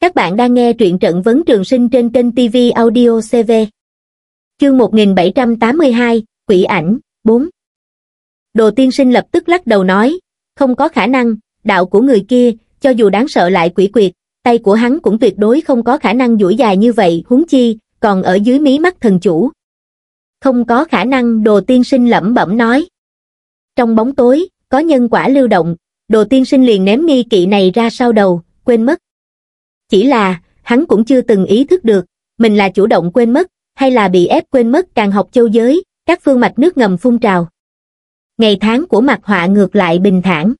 Các bạn đang nghe truyện trận vấn trường sinh trên kênh TV Audio CV. Chương 1782, Quỷ ảnh, 4. Đồ tiên sinh lập tức lắc đầu nói, không có khả năng, đạo của người kia, cho dù đáng sợ lại quỷ quyệt, tay của hắn cũng tuyệt đối không có khả năng duỗi dài như vậy, huống chi, còn ở dưới mí mắt thần chủ. Không có khả năng đồ tiên sinh lẩm bẩm nói. Trong bóng tối, có nhân quả lưu động, đồ tiên sinh liền ném nghi kỵ này ra sau đầu, quên mất chỉ là, hắn cũng chưa từng ý thức được, mình là chủ động quên mất, hay là bị ép quên mất càng học châu giới, các phương mạch nước ngầm phun trào. Ngày tháng của mặt họa ngược lại bình thản.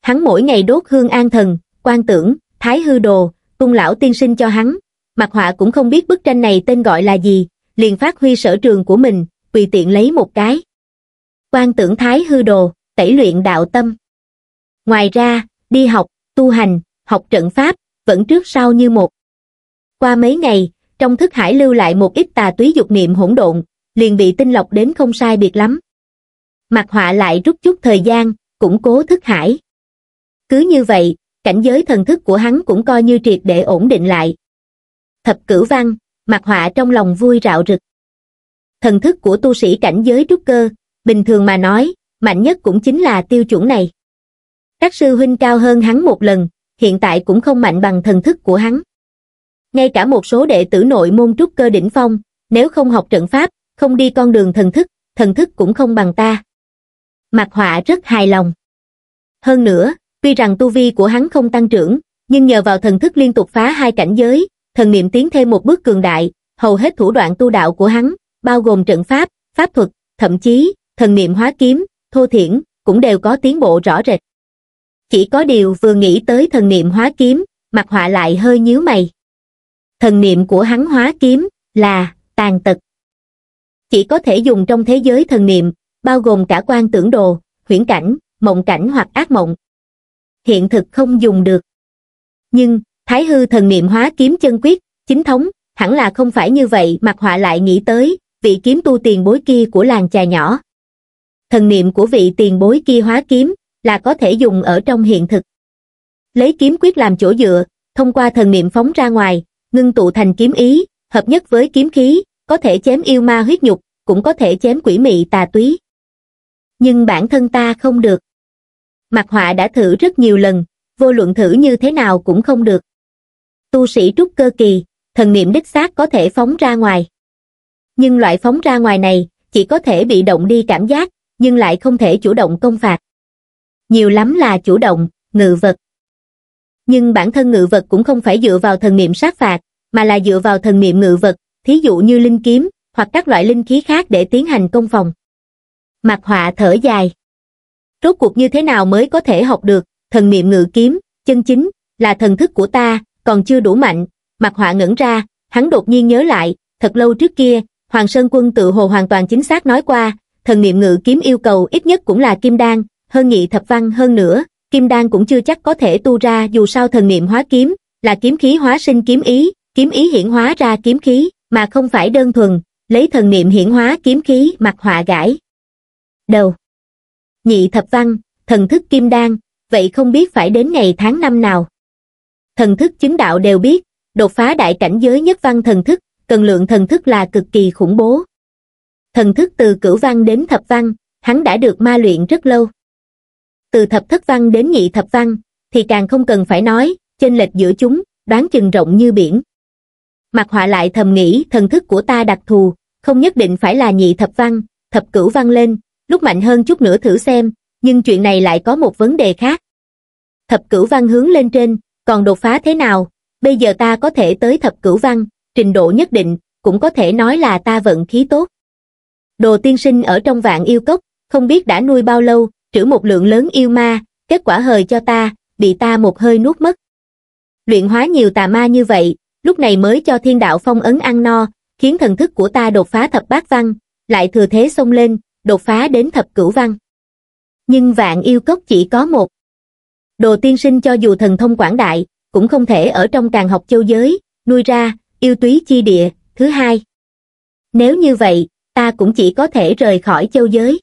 Hắn mỗi ngày đốt hương an thần, quan tưởng, thái hư đồ, tung lão tiên sinh cho hắn. Mặt họa cũng không biết bức tranh này tên gọi là gì, liền phát huy sở trường của mình, vì tiện lấy một cái. Quan tưởng thái hư đồ, tẩy luyện đạo tâm. Ngoài ra, đi học, tu hành, học trận pháp, vẫn trước sau như một. Qua mấy ngày, trong thức hải lưu lại một ít tà túy dục niệm hỗn độn, liền bị tinh lọc đến không sai biệt lắm. Mặt họa lại rút chút thời gian, củng cố thức hải. Cứ như vậy, cảnh giới thần thức của hắn cũng coi như triệt để ổn định lại. Thập cửu văn, mặt họa trong lòng vui rạo rực. Thần thức của tu sĩ cảnh giới trúc cơ, bình thường mà nói, mạnh nhất cũng chính là tiêu chuẩn này. Các sư huynh cao hơn hắn một lần, hiện tại cũng không mạnh bằng thần thức của hắn. Ngay cả một số đệ tử nội môn trúc cơ đỉnh phong, nếu không học trận pháp, không đi con đường thần thức, thần thức cũng không bằng ta. Mạc Họa rất hài lòng. Hơn nữa, tuy rằng tu vi của hắn không tăng trưởng, nhưng nhờ vào thần thức liên tục phá hai cảnh giới, thần niệm tiến thêm một bước cường đại, hầu hết thủ đoạn tu đạo của hắn, bao gồm trận pháp, pháp thuật, thậm chí, thần niệm hóa kiếm, thô thiển, cũng đều có tiến bộ rõ rệt chỉ có điều vừa nghĩ tới thần niệm hóa kiếm mặt họa lại hơi nhíu mày thần niệm của hắn hóa kiếm là tàn tật chỉ có thể dùng trong thế giới thần niệm bao gồm cả quan tưởng đồ huyễn cảnh mộng cảnh hoặc ác mộng hiện thực không dùng được nhưng thái hư thần niệm hóa kiếm chân quyết chính thống hẳn là không phải như vậy mặt họa lại nghĩ tới vị kiếm tu tiền bối kia của làng trà nhỏ thần niệm của vị tiền bối kia hóa kiếm là có thể dùng ở trong hiện thực. Lấy kiếm quyết làm chỗ dựa, thông qua thần niệm phóng ra ngoài, ngưng tụ thành kiếm ý, hợp nhất với kiếm khí, có thể chém yêu ma huyết nhục, cũng có thể chém quỷ mị tà túy. Nhưng bản thân ta không được. Mặt họa đã thử rất nhiều lần, vô luận thử như thế nào cũng không được. Tu sĩ trúc cơ kỳ, thần niệm đích xác có thể phóng ra ngoài. Nhưng loại phóng ra ngoài này, chỉ có thể bị động đi cảm giác, nhưng lại không thể chủ động công phạt nhiều lắm là chủ động, ngự vật. Nhưng bản thân ngự vật cũng không phải dựa vào thần niệm sát phạt, mà là dựa vào thần niệm ngự vật, thí dụ như linh kiếm, hoặc các loại linh khí khác để tiến hành công phòng. Mạc họa thở dài. Rốt cuộc như thế nào mới có thể học được, thần niệm ngự kiếm, chân chính, là thần thức của ta, còn chưa đủ mạnh. Mạc họa ngẩn ra, hắn đột nhiên nhớ lại, thật lâu trước kia, Hoàng Sơn Quân tự hồ hoàn toàn chính xác nói qua, thần niệm ngự kiếm yêu cầu ít nhất cũng là kim đan, hơn nhị thập văn hơn nữa, kim đan cũng chưa chắc có thể tu ra dù sao thần niệm hóa kiếm, là kiếm khí hóa sinh kiếm ý, kiếm ý hiển hóa ra kiếm khí, mà không phải đơn thuần, lấy thần niệm hiển hóa kiếm khí mặc họa gãi. Đầu Nhị thập văn, thần thức kim đan, vậy không biết phải đến ngày tháng năm nào. Thần thức chứng đạo đều biết, đột phá đại cảnh giới nhất văn thần thức, cần lượng thần thức là cực kỳ khủng bố. Thần thức từ cửu văn đến thập văn, hắn đã được ma luyện rất lâu từ thập thất văn đến nhị thập văn thì càng không cần phải nói chênh lệch giữa chúng đoán chừng rộng như biển mặt họa lại thầm nghĩ thần thức của ta đặc thù không nhất định phải là nhị thập văn thập cửu văn lên lúc mạnh hơn chút nữa thử xem nhưng chuyện này lại có một vấn đề khác thập cửu văn hướng lên trên còn đột phá thế nào bây giờ ta có thể tới thập cửu văn trình độ nhất định cũng có thể nói là ta vận khí tốt đồ tiên sinh ở trong vạn yêu cốc không biết đã nuôi bao lâu trữ một lượng lớn yêu ma, kết quả hời cho ta, bị ta một hơi nuốt mất. Luyện hóa nhiều tà ma như vậy, lúc này mới cho thiên đạo phong ấn ăn no, khiến thần thức của ta đột phá thập bát văn, lại thừa thế xông lên, đột phá đến thập cửu văn. Nhưng vạn yêu cốc chỉ có một. Đồ tiên sinh cho dù thần thông quảng đại, cũng không thể ở trong càng học châu giới, nuôi ra, yêu túy chi địa, thứ hai. Nếu như vậy, ta cũng chỉ có thể rời khỏi châu giới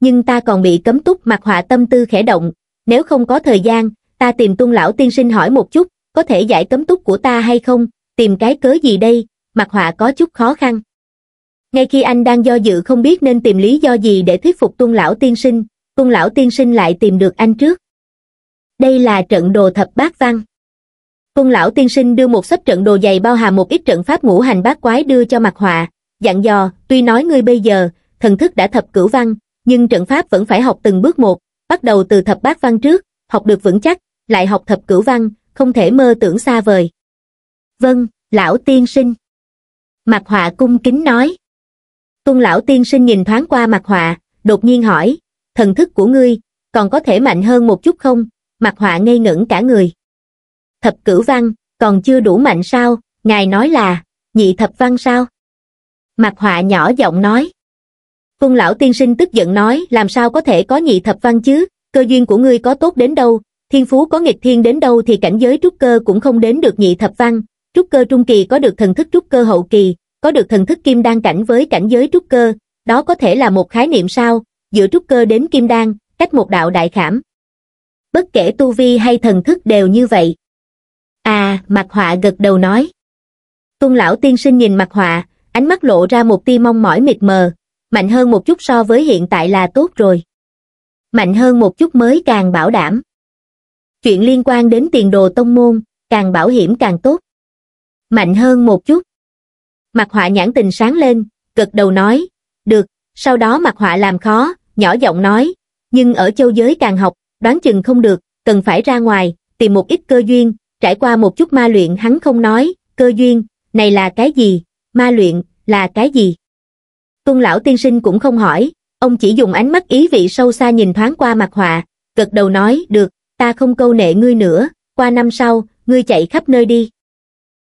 nhưng ta còn bị cấm túc mặt họa tâm tư khẽ động, nếu không có thời gian, ta tìm tuân lão tiên sinh hỏi một chút, có thể giải cấm túc của ta hay không, tìm cái cớ gì đây, mặt họa có chút khó khăn. Ngay khi anh đang do dự không biết nên tìm lý do gì để thuyết phục tuân lão tiên sinh, tuân lão tiên sinh lại tìm được anh trước. Đây là trận đồ thập bát văn. tuân lão tiên sinh đưa một sách trận đồ dày bao hàm một ít trận pháp ngũ hành bát quái đưa cho mặt họa, dặn dò, tuy nói ngươi bây giờ, thần thức đã thập cửu văn, nhưng trận pháp vẫn phải học từng bước một, bắt đầu từ thập bát văn trước, học được vững chắc, lại học thập cửu văn, không thể mơ tưởng xa vời. Vâng, lão tiên sinh. Mặt họa cung kính nói. Tuân lão tiên sinh nhìn thoáng qua mặt họa, đột nhiên hỏi, thần thức của ngươi, còn có thể mạnh hơn một chút không? Mặt họa ngây ngẩn cả người. Thập cửu văn, còn chưa đủ mạnh sao? Ngài nói là, nhị thập văn sao? Mặt họa nhỏ giọng nói. Cung lão tiên sinh tức giận nói làm sao có thể có nhị thập văn chứ, cơ duyên của ngươi có tốt đến đâu, thiên phú có nghịch thiên đến đâu thì cảnh giới trúc cơ cũng không đến được nhị thập văn, trúc cơ trung kỳ có được thần thức trúc cơ hậu kỳ, có được thần thức kim đan cảnh với cảnh giới trúc cơ, đó có thể là một khái niệm sao, giữa trúc cơ đến kim đan, cách một đạo đại khảm. Bất kể tu vi hay thần thức đều như vậy. À, mặt họa gật đầu nói. Tôn lão tiên sinh nhìn mặt họa, ánh mắt lộ ra một tia mong mỏi mịt mờ, mạnh hơn một chút so với hiện tại là tốt rồi. Mạnh hơn một chút mới càng bảo đảm. Chuyện liên quan đến tiền đồ tông môn, càng bảo hiểm càng tốt. Mạnh hơn một chút. Mặt họa nhãn tình sáng lên, cực đầu nói, được, sau đó mặt họa làm khó, nhỏ giọng nói, nhưng ở châu giới càng học, đoán chừng không được, cần phải ra ngoài, tìm một ít cơ duyên, trải qua một chút ma luyện hắn không nói, cơ duyên, này là cái gì, ma luyện, là cái gì tuân lão tiên sinh cũng không hỏi ông chỉ dùng ánh mắt ý vị sâu xa nhìn thoáng qua mặt họa gật đầu nói được ta không câu nệ ngươi nữa qua năm sau ngươi chạy khắp nơi đi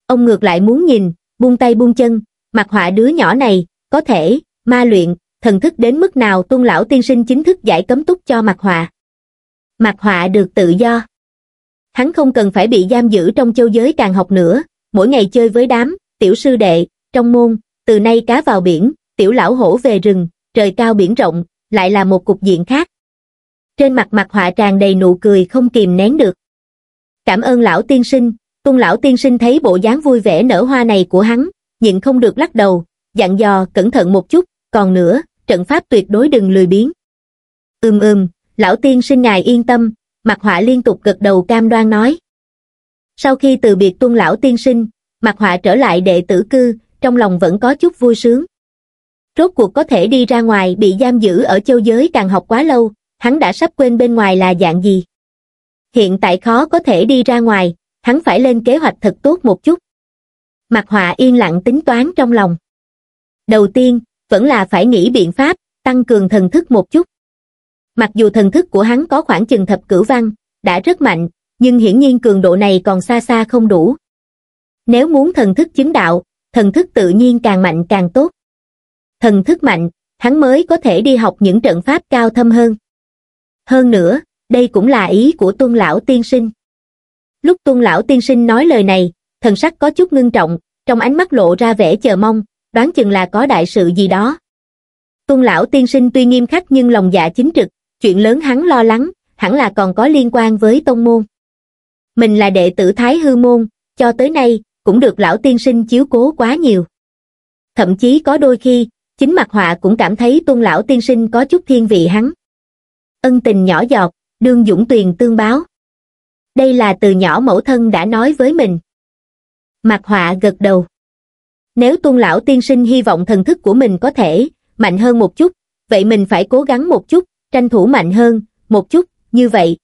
ông ngược lại muốn nhìn buông tay buông chân mặt họa đứa nhỏ này có thể ma luyện thần thức đến mức nào tuân lão tiên sinh chính thức giải cấm túc cho mặt họa mặt họa được tự do hắn không cần phải bị giam giữ trong châu giới càng học nữa mỗi ngày chơi với đám tiểu sư đệ trong môn từ nay cá vào biển tiểu lão hổ về rừng, trời cao biển rộng, lại là một cục diện khác. Trên mặt mặt họa tràn đầy nụ cười không kìm nén được. Cảm ơn lão tiên sinh, tung lão tiên sinh thấy bộ dáng vui vẻ nở hoa này của hắn, nhịn không được lắc đầu, dặn dò cẩn thận một chút, còn nữa, trận pháp tuyệt đối đừng lười biến ưm ưm lão tiên sinh ngài yên tâm, mặt họa liên tục gật đầu cam đoan nói. Sau khi từ biệt tung lão tiên sinh, mặt họa trở lại đệ tử cư, trong lòng vẫn có chút vui sướng rốt cuộc có thể đi ra ngoài bị giam giữ ở châu giới càng học quá lâu, hắn đã sắp quên bên ngoài là dạng gì. Hiện tại khó có thể đi ra ngoài, hắn phải lên kế hoạch thật tốt một chút. Mặt họa yên lặng tính toán trong lòng. Đầu tiên, vẫn là phải nghĩ biện pháp, tăng cường thần thức một chút. Mặc dù thần thức của hắn có khoảng chừng thập cửu văn, đã rất mạnh, nhưng hiển nhiên cường độ này còn xa xa không đủ. Nếu muốn thần thức chứng đạo, thần thức tự nhiên càng mạnh càng tốt thần thức mạnh, hắn mới có thể đi học những trận pháp cao thâm hơn. Hơn nữa, đây cũng là ý của tuân lão tiên sinh. Lúc tuân lão tiên sinh nói lời này, thần sắc có chút ngưng trọng, trong ánh mắt lộ ra vẻ chờ mong, đoán chừng là có đại sự gì đó. Tuân lão tiên sinh tuy nghiêm khắc nhưng lòng dạ chính trực, chuyện lớn hắn lo lắng, hẳn là còn có liên quan với tông môn. Mình là đệ tử Thái Hư Môn, cho tới nay, cũng được lão tiên sinh chiếu cố quá nhiều. Thậm chí có đôi khi, chính mặt họa cũng cảm thấy tôn lão tiên sinh có chút thiên vị hắn ân tình nhỏ giọt đương dũng tuyền tương báo đây là từ nhỏ mẫu thân đã nói với mình mặt họa gật đầu nếu tôn lão tiên sinh hy vọng thần thức của mình có thể mạnh hơn một chút vậy mình phải cố gắng một chút tranh thủ mạnh hơn một chút như vậy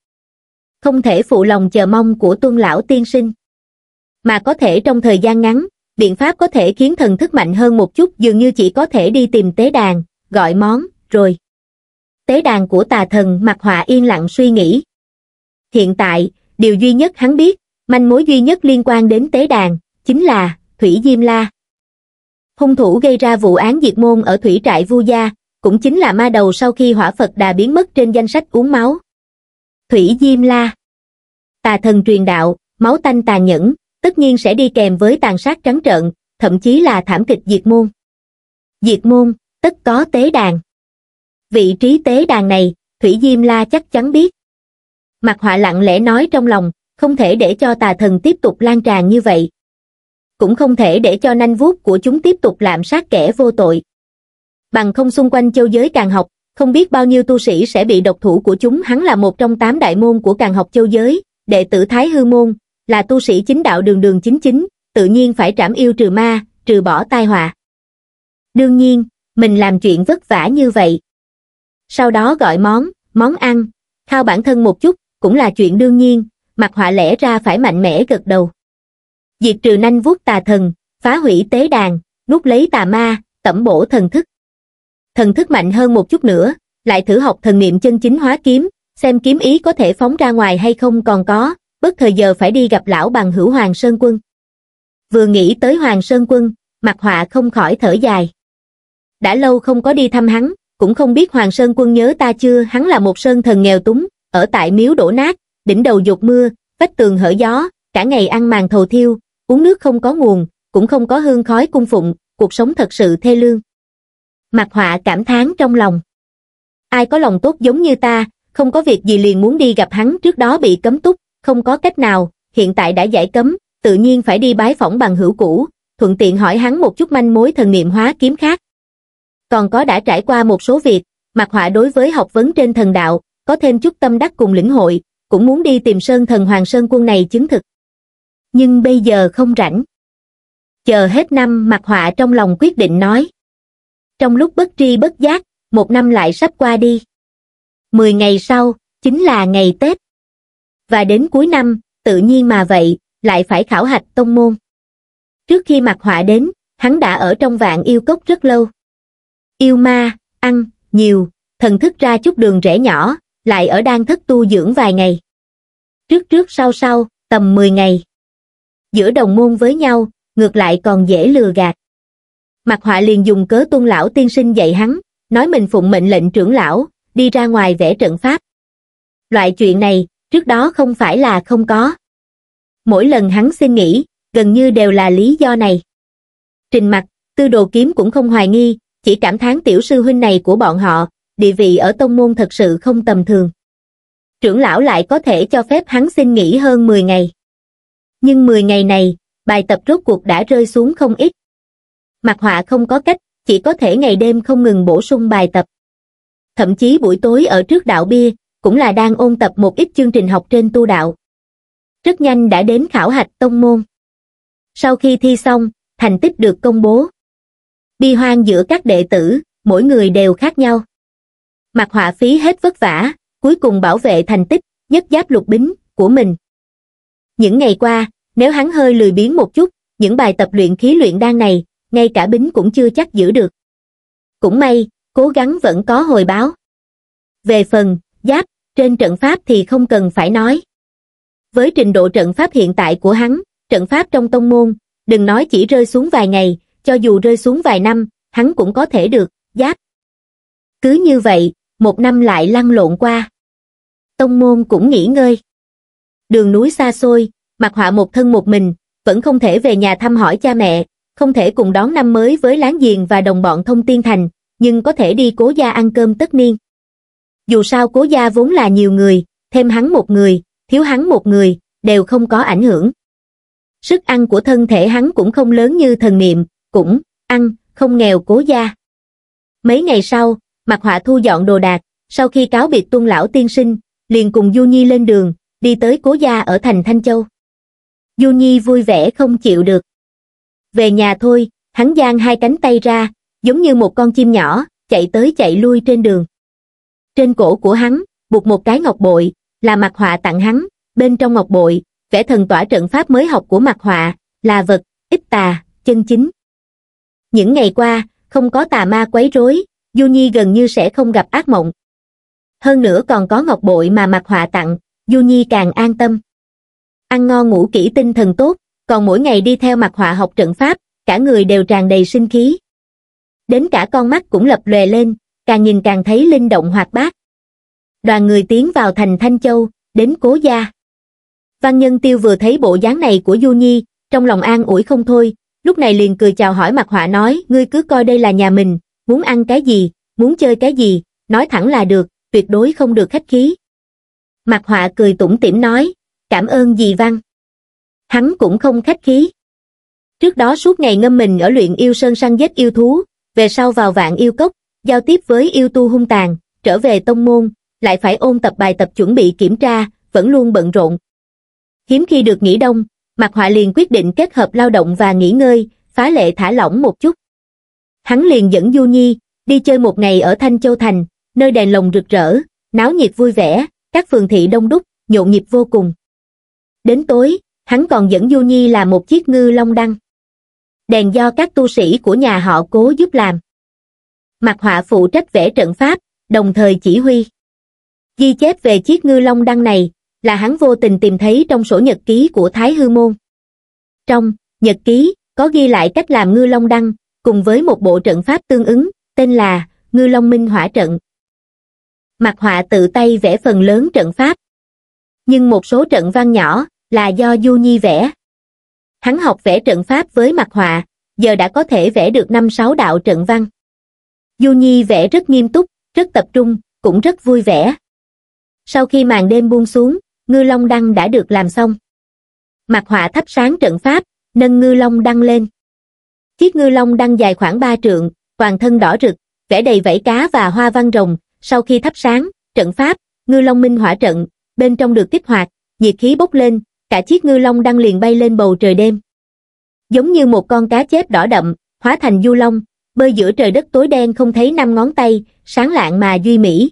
không thể phụ lòng chờ mong của tôn lão tiên sinh mà có thể trong thời gian ngắn biện pháp có thể khiến thần thức mạnh hơn một chút dường như chỉ có thể đi tìm tế đàn, gọi món, rồi. Tế đàn của tà thần mặt họa yên lặng suy nghĩ. Hiện tại, điều duy nhất hắn biết, manh mối duy nhất liên quan đến tế đàn, chính là Thủy Diêm La. Hung thủ gây ra vụ án diệt môn ở thủy trại Vu Gia, cũng chính là ma đầu sau khi hỏa Phật đà biến mất trên danh sách uống máu. Thủy Diêm La Tà thần truyền đạo, máu tanh tà nhẫn, tất nhiên sẽ đi kèm với tàn sát trắng trợn, thậm chí là thảm kịch diệt môn. Diệt môn, tất có tế đàn. Vị trí tế đàn này, Thủy Diêm La chắc chắn biết. Mặt họa lặng lẽ nói trong lòng, không thể để cho tà thần tiếp tục lan tràn như vậy. Cũng không thể để cho nanh vuốt của chúng tiếp tục lạm sát kẻ vô tội. Bằng không xung quanh châu giới càng học, không biết bao nhiêu tu sĩ sẽ bị độc thủ của chúng hắn là một trong tám đại môn của càng học châu giới, đệ tử Thái Hư Môn, là tu sĩ chính đạo đường đường chính chính, tự nhiên phải trảm yêu trừ ma, trừ bỏ tai họa. Đương nhiên, mình làm chuyện vất vả như vậy. Sau đó gọi món, món ăn, thao bản thân một chút, cũng là chuyện đương nhiên, mặt họa lẽ ra phải mạnh mẽ gật đầu. Diệt trừ nanh vuốt tà thần, phá hủy tế đàn, nuốt lấy tà ma, tẩm bổ thần thức. Thần thức mạnh hơn một chút nữa, lại thử học thần niệm chân chính hóa kiếm, xem kiếm ý có thể phóng ra ngoài hay không còn có, bất thời giờ phải đi gặp lão bằng hữu Hoàng Sơn Quân. Vừa nghĩ tới Hoàng Sơn Quân, mặt họa không khỏi thở dài. Đã lâu không có đi thăm hắn, cũng không biết Hoàng Sơn Quân nhớ ta chưa, hắn là một sơn thần nghèo túng, ở tại miếu đổ nát, đỉnh đầu dục mưa, vách tường hở gió, cả ngày ăn màn thầu thiêu, uống nước không có nguồn, cũng không có hương khói cung phụng, cuộc sống thật sự thê lương. Mặt họa cảm thán trong lòng. Ai có lòng tốt giống như ta, không có việc gì liền muốn đi gặp hắn trước đó bị cấm túc, không có cách nào, hiện tại đã giải cấm, tự nhiên phải đi bái phỏng bằng hữu cũ, thuận tiện hỏi hắn một chút manh mối thần niệm hóa kiếm khác. Còn có đã trải qua một số việc, mặc họa đối với học vấn trên thần đạo, có thêm chút tâm đắc cùng lĩnh hội, cũng muốn đi tìm Sơn Thần Hoàng Sơn Quân này chứng thực. Nhưng bây giờ không rảnh. Chờ hết năm mặc họa trong lòng quyết định nói. Trong lúc bất tri bất giác, một năm lại sắp qua đi. Mười ngày sau, chính là ngày Tết và đến cuối năm, tự nhiên mà vậy, lại phải khảo hạch tông môn. Trước khi mặt họa đến, hắn đã ở trong vạn yêu cốc rất lâu. Yêu ma, ăn, nhiều, thần thức ra chút đường rẽ nhỏ, lại ở đang thất tu dưỡng vài ngày. Trước trước sau sau, tầm 10 ngày. Giữa đồng môn với nhau, ngược lại còn dễ lừa gạt. Mặt họa liền dùng cớ tuân lão tiên sinh dạy hắn, nói mình phụng mệnh lệnh trưởng lão, đi ra ngoài vẽ trận pháp. Loại chuyện này, trước đó không phải là không có. Mỗi lần hắn xin nghỉ, gần như đều là lý do này. Trình mặt, tư đồ kiếm cũng không hoài nghi, chỉ cảm thán tiểu sư huynh này của bọn họ, địa vị ở tông môn thật sự không tầm thường. Trưởng lão lại có thể cho phép hắn xin nghỉ hơn 10 ngày. Nhưng 10 ngày này, bài tập rốt cuộc đã rơi xuống không ít. Mặt họa không có cách, chỉ có thể ngày đêm không ngừng bổ sung bài tập. Thậm chí buổi tối ở trước đạo bia, cũng là đang ôn tập một ít chương trình học trên tu đạo. Rất nhanh đã đến khảo hạch tông môn. Sau khi thi xong, thành tích được công bố. Bi hoang giữa các đệ tử, mỗi người đều khác nhau. Mặt họa phí hết vất vả, cuối cùng bảo vệ thành tích, nhất giáp lục bính, của mình. Những ngày qua, nếu hắn hơi lười biếng một chút, những bài tập luyện khí luyện đan này, ngay cả bính cũng chưa chắc giữ được. Cũng may, cố gắng vẫn có hồi báo. Về phần, giáp, trên trận pháp thì không cần phải nói. Với trình độ trận pháp hiện tại của hắn, trận pháp trong tông môn, đừng nói chỉ rơi xuống vài ngày, cho dù rơi xuống vài năm, hắn cũng có thể được, giáp. Cứ như vậy, một năm lại lăn lộn qua. Tông môn cũng nghỉ ngơi. Đường núi xa xôi, mặc họa một thân một mình, vẫn không thể về nhà thăm hỏi cha mẹ, không thể cùng đón năm mới với láng giềng và đồng bọn thông tiên thành, nhưng có thể đi cố gia ăn cơm tất niên dù sao cố gia vốn là nhiều người, thêm hắn một người, thiếu hắn một người, đều không có ảnh hưởng. Sức ăn của thân thể hắn cũng không lớn như thần niệm, cũng, ăn, không nghèo cố gia. Mấy ngày sau, mặt Họa thu dọn đồ đạc, sau khi cáo biệt tuân lão tiên sinh, liền cùng Du Nhi lên đường, đi tới cố gia ở thành Thanh Châu. Du Nhi vui vẻ không chịu được. Về nhà thôi, hắn giang hai cánh tay ra, giống như một con chim nhỏ, chạy tới chạy lui trên đường. Trên cổ của hắn, buộc một cái ngọc bội, là mặt họa tặng hắn, bên trong ngọc bội, vẽ thần tỏa trận pháp mới học của mặt họa, là vật, ít tà, chân chính. Những ngày qua, không có tà ma quấy rối, Du Nhi gần như sẽ không gặp ác mộng. Hơn nữa còn có ngọc bội mà mặt họa tặng, Du Nhi càng an tâm. Ăn ngon ngủ kỹ tinh thần tốt, còn mỗi ngày đi theo mặt họa học trận pháp, cả người đều tràn đầy sinh khí. Đến cả con mắt cũng lập lòe lên, càng nhìn càng thấy linh động hoạt bát đoàn người tiến vào thành thanh châu đến cố gia văn nhân tiêu vừa thấy bộ dáng này của du nhi trong lòng an ủi không thôi lúc này liền cười chào hỏi mặt họa nói ngươi cứ coi đây là nhà mình muốn ăn cái gì muốn chơi cái gì nói thẳng là được tuyệt đối không được khách khí mặt họa cười tủm tỉm nói cảm ơn dì văn hắn cũng không khách khí trước đó suốt ngày ngâm mình ở luyện yêu sơn săn giết yêu thú về sau vào vạn yêu cốc giao tiếp với yêu tu hung tàn, trở về tông môn, lại phải ôn tập bài tập chuẩn bị kiểm tra, vẫn luôn bận rộn. Hiếm khi được nghỉ đông, Mạc Họa liền quyết định kết hợp lao động và nghỉ ngơi, phá lệ thả lỏng một chút. Hắn liền dẫn Du Nhi, đi chơi một ngày ở Thanh Châu Thành, nơi đèn lồng rực rỡ, náo nhiệt vui vẻ, các phường thị đông đúc, nhộn nhịp vô cùng. Đến tối, hắn còn dẫn Du Nhi là một chiếc ngư long đăng. Đèn do các tu sĩ của nhà họ cố giúp làm. Mặt họa phụ trách vẽ trận pháp, đồng thời chỉ huy. Ghi chép về chiếc ngư long đăng này là hắn vô tình tìm thấy trong sổ nhật ký của Thái Hư Môn. Trong nhật ký có ghi lại cách làm ngư long đăng cùng với một bộ trận pháp tương ứng tên là Ngư Long Minh Hỏa Trận. Mặt họa tự tay vẽ phần lớn trận pháp. Nhưng một số trận văn nhỏ là do Du Nhi vẽ. Hắn học vẽ trận pháp với mặt họa, giờ đã có thể vẽ được năm sáu đạo trận văn du nhi vẽ rất nghiêm túc rất tập trung cũng rất vui vẻ sau khi màn đêm buông xuống ngư long đăng đã được làm xong mặt họa thắp sáng trận pháp nâng ngư long đăng lên chiếc ngư long đăng dài khoảng ba trượng toàn thân đỏ rực vẽ đầy vảy cá và hoa văn rồng sau khi thắp sáng trận pháp ngư long minh hỏa trận bên trong được kích hoạt nhiệt khí bốc lên cả chiếc ngư long đăng liền bay lên bầu trời đêm giống như một con cá chép đỏ đậm hóa thành du long bơi giữa trời đất tối đen không thấy năm ngón tay, sáng lạng mà duy mỹ.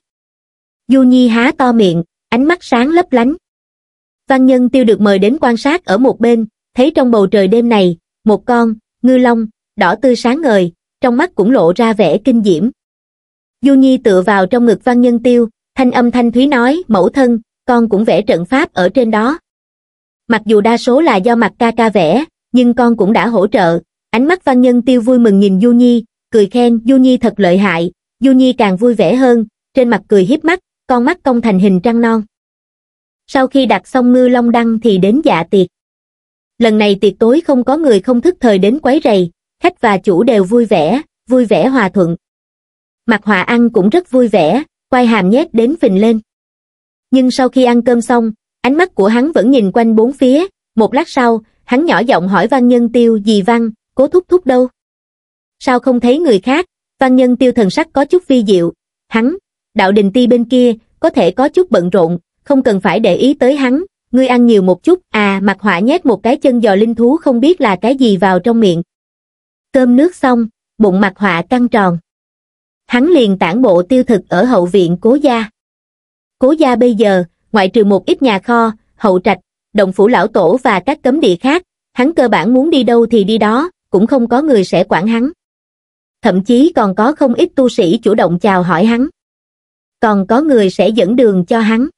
Du Nhi há to miệng, ánh mắt sáng lấp lánh. Văn nhân tiêu được mời đến quan sát ở một bên, thấy trong bầu trời đêm này, một con, ngư long, đỏ tươi sáng ngời, trong mắt cũng lộ ra vẻ kinh diễm. Du Nhi tựa vào trong ngực văn nhân tiêu, thanh âm thanh thúy nói, mẫu thân, con cũng vẽ trận pháp ở trên đó. Mặc dù đa số là do mặt ca ca vẽ, nhưng con cũng đã hỗ trợ, ánh mắt văn nhân tiêu vui mừng nhìn Du Nhi, cười khen Du Nhi thật lợi hại, Du Nhi càng vui vẻ hơn, trên mặt cười hiếp mắt, con mắt công thành hình trăng non. Sau khi đặt xong ngư long đăng thì đến dạ tiệc. Lần này tiệc tối không có người không thức thời đến quấy rầy, khách và chủ đều vui vẻ, vui vẻ hòa thuận. Mặt hòa ăn cũng rất vui vẻ, quay hàm nhét đến phình lên. Nhưng sau khi ăn cơm xong, ánh mắt của hắn vẫn nhìn quanh bốn phía, một lát sau, hắn nhỏ giọng hỏi văn nhân tiêu gì văn, cố thúc thúc đâu sao không thấy người khác, văn nhân tiêu thần sắc có chút vi diệu, hắn, đạo đình ti bên kia, có thể có chút bận rộn, không cần phải để ý tới hắn, ngươi ăn nhiều một chút, à mặt họa nhét một cái chân giò linh thú không biết là cái gì vào trong miệng. Cơm nước xong, bụng mặt họa căng tròn. Hắn liền tản bộ tiêu thực ở hậu viện cố gia. Cố gia bây giờ, ngoại trừ một ít nhà kho, hậu trạch, động phủ lão tổ và các cấm địa khác, hắn cơ bản muốn đi đâu thì đi đó, cũng không có người sẽ quản hắn thậm chí còn có không ít tu sĩ chủ động chào hỏi hắn còn có người sẽ dẫn đường cho hắn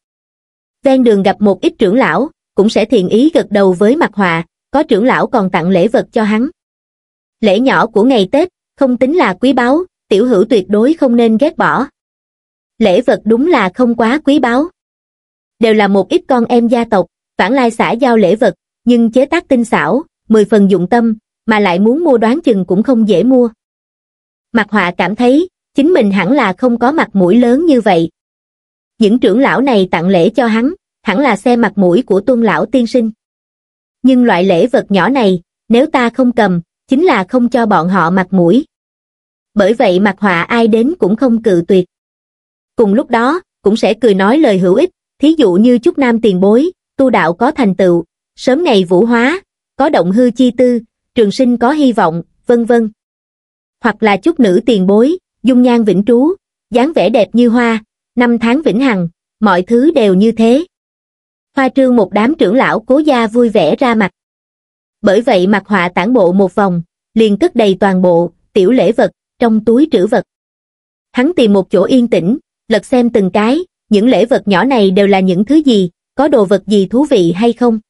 ven đường gặp một ít trưởng lão cũng sẽ thiện ý gật đầu với mặt hòa, có trưởng lão còn tặng lễ vật cho hắn lễ nhỏ của ngày tết không tính là quý báu tiểu hữu tuyệt đối không nên ghét bỏ lễ vật đúng là không quá quý báu đều là một ít con em gia tộc phản lai xã giao lễ vật nhưng chế tác tinh xảo mười phần dụng tâm mà lại muốn mua đoán chừng cũng không dễ mua Mạc Họa cảm thấy, chính mình hẳn là không có mặt mũi lớn như vậy. Những trưởng lão này tặng lễ cho hắn, hẳn là xe mặt mũi của tuân lão tiên sinh. Nhưng loại lễ vật nhỏ này, nếu ta không cầm, chính là không cho bọn họ mặt mũi. Bởi vậy mặt họa ai đến cũng không cự tuyệt. Cùng lúc đó, cũng sẽ cười nói lời hữu ích, thí dụ như chúc nam tiền bối, tu đạo có thành tựu, sớm ngày vũ hóa, có động hư chi tư, trường sinh có hy vọng, vân vân hoặc là chút nữ tiền bối, dung nhan vĩnh trú, dáng vẻ đẹp như hoa, năm tháng vĩnh hằng, mọi thứ đều như thế. Hoa trương một đám trưởng lão cố gia vui vẻ ra mặt. Bởi vậy mặt họa tản bộ một vòng, liền cất đầy toàn bộ, tiểu lễ vật, trong túi trữ vật. Hắn tìm một chỗ yên tĩnh, lật xem từng cái, những lễ vật nhỏ này đều là những thứ gì, có đồ vật gì thú vị hay không.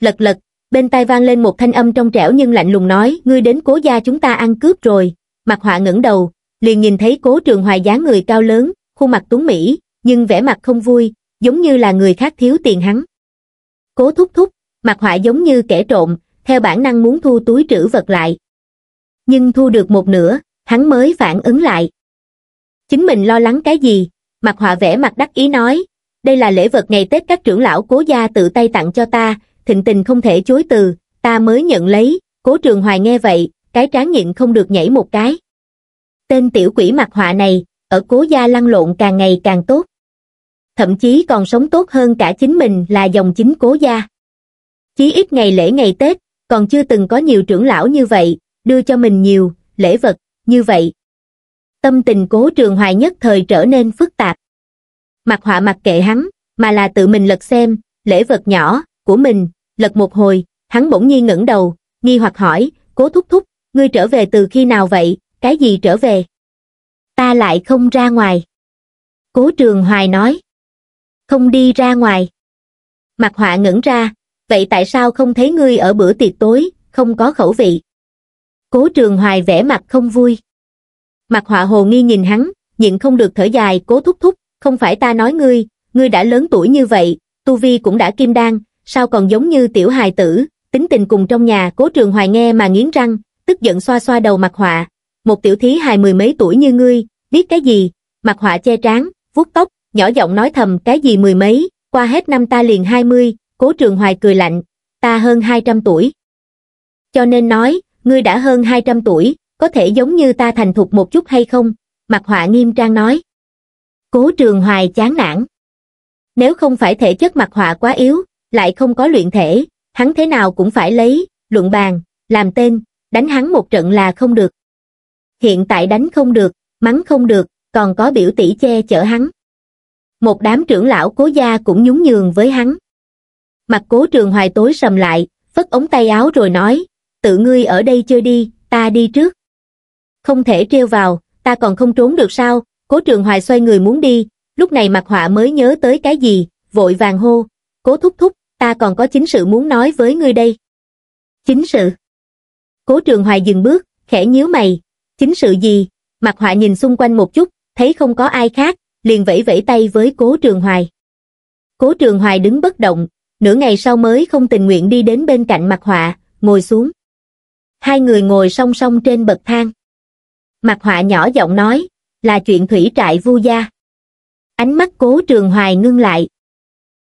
Lật lật, bên tai vang lên một thanh âm trong trẻo nhưng lạnh lùng nói ngươi đến cố gia chúng ta ăn cướp rồi mặt họa ngẩng đầu liền nhìn thấy cố trường hoài dáng người cao lớn khuôn mặt tuấn mỹ nhưng vẻ mặt không vui giống như là người khác thiếu tiền hắn cố thúc thúc mặt họa giống như kẻ trộm theo bản năng muốn thu túi trữ vật lại nhưng thu được một nửa hắn mới phản ứng lại chính mình lo lắng cái gì mặt họa vẻ mặt đắc ý nói đây là lễ vật ngày tết các trưởng lão cố gia tự tay tặng cho ta thịnh tình không thể chối từ, ta mới nhận lấy, cố trường hoài nghe vậy, cái tráng nhịn không được nhảy một cái. Tên tiểu quỷ mặt họa này, ở cố gia lăn lộn càng ngày càng tốt. Thậm chí còn sống tốt hơn cả chính mình là dòng chính cố gia. Chí ít ngày lễ ngày Tết, còn chưa từng có nhiều trưởng lão như vậy, đưa cho mình nhiều, lễ vật, như vậy. Tâm tình cố trường hoài nhất thời trở nên phức tạp. Mặt họa mặc kệ hắn, mà là tự mình lật xem, lễ vật nhỏ, của mình, lật một hồi, hắn bỗng nhiên ngẩng đầu, nghi hoặc hỏi, cố thúc thúc, ngươi trở về từ khi nào vậy, cái gì trở về? Ta lại không ra ngoài. Cố trường hoài nói, không đi ra ngoài. Mặt họa ngẩn ra, vậy tại sao không thấy ngươi ở bữa tiệc tối, không có khẩu vị? Cố trường hoài vẻ mặt không vui. Mặt họa hồ nghi nhìn hắn, nhịn không được thở dài, cố thúc thúc, không phải ta nói ngươi, ngươi đã lớn tuổi như vậy, tu vi cũng đã kim đan, sao còn giống như tiểu hài tử, tính tình cùng trong nhà cố trường hoài nghe mà nghiến răng, tức giận xoa xoa đầu mặt họa. Một tiểu thí hài mười mấy tuổi như ngươi, biết cái gì, mặt họa che trán, vuốt tóc, nhỏ giọng nói thầm cái gì mười mấy, qua hết năm ta liền hai mươi, cố trường hoài cười lạnh, ta hơn hai trăm tuổi. Cho nên nói, ngươi đã hơn hai trăm tuổi, có thể giống như ta thành thục một chút hay không? Mặt họa nghiêm trang nói. Cố trường hoài chán nản. Nếu không phải thể chất mặt họa quá yếu, lại không có luyện thể, hắn thế nào cũng phải lấy, luận bàn, làm tên, đánh hắn một trận là không được. Hiện tại đánh không được, mắng không được, còn có biểu tỷ che chở hắn. Một đám trưởng lão cố gia cũng nhún nhường với hắn. Mặt cố trường hoài tối sầm lại, phất ống tay áo rồi nói, tự ngươi ở đây chơi đi, ta đi trước. Không thể treo vào, ta còn không trốn được sao, cố trường hoài xoay người muốn đi, lúc này mặt họa mới nhớ tới cái gì, vội vàng hô, cố thúc thúc, ta còn có chính sự muốn nói với ngươi đây. Chính sự. Cố trường hoài dừng bước, khẽ nhíu mày. Chính sự gì? Mặt họa nhìn xung quanh một chút, thấy không có ai khác, liền vẫy vẫy tay với cố trường hoài. Cố trường hoài đứng bất động, nửa ngày sau mới không tình nguyện đi đến bên cạnh mặt họa, ngồi xuống. Hai người ngồi song song trên bậc thang. Mặt họa nhỏ giọng nói, là chuyện thủy trại vu gia. Ánh mắt cố trường hoài ngưng lại.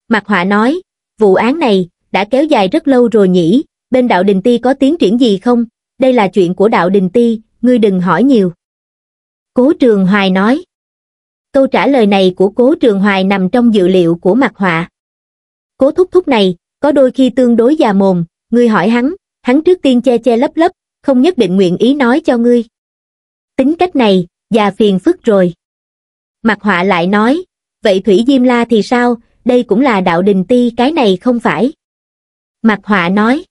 Mặt họa nói, vụ án này đã kéo dài rất lâu rồi nhỉ bên đạo đình ti có tiến triển gì không đây là chuyện của đạo đình ti ngươi đừng hỏi nhiều cố trường hoài nói câu trả lời này của cố trường hoài nằm trong dự liệu của mặt họa cố thúc thúc này có đôi khi tương đối già mồm ngươi hỏi hắn hắn trước tiên che che lấp lấp không nhất định nguyện ý nói cho ngươi tính cách này già phiền phức rồi mặt họa lại nói vậy thủy diêm la thì sao đây cũng là đạo đình ti cái này không phải. Mặt họa nói,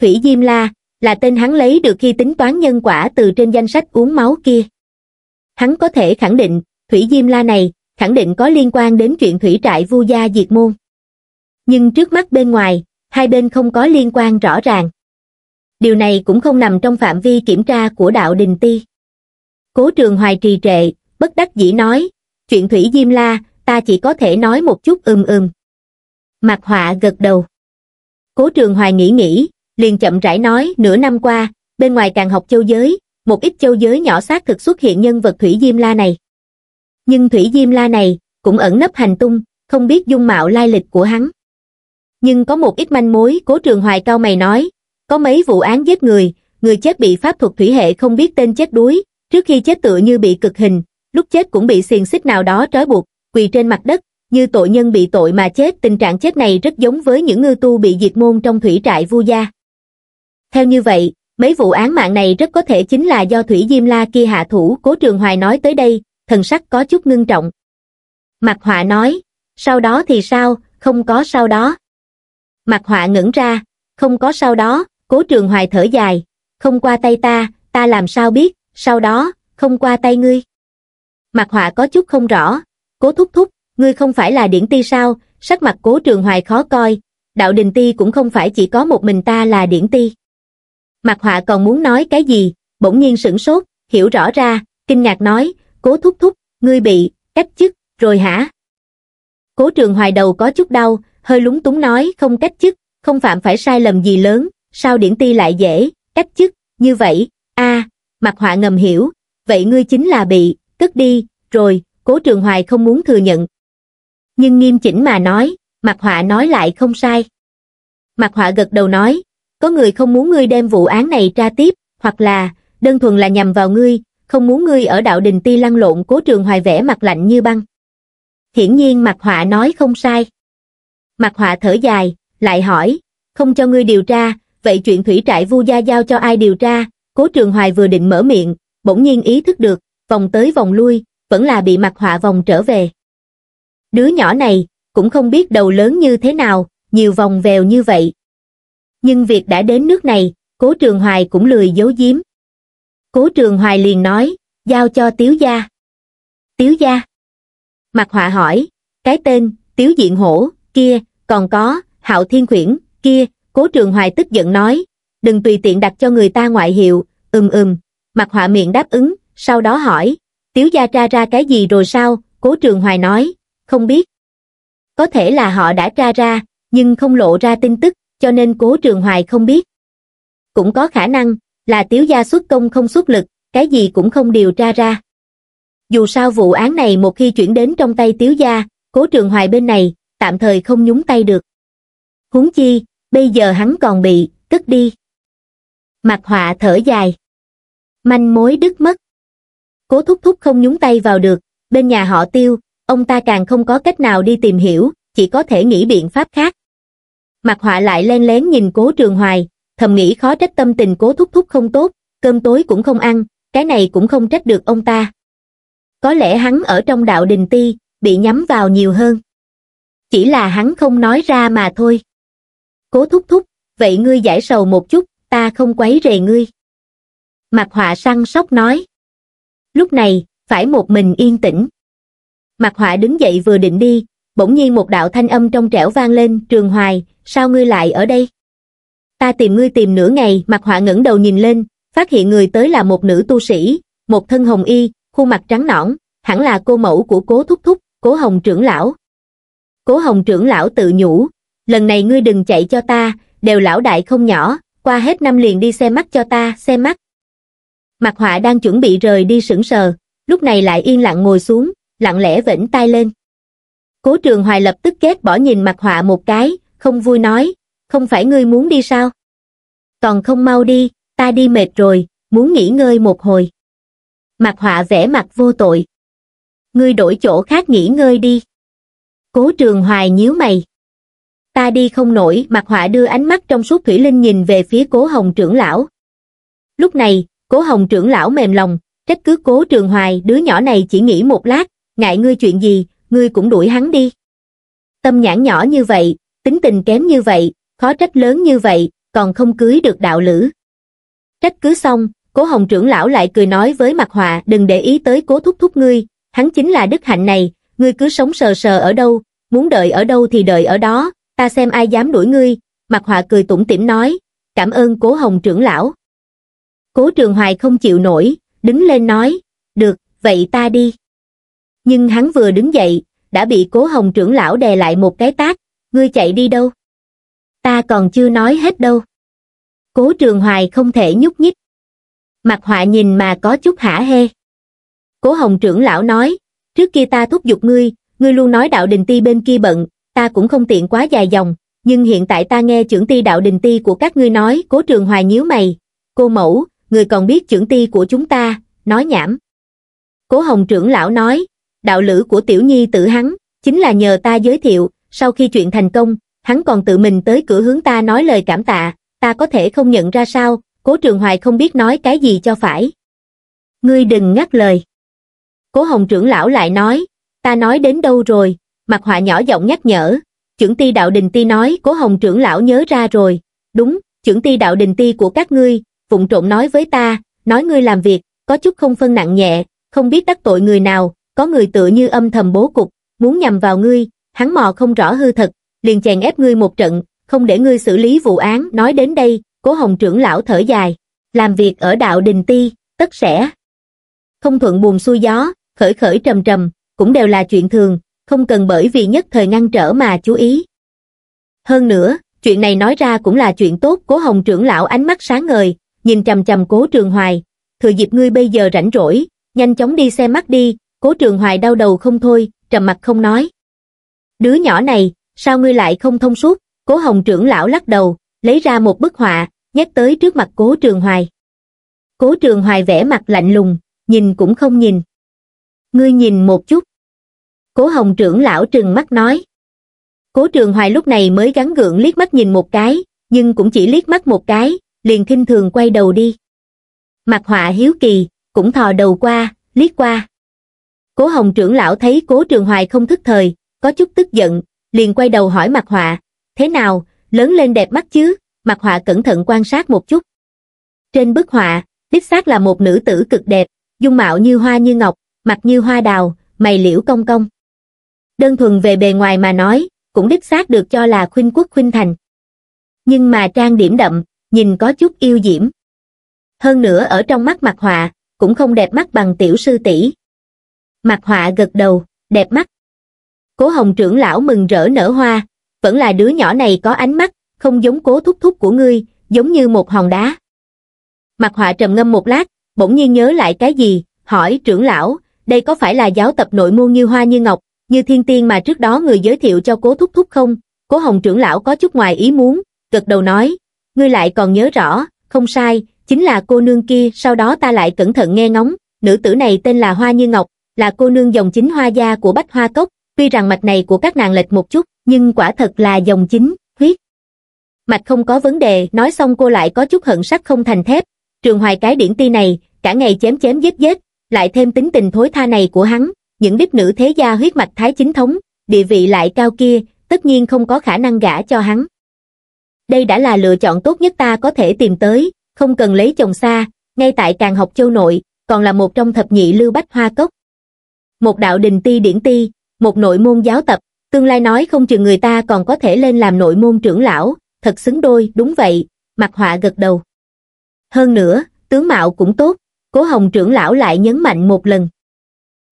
Thủy Diêm La, là tên hắn lấy được khi tính toán nhân quả từ trên danh sách uống máu kia. Hắn có thể khẳng định, Thủy Diêm La này, khẳng định có liên quan đến chuyện thủy trại vu gia diệt môn. Nhưng trước mắt bên ngoài, hai bên không có liên quan rõ ràng. Điều này cũng không nằm trong phạm vi kiểm tra của đạo đình ti. Cố trường hoài trì trệ, bất đắc dĩ nói, chuyện Thủy Diêm La, ta chỉ có thể nói một chút ừm ừm. Mặt họa gật đầu. Cố trường hoài nghĩ nghĩ, liền chậm rãi nói nửa năm qua, bên ngoài càng học châu giới, một ít châu giới nhỏ xác thực xuất hiện nhân vật Thủy Diêm La này. Nhưng Thủy Diêm La này cũng ẩn nấp hành tung, không biết dung mạo lai lịch của hắn. Nhưng có một ít manh mối cố trường hoài cao mày nói, có mấy vụ án giết người, người chết bị pháp thuật thủy hệ không biết tên chết đuối, trước khi chết tựa như bị cực hình, lúc chết cũng bị xiềng xích nào đó trói buộc, quỳ trên mặt đất, như tội nhân bị tội mà chết. Tình trạng chết này rất giống với những ngư tu bị diệt môn trong thủy trại vu gia. Theo như vậy, mấy vụ án mạng này rất có thể chính là do Thủy Diêm La kia hạ thủ Cố Trường Hoài nói tới đây, thần sắc có chút ngưng trọng. Mặt họa nói, sau đó thì sao, không có sau đó. Mặt họa ngẩn ra, không có sau đó, Cố Trường Hoài thở dài, không qua tay ta, ta làm sao biết, sau đó, không qua tay ngươi. Mặt họa có chút không rõ, cố thúc thúc, ngươi không phải là điển ti sao, sắc mặt cố trường hoài khó coi, đạo đình ti cũng không phải chỉ có một mình ta là điển ti. Mặt họa còn muốn nói cái gì, bỗng nhiên sửng sốt, hiểu rõ ra, kinh ngạc nói, cố thúc thúc, ngươi bị, cách chức, rồi hả? Cố trường hoài đầu có chút đau, hơi lúng túng nói không cách chức, không phạm phải sai lầm gì lớn, sao điển ti lại dễ, cách chức, như vậy, a à, mặt họa ngầm hiểu, vậy ngươi chính là bị, cất đi, rồi, Cố Trường Hoài không muốn thừa nhận. Nhưng nghiêm chỉnh mà nói, mặt Họa nói lại không sai. mặt Họa gật đầu nói, có người không muốn ngươi đem vụ án này tra tiếp, hoặc là, đơn thuần là nhằm vào ngươi, không muốn ngươi ở đạo đình ti lăn lộn Cố Trường Hoài vẽ mặt lạnh như băng. Hiển nhiên mặt Họa nói không sai. mặt Họa thở dài, lại hỏi, không cho ngươi điều tra, vậy chuyện thủy trại vu gia giao cho ai điều tra, Cố Trường Hoài vừa định mở miệng, bỗng nhiên ý thức được, vòng tới vòng lui, vẫn là bị mặt họa vòng trở về. Đứa nhỏ này, cũng không biết đầu lớn như thế nào, nhiều vòng vèo như vậy. Nhưng việc đã đến nước này, Cố Trường Hoài cũng lười giấu giếm. Cố Trường Hoài liền nói, giao cho Tiếu Gia. Tiếu Gia. Mặt họa hỏi, cái tên, Tiếu Diện Hổ, kia, còn có, Hạo Thiên Khuyển, kia, Cố Trường Hoài tức giận nói, đừng tùy tiện đặt cho người ta ngoại hiệu, ừm ừm, mặt họa miệng đáp ứng, sau đó hỏi, Tiếu gia tra ra cái gì rồi sao? Cố Trường Hoài nói, không biết. Có thể là họ đã tra ra, nhưng không lộ ra tin tức, cho nên Cố Trường Hoài không biết. Cũng có khả năng là Tiếu gia xuất công không xuất lực, cái gì cũng không điều tra ra. Dù sao vụ án này một khi chuyển đến trong tay Tiếu gia, Cố Trường Hoài bên này, tạm thời không nhúng tay được. Huống chi, bây giờ hắn còn bị, cất đi. Mặt họa thở dài. Manh mối đứt mất cố thúc thúc không nhúng tay vào được, bên nhà họ tiêu, ông ta càng không có cách nào đi tìm hiểu, chỉ có thể nghĩ biện pháp khác. Mặt họa lại len lén nhìn cố trường hoài, thầm nghĩ khó trách tâm tình cố thúc thúc không tốt, cơm tối cũng không ăn, cái này cũng không trách được ông ta. Có lẽ hắn ở trong đạo đình ti, bị nhắm vào nhiều hơn. Chỉ là hắn không nói ra mà thôi. Cố thúc thúc, vậy ngươi giải sầu một chút, ta không quấy rầy ngươi. Mặt họa săn sóc nói lúc này, phải một mình yên tĩnh. Mặt họa đứng dậy vừa định đi, bỗng nhiên một đạo thanh âm trong trẻo vang lên, trường hoài, sao ngươi lại ở đây? Ta tìm ngươi tìm nửa ngày, mặt họa ngẩng đầu nhìn lên, phát hiện người tới là một nữ tu sĩ, một thân hồng y, khuôn mặt trắng nõn, hẳn là cô mẫu của cố thúc thúc, cố hồng trưởng lão. Cố hồng trưởng lão tự nhủ, lần này ngươi đừng chạy cho ta, đều lão đại không nhỏ, qua hết năm liền đi xe mắt cho ta, xe mắt. Mạc Họa đang chuẩn bị rời đi sững sờ, lúc này lại yên lặng ngồi xuống, lặng lẽ vểnh tay lên. Cố Trường Hoài lập tức kết bỏ nhìn Mạc Họa một cái, không vui nói, không phải ngươi muốn đi sao? Còn không mau đi, ta đi mệt rồi, muốn nghỉ ngơi một hồi. Mạc Họa vẽ mặt vô tội. Ngươi đổi chỗ khác nghỉ ngơi đi. Cố Trường Hoài nhíu mày. Ta đi không nổi, Mạc Họa đưa ánh mắt trong suốt thủy linh nhìn về phía Cố Hồng trưởng lão. Lúc này, Cố Hồng trưởng lão mềm lòng, trách cứ Cố Trường Hoài đứa nhỏ này chỉ nghĩ một lát, ngại ngươi chuyện gì, ngươi cũng đuổi hắn đi. Tâm nhãn nhỏ như vậy, tính tình kém như vậy, khó trách lớn như vậy, còn không cưới được đạo lữ. Trách cứ xong, Cố Hồng trưởng lão lại cười nói với Mạc Họa đừng để ý tới Cố Thúc Thúc ngươi, hắn chính là đức hạnh này, ngươi cứ sống sờ sờ ở đâu, muốn đợi ở đâu thì đợi ở đó, ta xem ai dám đuổi ngươi. Mạc Họa cười tủm tỉm nói, cảm ơn Cố Hồng trưởng lão. Cố Trường Hoài không chịu nổi, đứng lên nói, được, vậy ta đi. Nhưng hắn vừa đứng dậy, đã bị cố hồng trưởng lão đè lại một cái tát, ngươi chạy đi đâu? Ta còn chưa nói hết đâu. Cố Trường Hoài không thể nhúc nhích. Mặt họa nhìn mà có chút hả hê. Cố hồng trưởng lão nói, trước kia ta thúc giục ngươi, ngươi luôn nói đạo đình ti bên kia bận, ta cũng không tiện quá dài dòng, nhưng hiện tại ta nghe trưởng ti đạo đình ti của các ngươi nói cố trường hoài nhíu mày. Cô mẫu, người còn biết trưởng ti của chúng ta, nói nhảm. Cố Hồng trưởng lão nói, đạo lữ của tiểu nhi tự hắn, chính là nhờ ta giới thiệu, sau khi chuyện thành công, hắn còn tự mình tới cửa hướng ta nói lời cảm tạ, ta có thể không nhận ra sao, cố trường hoài không biết nói cái gì cho phải. Ngươi đừng ngắt lời. Cố Hồng trưởng lão lại nói, ta nói đến đâu rồi, mặt họa nhỏ giọng nhắc nhở, trưởng ti đạo đình ti nói cố Hồng trưởng lão nhớ ra rồi, đúng, trưởng ti đạo đình ti của các ngươi, vụng trộm nói với ta, nói ngươi làm việc, có chút không phân nặng nhẹ, không biết đắc tội người nào, có người tựa như âm thầm bố cục, muốn nhằm vào ngươi, hắn mò không rõ hư thật, liền chèn ép ngươi một trận, không để ngươi xử lý vụ án. Nói đến đây, cố hồng trưởng lão thở dài, làm việc ở đạo đình ti, tất sẽ. Không thuận buồn xuôi gió, khởi khởi trầm trầm, cũng đều là chuyện thường, không cần bởi vì nhất thời ngăn trở mà chú ý. Hơn nữa, chuyện này nói ra cũng là chuyện tốt, cố hồng trưởng lão ánh mắt sáng ngời, nhìn chầm chầm cố trường hoài, thừa dịp ngươi bây giờ rảnh rỗi, nhanh chóng đi xe mắt đi, cố trường hoài đau đầu không thôi, trầm mặt không nói. Đứa nhỏ này, sao ngươi lại không thông suốt, cố hồng trưởng lão lắc đầu, lấy ra một bức họa, nhắc tới trước mặt cố trường hoài. Cố trường hoài vẽ mặt lạnh lùng, nhìn cũng không nhìn. Ngươi nhìn một chút. Cố hồng trưởng lão trừng mắt nói. Cố trường hoài lúc này mới gắn gượng liếc mắt nhìn một cái, nhưng cũng chỉ liếc mắt một cái, liền khinh thường quay đầu đi. Mặt họa hiếu kỳ, cũng thò đầu qua, liếc qua. Cố hồng trưởng lão thấy cố trường hoài không thức thời, có chút tức giận, liền quay đầu hỏi mặt họa, thế nào, lớn lên đẹp mắt chứ, mặt họa cẩn thận quan sát một chút. Trên bức họa, đích xác là một nữ tử cực đẹp, dung mạo như hoa như ngọc, mặt như hoa đào, mày liễu cong cong. Đơn thuần về bề ngoài mà nói, cũng đích xác được cho là khuynh quốc khuynh thành. Nhưng mà trang điểm đậm, nhìn có chút yêu diễm hơn nữa ở trong mắt mặt họa cũng không đẹp mắt bằng tiểu sư tỷ mặt họa gật đầu đẹp mắt cố hồng trưởng lão mừng rỡ nở hoa vẫn là đứa nhỏ này có ánh mắt không giống cố thúc thúc của ngươi giống như một hòn đá mặt họa trầm ngâm một lát bỗng nhiên nhớ lại cái gì hỏi trưởng lão đây có phải là giáo tập nội môn như hoa như ngọc như thiên tiên mà trước đó người giới thiệu cho cố thúc thúc không cố hồng trưởng lão có chút ngoài ý muốn gật đầu nói ngươi lại còn nhớ rõ, không sai, chính là cô nương kia, sau đó ta lại cẩn thận nghe ngóng, nữ tử này tên là Hoa Như Ngọc, là cô nương dòng chính hoa gia của Bách Hoa Cốc, tuy rằng mạch này của các nàng lệch một chút, nhưng quả thật là dòng chính, huyết. Mạch không có vấn đề, nói xong cô lại có chút hận sắc không thành thép, trường hoài cái điển ti này, cả ngày chém chém giết giết, lại thêm tính tình thối tha này của hắn, những đích nữ thế gia huyết mạch thái chính thống, địa vị lại cao kia, tất nhiên không có khả năng gả cho hắn đây đã là lựa chọn tốt nhất ta có thể tìm tới, không cần lấy chồng xa, ngay tại Càng học châu nội, còn là một trong thập nhị lưu bách hoa cốc. Một đạo đình ti điển ti, một nội môn giáo tập, tương lai nói không chừng người ta còn có thể lên làm nội môn trưởng lão, thật xứng đôi, đúng vậy, mặt họa gật đầu. Hơn nữa, tướng mạo cũng tốt, cố hồng trưởng lão lại nhấn mạnh một lần.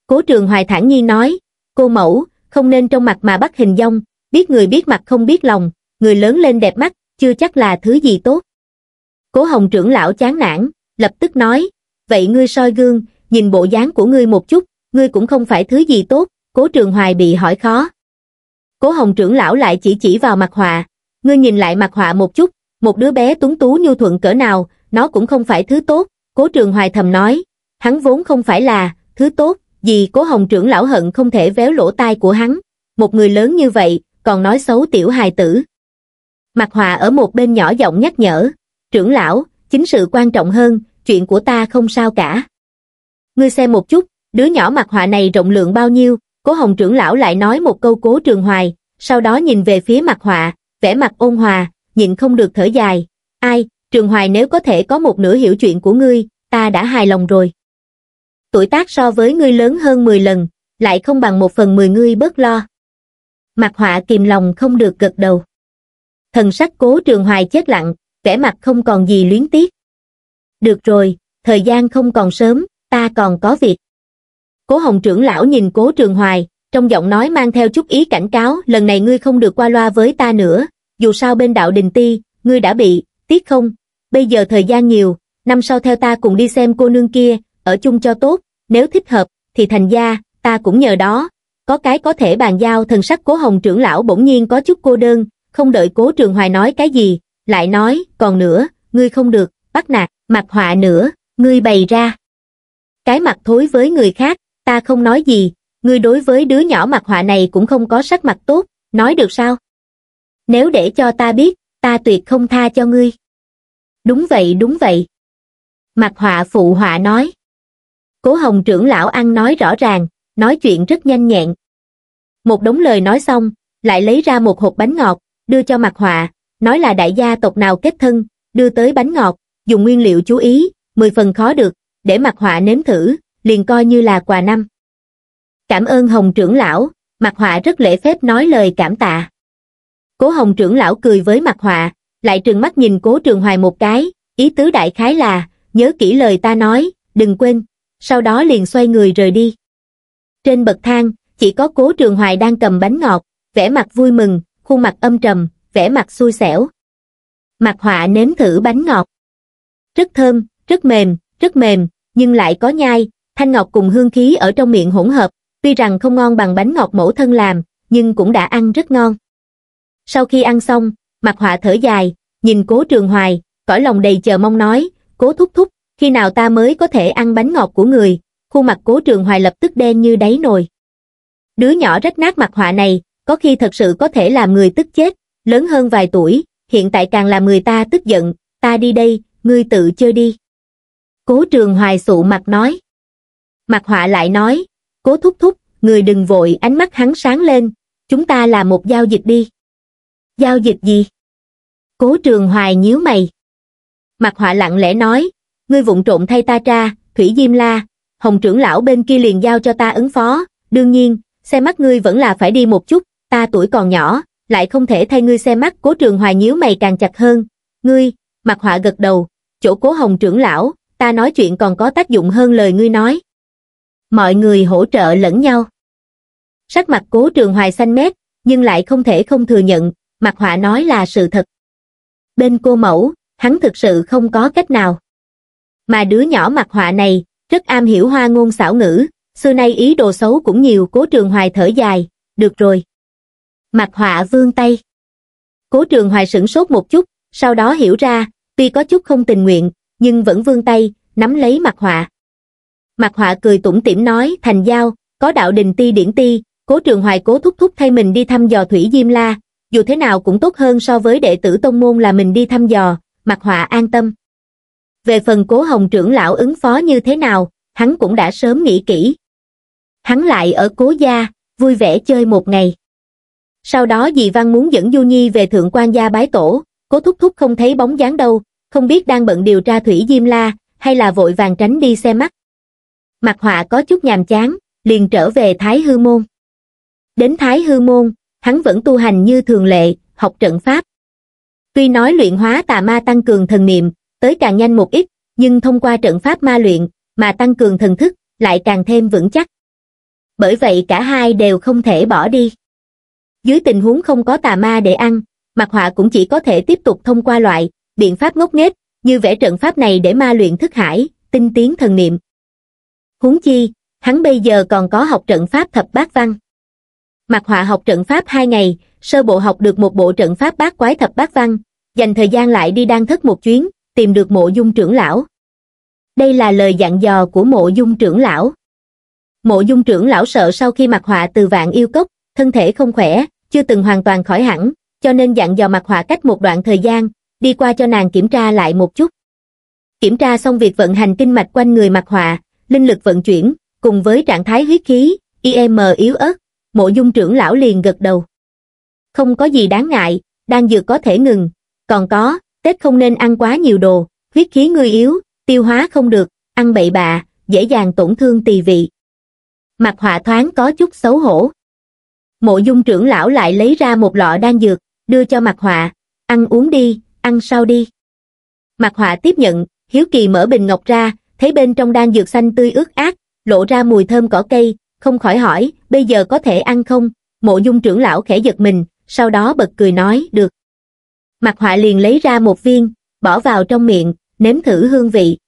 Cố trường hoài thản nhiên nói, cô mẫu, không nên trong mặt mà bắt hình dong, biết người biết mặt không biết lòng, người lớn lên đẹp mắt, chưa chắc là thứ gì tốt. Cố hồng trưởng lão chán nản, lập tức nói, vậy ngươi soi gương, nhìn bộ dáng của ngươi một chút, ngươi cũng không phải thứ gì tốt, cố trường hoài bị hỏi khó. Cố hồng trưởng lão lại chỉ chỉ vào mặt họa, ngươi nhìn lại mặt họa một chút, một đứa bé túng tú nhu thuận cỡ nào, nó cũng không phải thứ tốt, cố trường hoài thầm nói, hắn vốn không phải là, thứ tốt, vì cố hồng trưởng lão hận không thể véo lỗ tai của hắn, một người lớn như vậy, còn nói xấu tiểu hài tử. Mặt hòa ở một bên nhỏ giọng nhắc nhở, trưởng lão, chính sự quan trọng hơn, chuyện của ta không sao cả. Ngươi xem một chút, đứa nhỏ mặt họa này rộng lượng bao nhiêu, cố hồng trưởng lão lại nói một câu cố trường hoài, sau đó nhìn về phía mặt họa, vẻ mặt ôn hòa, nhịn không được thở dài. Ai, trường hoài nếu có thể có một nửa hiểu chuyện của ngươi, ta đã hài lòng rồi. Tuổi tác so với ngươi lớn hơn 10 lần, lại không bằng một phần 10 ngươi bớt lo. Mặt họa kìm lòng không được gật đầu thần sắc cố trường hoài chết lặng vẻ mặt không còn gì luyến tiếc được rồi thời gian không còn sớm ta còn có việc cố hồng trưởng lão nhìn cố trường hoài trong giọng nói mang theo chút ý cảnh cáo lần này ngươi không được qua loa với ta nữa dù sao bên đạo đình ti ngươi đã bị tiếc không bây giờ thời gian nhiều năm sau theo ta cùng đi xem cô nương kia ở chung cho tốt nếu thích hợp thì thành gia ta cũng nhờ đó có cái có thể bàn giao thần sắc cố hồng trưởng lão bỗng nhiên có chút cô đơn không đợi cố trường hoài nói cái gì, lại nói, còn nữa, ngươi không được, bắt nạt, mặt họa nữa, ngươi bày ra. Cái mặt thối với người khác, ta không nói gì, ngươi đối với đứa nhỏ mặt họa này cũng không có sắc mặt tốt, nói được sao? Nếu để cho ta biết, ta tuyệt không tha cho ngươi. Đúng vậy, đúng vậy. Mặt họa phụ họa nói. Cố hồng trưởng lão ăn nói rõ ràng, nói chuyện rất nhanh nhẹn. Một đống lời nói xong, lại lấy ra một hộp bánh ngọt, đưa cho mặt họa, nói là đại gia tộc nào kết thân, đưa tới bánh ngọt, dùng nguyên liệu chú ý, mười phần khó được, để mặt họa nếm thử, liền coi như là quà năm. Cảm ơn Hồng trưởng lão, mặt họa rất lễ phép nói lời cảm tạ. Cố Hồng trưởng lão cười với mặt họa, lại trừng mắt nhìn cố trường hoài một cái, ý tứ đại khái là, nhớ kỹ lời ta nói, đừng quên, sau đó liền xoay người rời đi. Trên bậc thang, chỉ có cố trường hoài đang cầm bánh ngọt, vẻ mặt vui mừng, khuôn mặt âm trầm, vẻ mặt xui xẻo. Mặt họa nếm thử bánh ngọt. Rất thơm, rất mềm, rất mềm, nhưng lại có nhai, thanh ngọt cùng hương khí ở trong miệng hỗn hợp, tuy rằng không ngon bằng bánh ngọt mẫu thân làm, nhưng cũng đã ăn rất ngon. Sau khi ăn xong, mặt họa thở dài, nhìn cố trường hoài, cõi lòng đầy chờ mong nói, cố thúc thúc, khi nào ta mới có thể ăn bánh ngọt của người, khuôn mặt cố trường hoài lập tức đen như đáy nồi. Đứa nhỏ rách nát mặt họa này, có khi thật sự có thể làm người tức chết, lớn hơn vài tuổi, hiện tại càng làm người ta tức giận, ta đi đây, ngươi tự chơi đi. Cố trường hoài sụ mặt nói. Mặt họa lại nói, cố thúc thúc, người đừng vội ánh mắt hắn sáng lên, chúng ta làm một giao dịch đi. Giao dịch gì? Cố trường hoài nhíu mày. Mặt họa lặng lẽ nói, ngươi vụng trộn thay ta tra, Thủy Diêm La, Hồng trưởng lão bên kia liền giao cho ta ứng phó, đương nhiên, xe mắt ngươi vẫn là phải đi một chút, ta tuổi còn nhỏ, lại không thể thay ngươi xem mắt cố trường hoài nhíu mày càng chặt hơn. Ngươi, mặt họa gật đầu, chỗ cố hồng trưởng lão, ta nói chuyện còn có tác dụng hơn lời ngươi nói. Mọi người hỗ trợ lẫn nhau. Sắc mặt cố trường hoài xanh mét, nhưng lại không thể không thừa nhận, mặt họa nói là sự thật. Bên cô mẫu, hắn thực sự không có cách nào. Mà đứa nhỏ mặt họa này, rất am hiểu hoa ngôn xảo ngữ, xưa nay ý đồ xấu cũng nhiều cố trường hoài thở dài, được rồi. Mặt họa vương tay. Cố trường hoài sửng sốt một chút, sau đó hiểu ra, tuy có chút không tình nguyện, nhưng vẫn vương tay, nắm lấy mặt họa. Mặt họa cười tủm tỉm nói, thành giao, có đạo đình ti điển ti, cố trường hoài cố thúc thúc thay mình đi thăm dò thủy diêm la, dù thế nào cũng tốt hơn so với đệ tử tông môn là mình đi thăm dò, mặt họa an tâm. Về phần cố hồng trưởng lão ứng phó như thế nào, hắn cũng đã sớm nghĩ kỹ. Hắn lại ở cố gia, vui vẻ chơi một ngày. Sau đó dì Văn muốn dẫn Du Nhi về thượng quan gia bái tổ, cố thúc thúc không thấy bóng dáng đâu, không biết đang bận điều tra Thủy Diêm La, hay là vội vàng tránh đi xe mắt. Mặt họa có chút nhàm chán, liền trở về Thái Hư Môn. Đến Thái Hư Môn, hắn vẫn tu hành như thường lệ, học trận pháp. Tuy nói luyện hóa tà ma tăng cường thần niệm, tới càng nhanh một ít, nhưng thông qua trận pháp ma luyện, mà tăng cường thần thức, lại càng thêm vững chắc. Bởi vậy cả hai đều không thể bỏ đi dưới tình huống không có tà ma để ăn mặt họa cũng chỉ có thể tiếp tục thông qua loại biện pháp ngốc nghếch như vẽ trận pháp này để ma luyện thức hải tinh tiến thần niệm huống chi hắn bây giờ còn có học trận pháp thập bát văn mặt họa học trận pháp hai ngày sơ bộ học được một bộ trận pháp bát quái thập bát văn dành thời gian lại đi đang thất một chuyến tìm được mộ dung trưởng lão đây là lời dặn dò của mộ dung trưởng lão mộ dung trưởng lão sợ sau khi mặt họa từ vạn yêu cốc thân thể không khỏe, chưa từng hoàn toàn khỏi hẳn, cho nên dặn dò mặt họa cách một đoạn thời gian, đi qua cho nàng kiểm tra lại một chút. Kiểm tra xong việc vận hành kinh mạch quanh người mặt họa, linh lực vận chuyển, cùng với trạng thái huyết khí, IM yếu ớt, mộ dung trưởng lão liền gật đầu. Không có gì đáng ngại, đang dược có thể ngừng, còn có, Tết không nên ăn quá nhiều đồ, huyết khí ngươi yếu, tiêu hóa không được, ăn bậy bạ, dễ dàng tổn thương tỳ vị. Mặt họa thoáng có chút xấu hổ mộ dung trưởng lão lại lấy ra một lọ đan dược, đưa cho mặt họa, ăn uống đi, ăn sau đi. Mặt họa tiếp nhận, hiếu kỳ mở bình ngọc ra, thấy bên trong đan dược xanh tươi ướt át, lộ ra mùi thơm cỏ cây, không khỏi hỏi, bây giờ có thể ăn không? Mộ dung trưởng lão khẽ giật mình, sau đó bật cười nói, được. Mặt họa liền lấy ra một viên, bỏ vào trong miệng, nếm thử hương vị.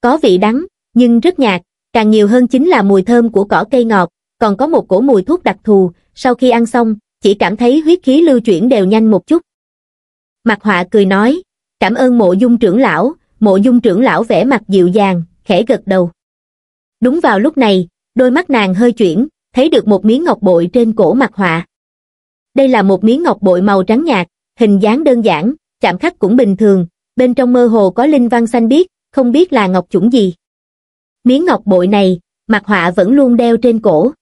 Có vị đắng, nhưng rất nhạt, càng nhiều hơn chính là mùi thơm của cỏ cây ngọt, còn có một cổ mùi thuốc đặc thù, sau khi ăn xong, chỉ cảm thấy huyết khí lưu chuyển đều nhanh một chút. Mặt họa cười nói, cảm ơn mộ dung trưởng lão, mộ dung trưởng lão vẻ mặt dịu dàng, khẽ gật đầu. Đúng vào lúc này, đôi mắt nàng hơi chuyển, thấy được một miếng ngọc bội trên cổ mặt họa. Đây là một miếng ngọc bội màu trắng nhạt, hình dáng đơn giản, chạm khắc cũng bình thường, bên trong mơ hồ có linh văn xanh biếc, không biết là ngọc chủng gì. Miếng ngọc bội này, mặt họa vẫn luôn đeo trên cổ,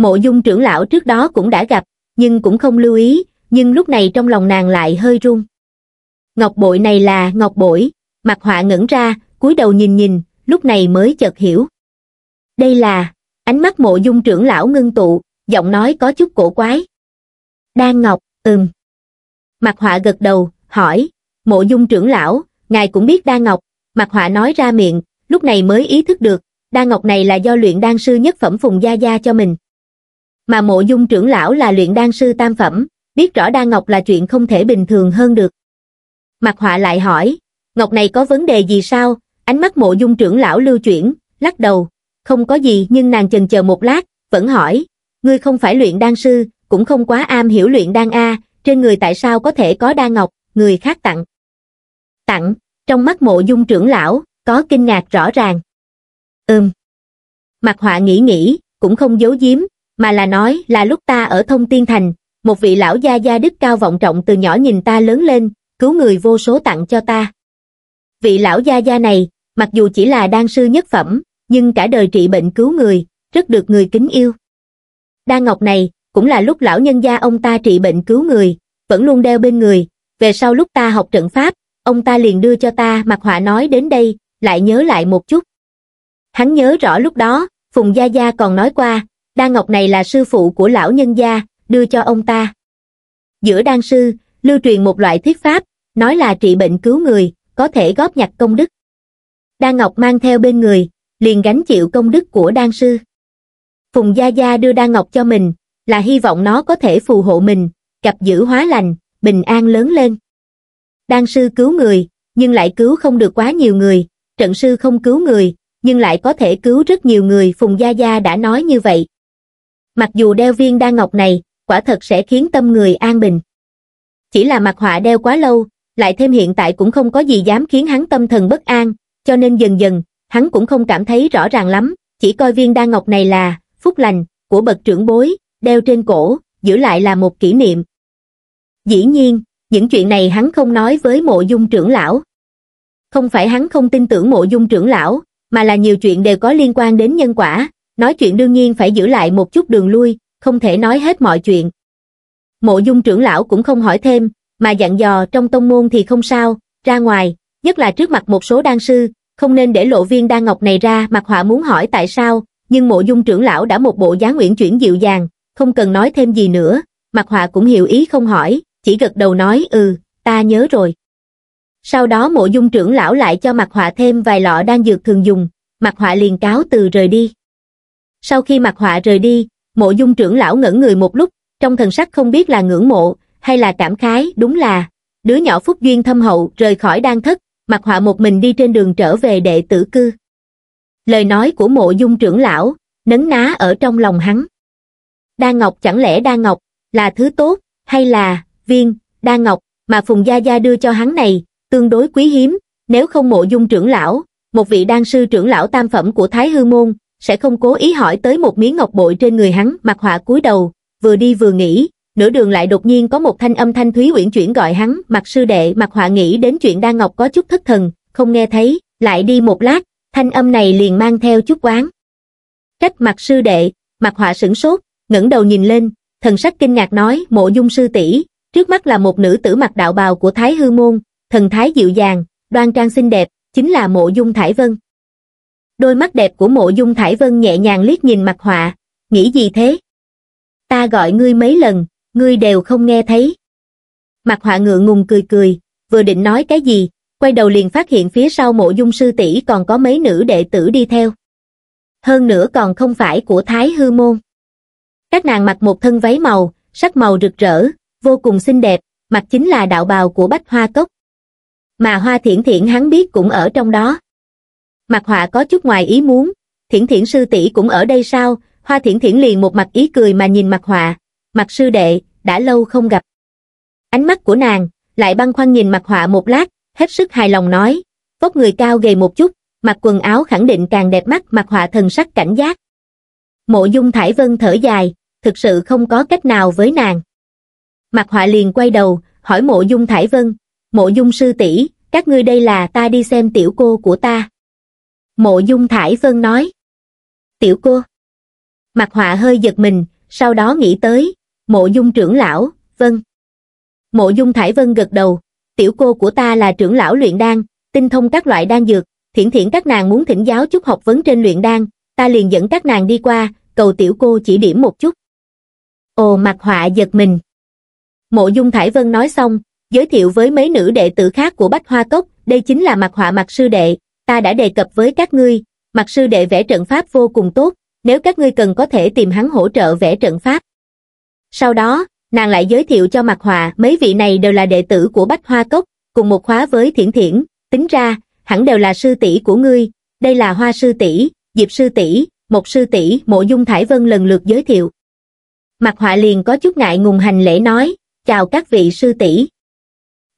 mộ dung trưởng lão trước đó cũng đã gặp nhưng cũng không lưu ý nhưng lúc này trong lòng nàng lại hơi run ngọc bội này là ngọc bội mặt họa ngẩn ra cúi đầu nhìn nhìn lúc này mới chợt hiểu đây là ánh mắt mộ dung trưởng lão ngưng tụ giọng nói có chút cổ quái đan ngọc ừm mặt họa gật đầu hỏi mộ dung trưởng lão ngài cũng biết đan ngọc mặt họa nói ra miệng lúc này mới ý thức được đan ngọc này là do luyện đan sư nhất phẩm phùng gia gia cho mình mà mộ dung trưởng lão là luyện đan sư tam phẩm, biết rõ đan ngọc là chuyện không thể bình thường hơn được. Mặt họa lại hỏi, ngọc này có vấn đề gì sao? Ánh mắt mộ dung trưởng lão lưu chuyển, lắc đầu, không có gì nhưng nàng chần chờ một lát, vẫn hỏi, ngươi không phải luyện đan sư, cũng không quá am hiểu luyện đan A, trên người tại sao có thể có đan ngọc, người khác tặng. Tặng, trong mắt mộ dung trưởng lão, có kinh ngạc rõ ràng. Ừm. Mặt họa nghĩ nghĩ, cũng không giấu giếm, mà là nói là lúc ta ở thông tiên thành, một vị lão gia gia đức cao vọng trọng từ nhỏ nhìn ta lớn lên, cứu người vô số tặng cho ta. Vị lão gia gia này, mặc dù chỉ là đan sư nhất phẩm, nhưng cả đời trị bệnh cứu người, rất được người kính yêu. đa ngọc này, cũng là lúc lão nhân gia ông ta trị bệnh cứu người, vẫn luôn đeo bên người, về sau lúc ta học trận pháp, ông ta liền đưa cho ta mặt họa nói đến đây, lại nhớ lại một chút. Hắn nhớ rõ lúc đó, Phùng Gia Gia còn nói qua, đan ngọc này là sư phụ của lão nhân gia đưa cho ông ta giữa đan sư lưu truyền một loại thuyết pháp nói là trị bệnh cứu người có thể góp nhặt công đức đan ngọc mang theo bên người liền gánh chịu công đức của đan sư phùng gia gia đưa đan ngọc cho mình là hy vọng nó có thể phù hộ mình gặp giữ hóa lành bình an lớn lên đan sư cứu người nhưng lại cứu không được quá nhiều người trận sư không cứu người nhưng lại có thể cứu rất nhiều người Phùng Gia Gia đã nói như vậy mặc dù đeo viên đa ngọc này, quả thật sẽ khiến tâm người an bình. Chỉ là mặt họa đeo quá lâu, lại thêm hiện tại cũng không có gì dám khiến hắn tâm thần bất an, cho nên dần dần, hắn cũng không cảm thấy rõ ràng lắm, chỉ coi viên đa ngọc này là phúc lành của bậc trưởng bối, đeo trên cổ, giữ lại là một kỷ niệm. Dĩ nhiên, những chuyện này hắn không nói với mộ dung trưởng lão. Không phải hắn không tin tưởng mộ dung trưởng lão, mà là nhiều chuyện đều có liên quan đến nhân quả, nói chuyện đương nhiên phải giữ lại một chút đường lui, không thể nói hết mọi chuyện. Mộ dung trưởng lão cũng không hỏi thêm, mà dặn dò trong tông môn thì không sao, ra ngoài, nhất là trước mặt một số đan sư, không nên để lộ viên đan ngọc này ra mặc họa muốn hỏi tại sao, nhưng mộ dung trưởng lão đã một bộ giá nguyện chuyển dịu dàng, không cần nói thêm gì nữa, mặc họa cũng hiểu ý không hỏi, chỉ gật đầu nói ừ, ta nhớ rồi. Sau đó mộ dung trưởng lão lại cho mặt họa thêm vài lọ đan dược thường dùng, mặt họa liền cáo từ rời đi. Sau khi mặt họa rời đi, mộ dung trưởng lão ngẩn người một lúc, trong thần sắc không biết là ngưỡng mộ, hay là cảm khái, đúng là, đứa nhỏ phúc duyên thâm hậu rời khỏi đan thất, mặt họa một mình đi trên đường trở về đệ tử cư. Lời nói của mộ dung trưởng lão, nấn ná ở trong lòng hắn. Đa Ngọc chẳng lẽ Đa Ngọc là thứ tốt, hay là viên, Đa Ngọc mà Phùng Gia Gia đưa cho hắn này, tương đối quý hiếm, nếu không mộ dung trưởng lão, một vị đan sư trưởng lão tam phẩm của Thái Hư Môn, sẽ không cố ý hỏi tới một miếng ngọc bội trên người hắn mặt họa cúi đầu, vừa đi vừa nghĩ, nửa đường lại đột nhiên có một thanh âm thanh thúy uyển chuyển gọi hắn, mặt sư đệ mặt họa nghĩ đến chuyện đa ngọc có chút thất thần, không nghe thấy, lại đi một lát, thanh âm này liền mang theo chút oán. Trách mặt sư đệ, mặt họa sửng sốt, ngẩng đầu nhìn lên, thần sắc kinh ngạc nói mộ dung sư tỷ trước mắt là một nữ tử mặc đạo bào của Thái Hư Môn, thần thái dịu dàng, đoan trang xinh đẹp, chính là mộ dung Thải Vân đôi mắt đẹp của mộ dung Thải Vân nhẹ nhàng liếc nhìn mặt họa, nghĩ gì thế? Ta gọi ngươi mấy lần, ngươi đều không nghe thấy. Mặt họa ngựa ngùng cười cười, vừa định nói cái gì, quay đầu liền phát hiện phía sau mộ dung sư tỷ còn có mấy nữ đệ tử đi theo. Hơn nữa còn không phải của Thái Hư Môn. Các nàng mặc một thân váy màu, sắc màu rực rỡ, vô cùng xinh đẹp, mặt chính là đạo bào của Bách Hoa Cốc. Mà Hoa Thiển Thiển hắn biết cũng ở trong đó. Mặt họa có chút ngoài ý muốn, thiển thiển sư tỷ cũng ở đây sao, hoa thiển thiển liền một mặt ý cười mà nhìn mặt họa, mặt sư đệ, đã lâu không gặp. Ánh mắt của nàng, lại băng khoăn nhìn mặt họa một lát, hết sức hài lòng nói, vóc người cao gầy một chút, mặc quần áo khẳng định càng đẹp mắt mặt họa thần sắc cảnh giác. Mộ dung Thải Vân thở dài, thực sự không có cách nào với nàng. Mặt họa liền quay đầu, hỏi mộ dung Thải Vân, mộ dung sư tỷ các ngươi đây là ta đi xem tiểu cô của ta. Mộ Dung Thải Vân nói. Tiểu cô. Mặt họa hơi giật mình, sau đó nghĩ tới, Mộ Dung trưởng lão, vâng. Mộ Dung Thải Vân gật đầu, tiểu cô của ta là trưởng lão luyện đan, tinh thông các loại đan dược, thiển thiển các nàng muốn thỉnh giáo chút học vấn trên luyện đan, ta liền dẫn các nàng đi qua, cầu tiểu cô chỉ điểm một chút. Ồ mặt họa giật mình. Mộ Dung Thải Vân nói xong, giới thiệu với mấy nữ đệ tử khác của Bách Hoa Cốc, đây chính là mặt họa mặt sư đệ, ta đã đề cập với các ngươi, mặc sư đệ vẽ trận pháp vô cùng tốt, nếu các ngươi cần có thể tìm hắn hỗ trợ vẽ trận pháp. Sau đó, nàng lại giới thiệu cho Mạc Hòa mấy vị này đều là đệ tử của Bách Hoa Cốc, cùng một khóa với Thiển Thiển, tính ra, hẳn đều là sư tỷ của ngươi, đây là Hoa sư tỷ, Diệp sư tỷ, một sư tỷ, Mộ Dung Thải Vân lần lượt giới thiệu. Mạc Họa liền có chút ngại ngùng hành lễ nói, "Chào các vị sư tỷ."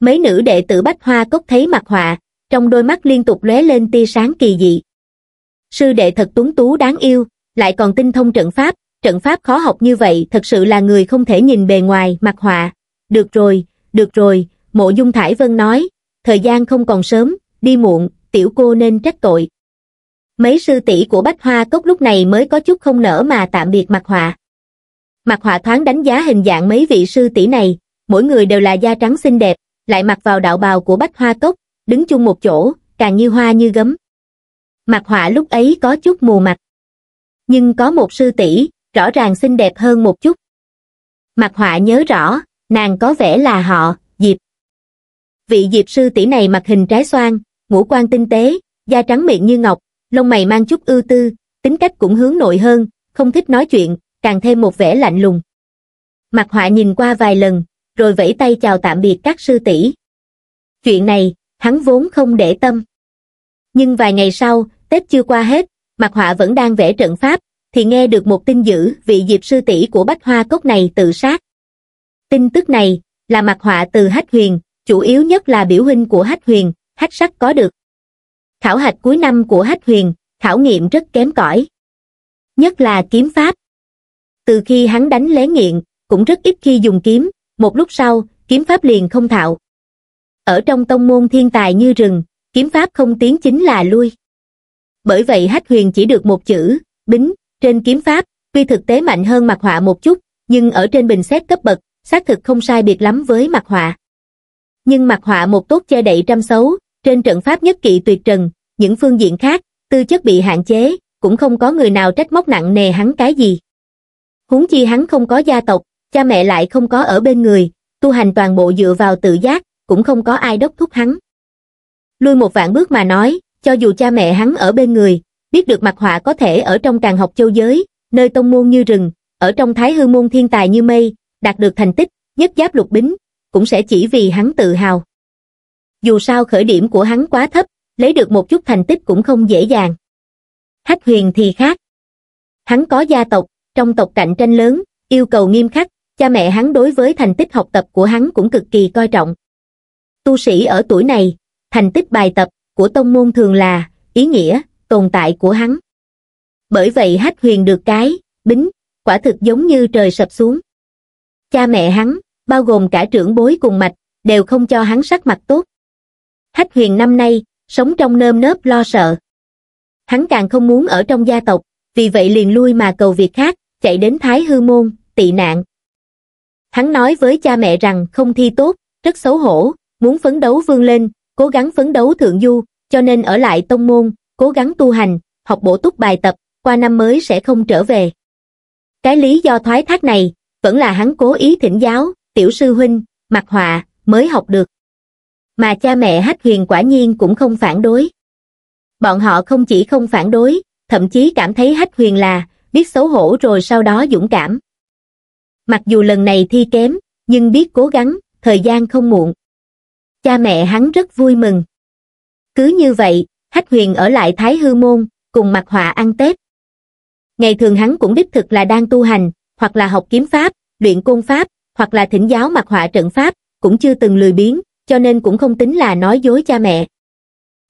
Mấy nữ đệ tử Bách Hoa Cốc thấy Mạc Họa, trong đôi mắt liên tục lóe lên tia sáng kỳ dị sư đệ thật tuấn tú đáng yêu lại còn tinh thông trận pháp trận pháp khó học như vậy thật sự là người không thể nhìn bề ngoài mặt họa được rồi được rồi mộ dung thải vân nói thời gian không còn sớm đi muộn tiểu cô nên trách tội mấy sư tỷ của bách hoa cốc lúc này mới có chút không nở mà tạm biệt mặt họa mặt họa thoáng đánh giá hình dạng mấy vị sư tỷ này mỗi người đều là da trắng xinh đẹp lại mặc vào đạo bào của bách hoa cốc đứng chung một chỗ càng như hoa như gấm mặt họa lúc ấy có chút mù mặt nhưng có một sư tỷ rõ ràng xinh đẹp hơn một chút mặt họa nhớ rõ nàng có vẻ là họ diệp vị diệp sư tỷ này mặt hình trái xoan ngũ quan tinh tế da trắng miệng như ngọc lông mày mang chút ưu tư tính cách cũng hướng nội hơn không thích nói chuyện càng thêm một vẻ lạnh lùng mặt họa nhìn qua vài lần rồi vẫy tay chào tạm biệt các sư tỷ chuyện này hắn vốn không để tâm nhưng vài ngày sau tết chưa qua hết mặt họa vẫn đang vẽ trận pháp thì nghe được một tin dữ vị diệp sư tỷ của bách hoa cốc này tự sát tin tức này là mặt họa từ hách huyền chủ yếu nhất là biểu huynh của hách huyền hách sắc có được khảo hạch cuối năm của hách huyền khảo nghiệm rất kém cỏi nhất là kiếm pháp từ khi hắn đánh lén nghiện cũng rất ít khi dùng kiếm một lúc sau kiếm pháp liền không thạo ở trong tông môn thiên tài như rừng, kiếm pháp không tiến chính là lui. Bởi vậy Hách Huyền chỉ được một chữ, bính, trên kiếm pháp, tuy thực tế mạnh hơn mặt họa một chút, nhưng ở trên bình xét cấp bậc, xác thực không sai biệt lắm với mặt họa. Nhưng mặt họa một tốt che đậy trăm xấu, trên trận pháp nhất kỵ tuyệt trần, những phương diện khác, tư chất bị hạn chế, cũng không có người nào trách móc nặng nề hắn cái gì. Huống chi hắn không có gia tộc, cha mẹ lại không có ở bên người, tu hành toàn bộ dựa vào tự giác, cũng không có ai đốc thúc hắn. Lui một vạn bước mà nói, cho dù cha mẹ hắn ở bên người, biết được mặt họa có thể ở trong càng học châu giới, nơi tông môn như rừng, ở trong thái hư môn thiên tài như mây, đạt được thành tích, nhất giáp lục bính, cũng sẽ chỉ vì hắn tự hào. Dù sao khởi điểm của hắn quá thấp, lấy được một chút thành tích cũng không dễ dàng. Hách huyền thì khác. Hắn có gia tộc, trong tộc cạnh tranh lớn, yêu cầu nghiêm khắc, cha mẹ hắn đối với thành tích học tập của hắn cũng cực kỳ coi trọng tu sĩ ở tuổi này thành tích bài tập của tông môn thường là ý nghĩa tồn tại của hắn bởi vậy hách huyền được cái bính quả thực giống như trời sập xuống cha mẹ hắn bao gồm cả trưởng bối cùng mạch đều không cho hắn sắc mặt tốt hách huyền năm nay sống trong nơm nớp lo sợ hắn càng không muốn ở trong gia tộc vì vậy liền lui mà cầu việc khác chạy đến thái hư môn tị nạn hắn nói với cha mẹ rằng không thi tốt rất xấu hổ muốn phấn đấu vươn lên cố gắng phấn đấu thượng du cho nên ở lại tông môn cố gắng tu hành học bổ túc bài tập qua năm mới sẽ không trở về cái lý do thoái thác này vẫn là hắn cố ý thỉnh giáo tiểu sư huynh mặc họa mới học được mà cha mẹ hách huyền quả nhiên cũng không phản đối bọn họ không chỉ không phản đối thậm chí cảm thấy hách huyền là biết xấu hổ rồi sau đó dũng cảm mặc dù lần này thi kém nhưng biết cố gắng thời gian không muộn cha mẹ hắn rất vui mừng. Cứ như vậy, Hách Huyền ở lại Thái Hư Môn, cùng Mạc Họa ăn Tết. Ngày thường hắn cũng đích thực là đang tu hành, hoặc là học kiếm pháp, luyện côn pháp, hoặc là thỉnh giáo Mạc Họa trận pháp, cũng chưa từng lười biếng, cho nên cũng không tính là nói dối cha mẹ.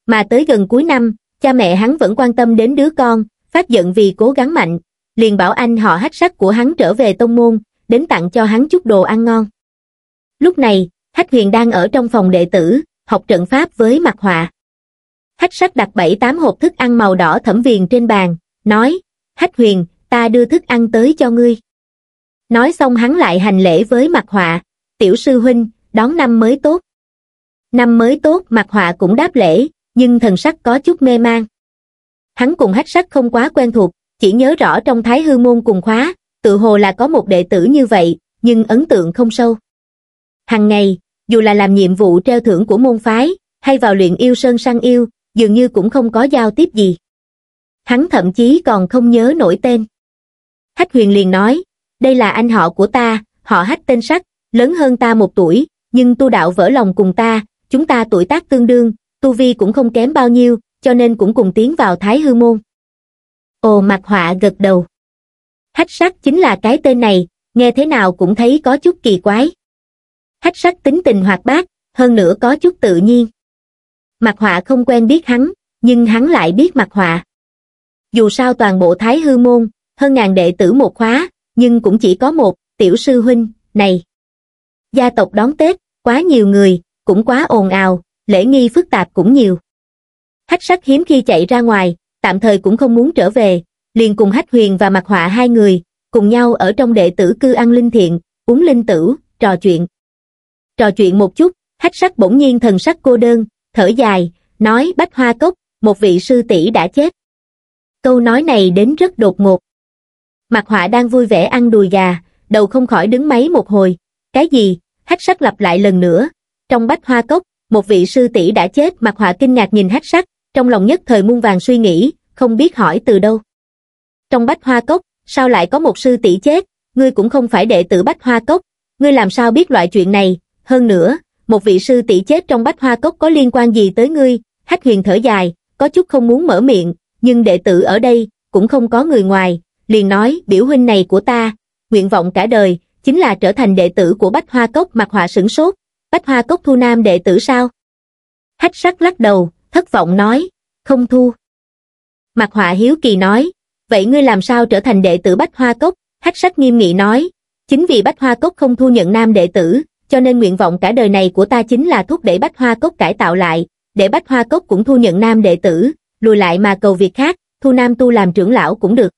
Mà tới gần cuối năm, cha mẹ hắn vẫn quan tâm đến đứa con, phát giận vì cố gắng mạnh, liền bảo anh họ hách sắc của hắn trở về tông môn, đến tặng cho hắn chút đồ ăn ngon. Lúc này, hách huyền đang ở trong phòng đệ tử học trận pháp với mặt họa hách sách đặt bảy tám hộp thức ăn màu đỏ thẩm viền trên bàn nói hách huyền ta đưa thức ăn tới cho ngươi nói xong hắn lại hành lễ với mặt họa tiểu sư huynh đón năm mới tốt năm mới tốt mặt họa cũng đáp lễ nhưng thần sắc có chút mê man hắn cùng hách sách không quá quen thuộc chỉ nhớ rõ trong thái hư môn cùng khóa tự hồ là có một đệ tử như vậy nhưng ấn tượng không sâu Hằng ngày, dù là làm nhiệm vụ treo thưởng của môn phái, hay vào luyện yêu sơn săn yêu, dường như cũng không có giao tiếp gì. Hắn thậm chí còn không nhớ nổi tên. Hách huyền liền nói, đây là anh họ của ta, họ hách tên sắc, lớn hơn ta một tuổi, nhưng tu đạo vỡ lòng cùng ta, chúng ta tuổi tác tương đương, tu vi cũng không kém bao nhiêu, cho nên cũng cùng tiến vào thái hư môn. Ồ mặt họa gật đầu. Hách sắc chính là cái tên này, nghe thế nào cũng thấy có chút kỳ quái hách sắc tính tình hoạt bát hơn nữa có chút tự nhiên mặt họa không quen biết hắn nhưng hắn lại biết mặt họa dù sao toàn bộ thái hư môn hơn ngàn đệ tử một khóa nhưng cũng chỉ có một tiểu sư huynh này gia tộc đón tết quá nhiều người cũng quá ồn ào lễ nghi phức tạp cũng nhiều hách sắc hiếm khi chạy ra ngoài tạm thời cũng không muốn trở về liền cùng hách huyền và mặt họa hai người cùng nhau ở trong đệ tử cư ăn linh thiện uống linh tử trò chuyện trò chuyện một chút, hách sắc bỗng nhiên thần sắc cô đơn, thở dài, nói bách hoa cốc, một vị sư tỷ đã chết. Câu nói này đến rất đột ngột. Mặt họa đang vui vẻ ăn đùi gà, đầu không khỏi đứng máy một hồi. Cái gì? Hách sắc lặp lại lần nữa. Trong bách hoa cốc, một vị sư tỷ đã chết mặt họa kinh ngạc nhìn hách sắc, trong lòng nhất thời muôn vàng suy nghĩ, không biết hỏi từ đâu. Trong bách hoa cốc, sao lại có một sư tỷ chết? Ngươi cũng không phải đệ tử bách hoa cốc, ngươi làm sao biết loại chuyện này? hơn nữa một vị sư tỷ chết trong bách hoa cốc có liên quan gì tới ngươi hách huyền thở dài có chút không muốn mở miệng nhưng đệ tử ở đây cũng không có người ngoài liền nói biểu huynh này của ta nguyện vọng cả đời chính là trở thành đệ tử của bách hoa cốc mặt họa sửng sốt bách hoa cốc thu nam đệ tử sao hách sắc lắc đầu thất vọng nói không thu mặt họa hiếu kỳ nói vậy ngươi làm sao trở thành đệ tử bách hoa cốc hách sắc nghiêm nghị nói chính vì bách hoa cốc không thu nhận nam đệ tử cho nên nguyện vọng cả đời này của ta chính là thúc đẩy bách hoa cốc cải tạo lại, để bách hoa cốc cũng thu nhận nam đệ tử, lùi lại mà cầu việc khác, thu nam tu làm trưởng lão cũng được.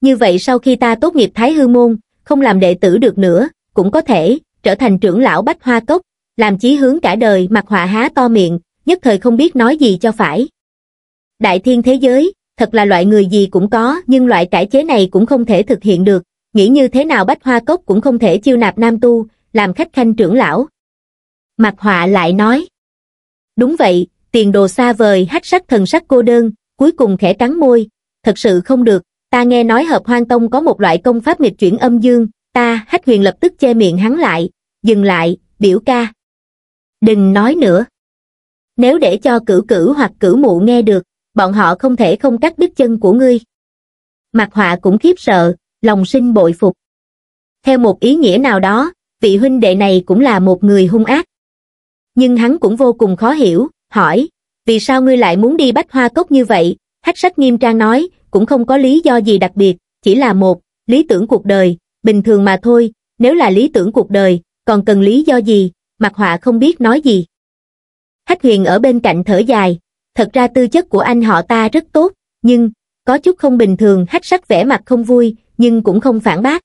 Như vậy sau khi ta tốt nghiệp Thái Hư Môn, không làm đệ tử được nữa, cũng có thể, trở thành trưởng lão bách hoa cốc, làm chí hướng cả đời mặt họa há to miệng, nhất thời không biết nói gì cho phải. Đại thiên thế giới, thật là loại người gì cũng có, nhưng loại cải chế này cũng không thể thực hiện được, nghĩ như thế nào bách hoa cốc cũng không thể chiêu nạp nam tu, làm khách khanh trưởng lão. Mạc Họa lại nói, đúng vậy, tiền đồ xa vời hắc sắc thần sắc cô đơn, cuối cùng khẽ cắn môi, thật sự không được, ta nghe nói hợp hoang tông có một loại công pháp nghịch chuyển âm dương, ta hắc huyền lập tức che miệng hắn lại, dừng lại, biểu ca. Đừng nói nữa. Nếu để cho cửu cử hoặc cửu mụ nghe được, bọn họ không thể không cắt đứt chân của ngươi. Mặt họa cũng khiếp sợ, lòng sinh bội phục. Theo một ý nghĩa nào đó, vị huynh đệ này cũng là một người hung ác. Nhưng hắn cũng vô cùng khó hiểu, hỏi, vì sao ngươi lại muốn đi bách hoa cốc như vậy? Hách sách nghiêm trang nói, cũng không có lý do gì đặc biệt, chỉ là một, lý tưởng cuộc đời, bình thường mà thôi, nếu là lý tưởng cuộc đời, còn cần lý do gì, mặt họa không biết nói gì. Hách huyền ở bên cạnh thở dài, thật ra tư chất của anh họ ta rất tốt, nhưng, có chút không bình thường hách sắc vẻ mặt không vui, nhưng cũng không phản bác.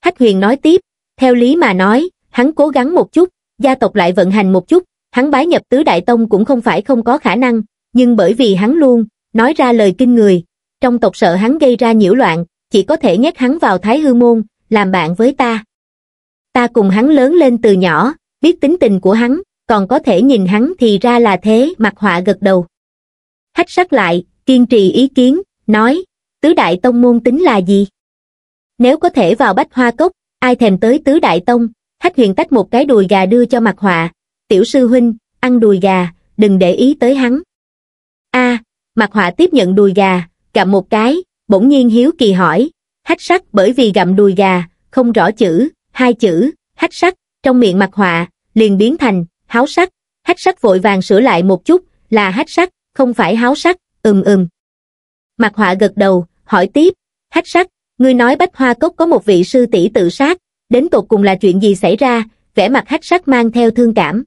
Hách huyền nói tiếp, theo lý mà nói, hắn cố gắng một chút, gia tộc lại vận hành một chút, hắn bái nhập tứ đại tông cũng không phải không có khả năng, nhưng bởi vì hắn luôn nói ra lời kinh người, trong tộc sợ hắn gây ra nhiễu loạn, chỉ có thể nhét hắn vào Thái Hư môn, làm bạn với ta. Ta cùng hắn lớn lên từ nhỏ, biết tính tình của hắn, còn có thể nhìn hắn thì ra là thế, mặt họa gật đầu. Hách sắc lại, kiên trì ý kiến, nói, tứ đại tông môn tính là gì? Nếu có thể vào bách hoa cốc, ai thèm tới tứ đại tông, hách huyền tách một cái đùi gà đưa cho mặt họa, tiểu sư huynh, ăn đùi gà, đừng để ý tới hắn. a à, mặt họa tiếp nhận đùi gà, gặm một cái, bỗng nhiên hiếu kỳ hỏi, hách sắc bởi vì gặm đùi gà, không rõ chữ, hai chữ, hách sắc, trong miệng mặt họa, liền biến thành, háo sắc, hách sắc vội vàng sửa lại một chút, là hách sắc, không phải háo sắc, ừm ừm. Mặt họa gật đầu, hỏi tiếp, hách sắc, ngươi nói bách hoa cốc có một vị sư tỷ tự sát đến tột cùng là chuyện gì xảy ra vẻ mặt hách sắc mang theo thương cảm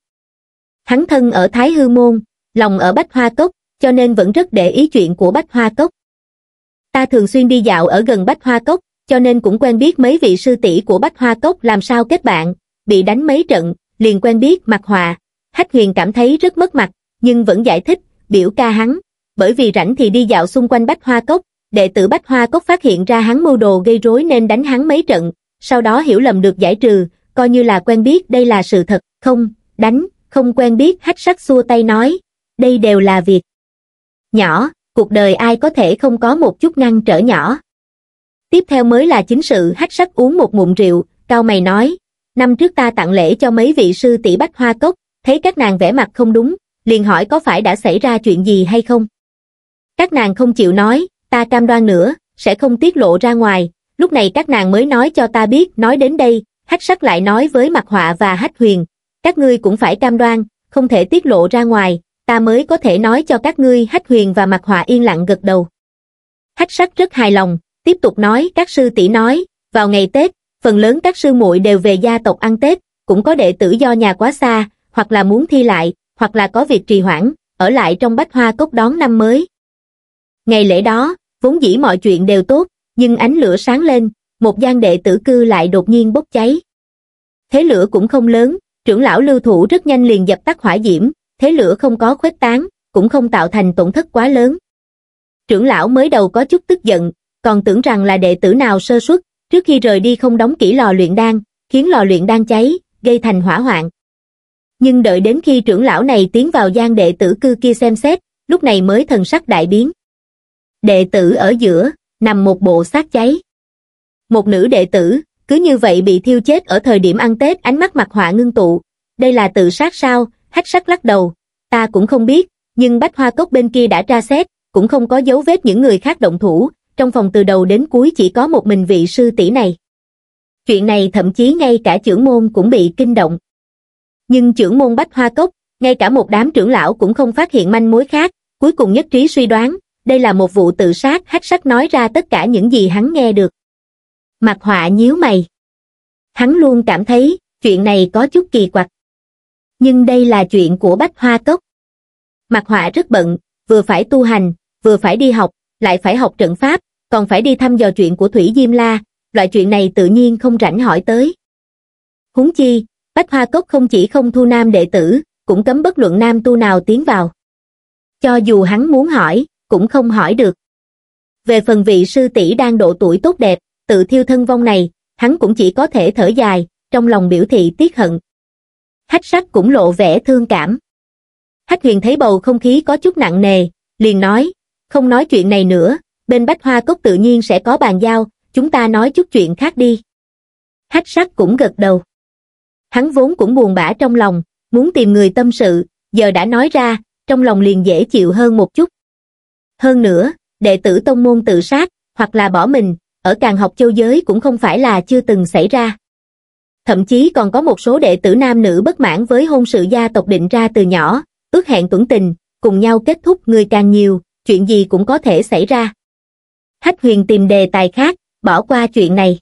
hắn thân ở thái hư môn lòng ở bách hoa cốc cho nên vẫn rất để ý chuyện của bách hoa cốc ta thường xuyên đi dạo ở gần bách hoa cốc cho nên cũng quen biết mấy vị sư tỷ của bách hoa cốc làm sao kết bạn bị đánh mấy trận liền quen biết mặt hòa hách huyền cảm thấy rất mất mặt nhưng vẫn giải thích biểu ca hắn bởi vì rảnh thì đi dạo xung quanh bách hoa cốc đệ tử Bách Hoa Cốc phát hiện ra hắn mưu đồ gây rối nên đánh hắn mấy trận, sau đó hiểu lầm được giải trừ, coi như là quen biết đây là sự thật, không, đánh, không quen biết hách sắc xua tay nói, đây đều là việc nhỏ, cuộc đời ai có thể không có một chút ngăn trở nhỏ. Tiếp theo mới là chính sự hách sắc uống một ngụm rượu, cao mày nói, năm trước ta tặng lễ cho mấy vị sư tỷ Bách Hoa Cốc, thấy các nàng vẽ mặt không đúng, liền hỏi có phải đã xảy ra chuyện gì hay không. Các nàng không chịu nói, ta cam đoan nữa, sẽ không tiết lộ ra ngoài, lúc này các nàng mới nói cho ta biết, nói đến đây, hách sắc lại nói với mặt họa và hách huyền, các ngươi cũng phải cam đoan, không thể tiết lộ ra ngoài, ta mới có thể nói cho các ngươi hách huyền và mặt họa yên lặng gật đầu. Hách sắc rất hài lòng, tiếp tục nói các sư tỷ nói, vào ngày Tết, phần lớn các sư muội đều về gia tộc ăn Tết, cũng có đệ tử do nhà quá xa, hoặc là muốn thi lại, hoặc là có việc trì hoãn, ở lại trong bách hoa cốc đón năm mới. Ngày lễ đó, vốn dĩ mọi chuyện đều tốt, nhưng ánh lửa sáng lên, một gian đệ tử cư lại đột nhiên bốc cháy. Thế lửa cũng không lớn, trưởng lão lưu thủ rất nhanh liền dập tắt hỏa diễm, thế lửa không có khuếch tán, cũng không tạo thành tổn thất quá lớn. Trưởng lão mới đầu có chút tức giận, còn tưởng rằng là đệ tử nào sơ suất, trước khi rời đi không đóng kỹ lò luyện đan, khiến lò luyện đan cháy, gây thành hỏa hoạn. Nhưng đợi đến khi trưởng lão này tiến vào gian đệ tử cư kia xem xét, lúc này mới thần sắc đại biến đệ tử ở giữa, nằm một bộ xác cháy. Một nữ đệ tử, cứ như vậy bị thiêu chết ở thời điểm ăn Tết ánh mắt mặt họa ngưng tụ. Đây là tự sát sao, hách sắc lắc đầu, ta cũng không biết, nhưng bách hoa cốc bên kia đã tra xét, cũng không có dấu vết những người khác động thủ, trong phòng từ đầu đến cuối chỉ có một mình vị sư tỷ này. Chuyện này thậm chí ngay cả trưởng môn cũng bị kinh động. Nhưng trưởng môn bách hoa cốc, ngay cả một đám trưởng lão cũng không phát hiện manh mối khác, cuối cùng nhất trí suy đoán, đây là một vụ tự sát hắc sắc nói ra tất cả những gì hắn nghe được. Mặt họa nhíu mày. Hắn luôn cảm thấy, chuyện này có chút kỳ quặc. Nhưng đây là chuyện của Bách Hoa Cốc. Mặt họa rất bận, vừa phải tu hành, vừa phải đi học, lại phải học trận pháp, còn phải đi thăm dò chuyện của Thủy Diêm La, loại chuyện này tự nhiên không rảnh hỏi tới. Húng chi, Bách Hoa Cốc không chỉ không thu nam đệ tử, cũng cấm bất luận nam tu nào tiến vào. Cho dù hắn muốn hỏi, cũng không hỏi được. Về phần vị sư tỷ đang độ tuổi tốt đẹp, tự thiêu thân vong này, hắn cũng chỉ có thể thở dài, trong lòng biểu thị tiếc hận. Hách sắc cũng lộ vẻ thương cảm. Hách huyền thấy bầu không khí có chút nặng nề, liền nói, không nói chuyện này nữa, bên bách hoa cốc tự nhiên sẽ có bàn giao, chúng ta nói chút chuyện khác đi. Hách sắc cũng gật đầu. Hắn vốn cũng buồn bã trong lòng, muốn tìm người tâm sự, giờ đã nói ra, trong lòng liền dễ chịu hơn một chút. Hơn nữa, đệ tử tông môn tự sát, hoặc là bỏ mình, ở càng học châu giới cũng không phải là chưa từng xảy ra. Thậm chí còn có một số đệ tử nam nữ bất mãn với hôn sự gia tộc định ra từ nhỏ, ước hẹn tuẩn tình, cùng nhau kết thúc người càng nhiều, chuyện gì cũng có thể xảy ra. Hách huyền tìm đề tài khác, bỏ qua chuyện này.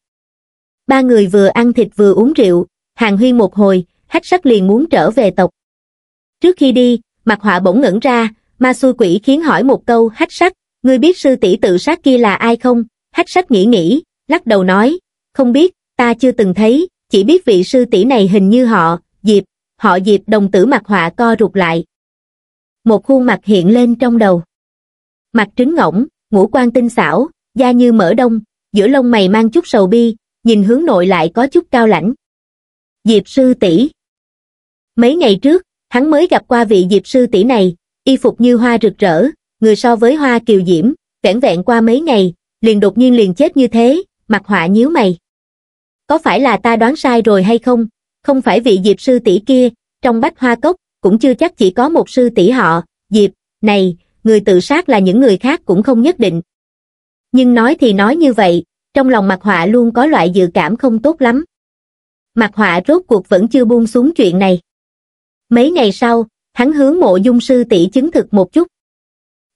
Ba người vừa ăn thịt vừa uống rượu, hàng huyên một hồi, hách sắc liền muốn trở về tộc. Trước khi đi, mặt họa bỗng ngẩn ra, ma xui quỷ khiến hỏi một câu hách sắc, ngươi biết sư tỷ tự sát kia là ai không? Hách sắc nghĩ nghĩ, lắc đầu nói, không biết, ta chưa từng thấy, chỉ biết vị sư tỷ này hình như họ, Diệp, họ Diệp đồng tử mặt họa co rụt lại. Một khuôn mặt hiện lên trong đầu. Mặt trứng ngỗng, ngũ quan tinh xảo, da như mỡ đông, giữa lông mày mang chút sầu bi, nhìn hướng nội lại có chút cao lãnh. Diệp sư tỷ. Mấy ngày trước, hắn mới gặp qua vị Diệp sư tỷ này, y phục như hoa rực rỡ, người so với hoa kiều diễm, vẻn vẹn qua mấy ngày, liền đột nhiên liền chết như thế, mặt họa nhíu mày. Có phải là ta đoán sai rồi hay không? Không phải vị diệp sư tỷ kia, trong bách hoa cốc, cũng chưa chắc chỉ có một sư tỷ họ, diệp, này, người tự sát là những người khác cũng không nhất định. Nhưng nói thì nói như vậy, trong lòng mặt họa luôn có loại dự cảm không tốt lắm. Mặt họa rốt cuộc vẫn chưa buông xuống chuyện này. Mấy ngày sau, hắn hướng mộ dung sư tỷ chứng thực một chút.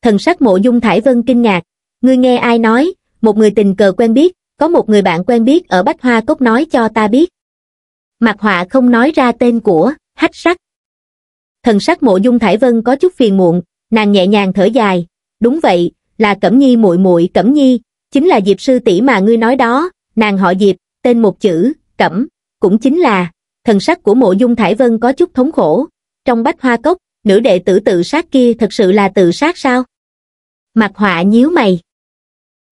Thần sắc mộ dung Thải Vân kinh ngạc, ngươi nghe ai nói, một người tình cờ quen biết, có một người bạn quen biết ở Bách Hoa Cốc nói cho ta biết. Mặt họa không nói ra tên của, hách sắc. Thần sắc mộ dung Thải Vân có chút phiền muộn, nàng nhẹ nhàng thở dài, đúng vậy, là Cẩm Nhi muội muội Cẩm Nhi, chính là Diệp sư tỷ mà ngươi nói đó, nàng họ Diệp, tên một chữ, Cẩm, cũng chính là, thần sắc của mộ dung Thải Vân có chút thống khổ, trong bách hoa cốc nữ đệ tử tự sát kia thật sự là tự sát sao mặt họa nhíu mày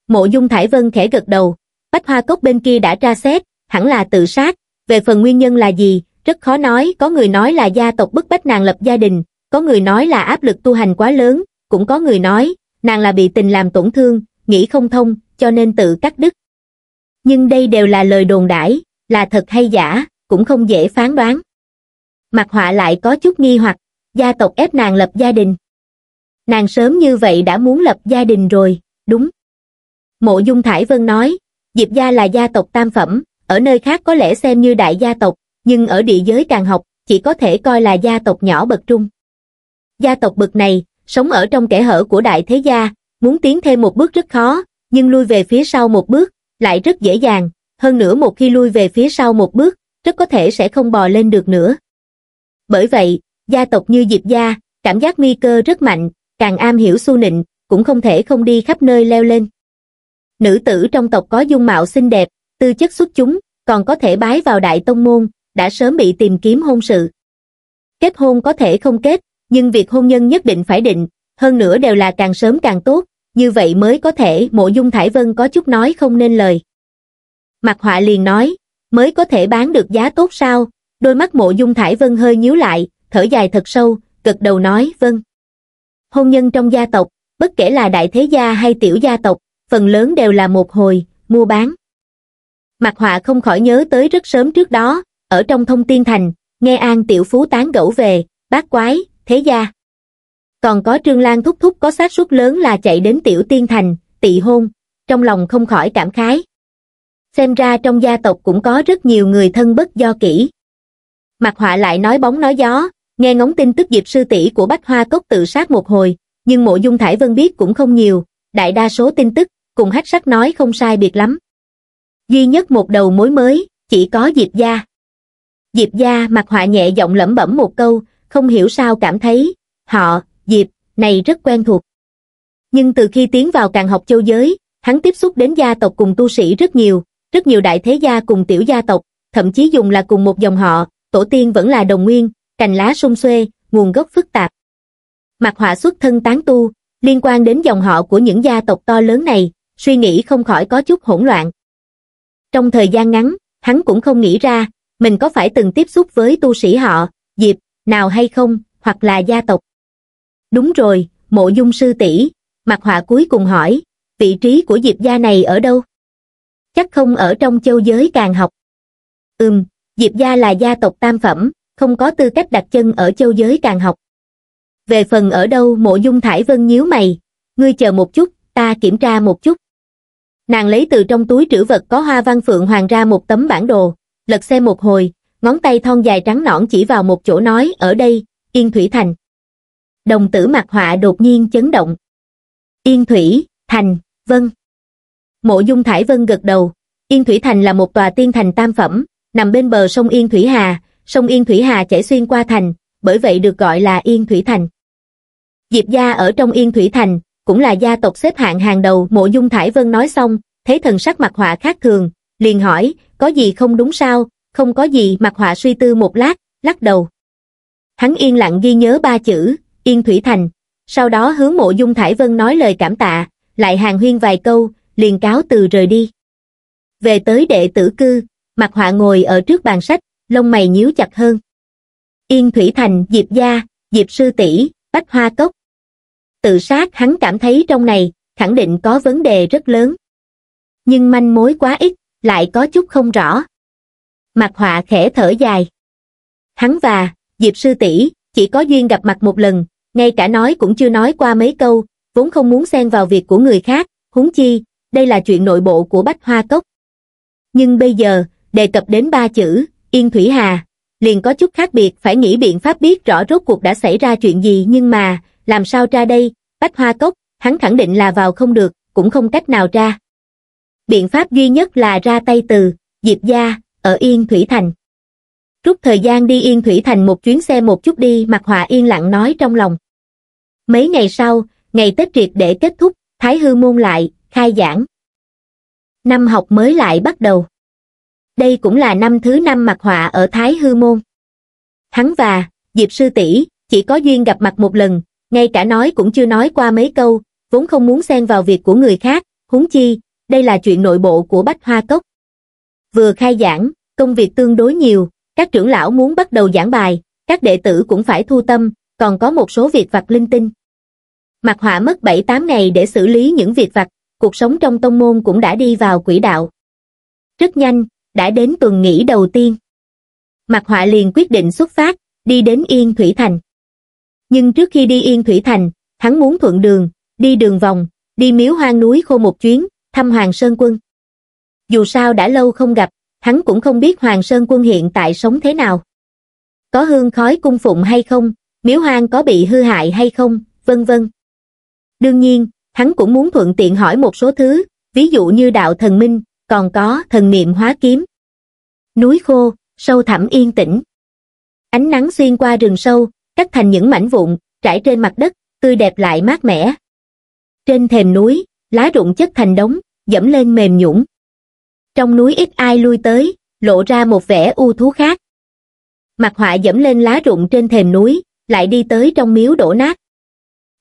mộ dung thải vân khẽ gật đầu bách hoa cốc bên kia đã tra xét hẳn là tự sát về phần nguyên nhân là gì rất khó nói có người nói là gia tộc bức bách nàng lập gia đình có người nói là áp lực tu hành quá lớn cũng có người nói nàng là bị tình làm tổn thương nghĩ không thông cho nên tự cắt đứt nhưng đây đều là lời đồn đãi là thật hay giả cũng không dễ phán đoán mặt họa lại có chút nghi hoặc, gia tộc ép nàng lập gia đình. Nàng sớm như vậy đã muốn lập gia đình rồi, đúng. Mộ Dung Thải Vân nói, Diệp gia là gia tộc tam phẩm, ở nơi khác có lẽ xem như đại gia tộc, nhưng ở địa giới càng học, chỉ có thể coi là gia tộc nhỏ bậc trung. Gia tộc bậc này, sống ở trong kẻ hở của đại thế gia, muốn tiến thêm một bước rất khó, nhưng lui về phía sau một bước, lại rất dễ dàng, hơn nữa một khi lui về phía sau một bước, rất có thể sẽ không bò lên được nữa bởi vậy gia tộc như diệp gia cảm giác nguy cơ rất mạnh càng am hiểu xu nịnh cũng không thể không đi khắp nơi leo lên nữ tử trong tộc có dung mạo xinh đẹp tư chất xuất chúng còn có thể bái vào đại tông môn đã sớm bị tìm kiếm hôn sự kết hôn có thể không kết nhưng việc hôn nhân nhất định phải định hơn nữa đều là càng sớm càng tốt như vậy mới có thể mộ dung thải vân có chút nói không nên lời mặt họa liền nói mới có thể bán được giá tốt sao Đôi mắt mộ dung thải vân hơi nhíu lại, thở dài thật sâu, gật đầu nói vân Hôn nhân trong gia tộc, bất kể là đại thế gia hay tiểu gia tộc, phần lớn đều là một hồi, mua bán. Mặt họa không khỏi nhớ tới rất sớm trước đó, ở trong thông tiên thành, nghe an tiểu phú tán gẫu về, bác quái, thế gia. Còn có Trương Lan thúc thúc có xác suất lớn là chạy đến tiểu tiên thành, tị hôn, trong lòng không khỏi cảm khái. Xem ra trong gia tộc cũng có rất nhiều người thân bất do kỹ. Mạc Họa lại nói bóng nói gió, nghe ngóng tin tức diệp sư tỷ của Bách Hoa Cốc tự sát một hồi, nhưng mộ dung Thải Vân biết cũng không nhiều, đại đa số tin tức, cùng hách sắc nói không sai biệt lắm. Duy nhất một đầu mối mới, chỉ có Diệp Gia. Diệp Gia Mạc Họa nhẹ giọng lẩm bẩm một câu, không hiểu sao cảm thấy, họ, Diệp, này rất quen thuộc. Nhưng từ khi tiến vào càng học châu giới, hắn tiếp xúc đến gia tộc cùng tu sĩ rất nhiều, rất nhiều đại thế gia cùng tiểu gia tộc, thậm chí dùng là cùng một dòng họ, tổ tiên vẫn là đồng nguyên, cành lá sung xuê, nguồn gốc phức tạp. Mặt họa xuất thân tán tu, liên quan đến dòng họ của những gia tộc to lớn này, suy nghĩ không khỏi có chút hỗn loạn. Trong thời gian ngắn, hắn cũng không nghĩ ra, mình có phải từng tiếp xúc với tu sĩ họ, diệp, nào hay không, hoặc là gia tộc. Đúng rồi, mộ dung sư tỷ mặt họa cuối cùng hỏi, vị trí của diệp gia này ở đâu? Chắc không ở trong châu giới càng học. Ừm, Diệp gia là gia tộc tam phẩm, không có tư cách đặt chân ở châu giới càng học. Về phần ở đâu mộ dung thải vân nhíu mày, ngươi chờ một chút, ta kiểm tra một chút. Nàng lấy từ trong túi trữ vật có hoa văn phượng hoàng ra một tấm bản đồ, lật xem một hồi, ngón tay thon dài trắng nõn chỉ vào một chỗ nói ở đây, Yên Thủy Thành. Đồng tử mặt họa đột nhiên chấn động. Yên Thủy, Thành, Vân. Mộ Dung Thải Vân gật đầu, Yên Thủy Thành là một tòa tiên thành tam phẩm, nằm bên bờ sông Yên Thủy Hà, sông Yên Thủy Hà chảy xuyên qua thành, bởi vậy được gọi là Yên Thủy Thành. Diệp gia ở trong Yên Thủy Thành, cũng là gia tộc xếp hạng hàng đầu mộ dung Thải Vân nói xong, thấy thần sắc mặt họa khác thường, liền hỏi, có gì không đúng sao, không có gì mặt họa suy tư một lát, lắc đầu. Hắn yên lặng ghi nhớ ba chữ, Yên Thủy Thành, sau đó hướng mộ dung Thải Vân nói lời cảm tạ, lại hàng huyên vài câu, liền cáo từ rời đi. Về tới đệ tử cư, Mặt họa ngồi ở trước bàn sách, lông mày nhíu chặt hơn. Yên Thủy Thành, Diệp Gia, Diệp Sư tỷ Bách Hoa Cốc. Tự sát hắn cảm thấy trong này, khẳng định có vấn đề rất lớn. Nhưng manh mối quá ít, lại có chút không rõ. Mặt họa khẽ thở dài. Hắn và, Diệp Sư tỷ chỉ có duyên gặp mặt một lần, ngay cả nói cũng chưa nói qua mấy câu, vốn không muốn xen vào việc của người khác, huống chi, đây là chuyện nội bộ của Bách Hoa Cốc. Nhưng bây giờ, đề cập đến ba chữ, Yên Thủy Hà, liền có chút khác biệt phải nghĩ biện pháp biết rõ rốt cuộc đã xảy ra chuyện gì nhưng mà, làm sao ra đây, bách hoa cốc, hắn khẳng định là vào không được, cũng không cách nào ra. Biện pháp duy nhất là ra tay từ, Diệp Gia, ở Yên Thủy Thành. Rút thời gian đi Yên Thủy Thành một chuyến xe một chút đi Mạc Hòa yên lặng nói trong lòng. Mấy ngày sau, ngày Tết triệt để kết thúc, Thái Hư Môn lại, khai giảng. Năm học mới lại bắt đầu đây cũng là năm thứ năm mặt họa ở Thái Hư Môn. Hắn và, Diệp Sư tỷ chỉ có duyên gặp mặt một lần, ngay cả nói cũng chưa nói qua mấy câu, vốn không muốn xen vào việc của người khác, huống chi, đây là chuyện nội bộ của Bách Hoa Cốc. Vừa khai giảng, công việc tương đối nhiều, các trưởng lão muốn bắt đầu giảng bài, các đệ tử cũng phải thu tâm, còn có một số việc vặt linh tinh. Mặt họa mất 7-8 ngày để xử lý những việc vặt, cuộc sống trong tông môn cũng đã đi vào quỹ đạo. Rất nhanh, đã đến tuần nghỉ đầu tiên. Mạc Họa liền quyết định xuất phát, đi đến Yên Thủy Thành. Nhưng trước khi đi Yên Thủy Thành, hắn muốn thuận đường, đi đường vòng, đi miếu hoang núi khô một chuyến, thăm Hoàng Sơn Quân. Dù sao đã lâu không gặp, hắn cũng không biết Hoàng Sơn Quân hiện tại sống thế nào. Có hương khói cung phụng hay không, miếu hoang có bị hư hại hay không, vân vân. Đương nhiên, hắn cũng muốn thuận tiện hỏi một số thứ, ví dụ như đạo thần minh, còn có thần niệm hóa kiếm. Núi khô, sâu thẳm yên tĩnh. Ánh nắng xuyên qua rừng sâu, cắt thành những mảnh vụn, trải trên mặt đất, tươi đẹp lại mát mẻ. Trên thềm núi, lá rụng chất thành đống, dẫm lên mềm nhũn. Trong núi ít ai lui tới, lộ ra một vẻ u thú khác. Mặt họa dẫm lên lá rụng trên thềm núi, lại đi tới trong miếu đổ nát.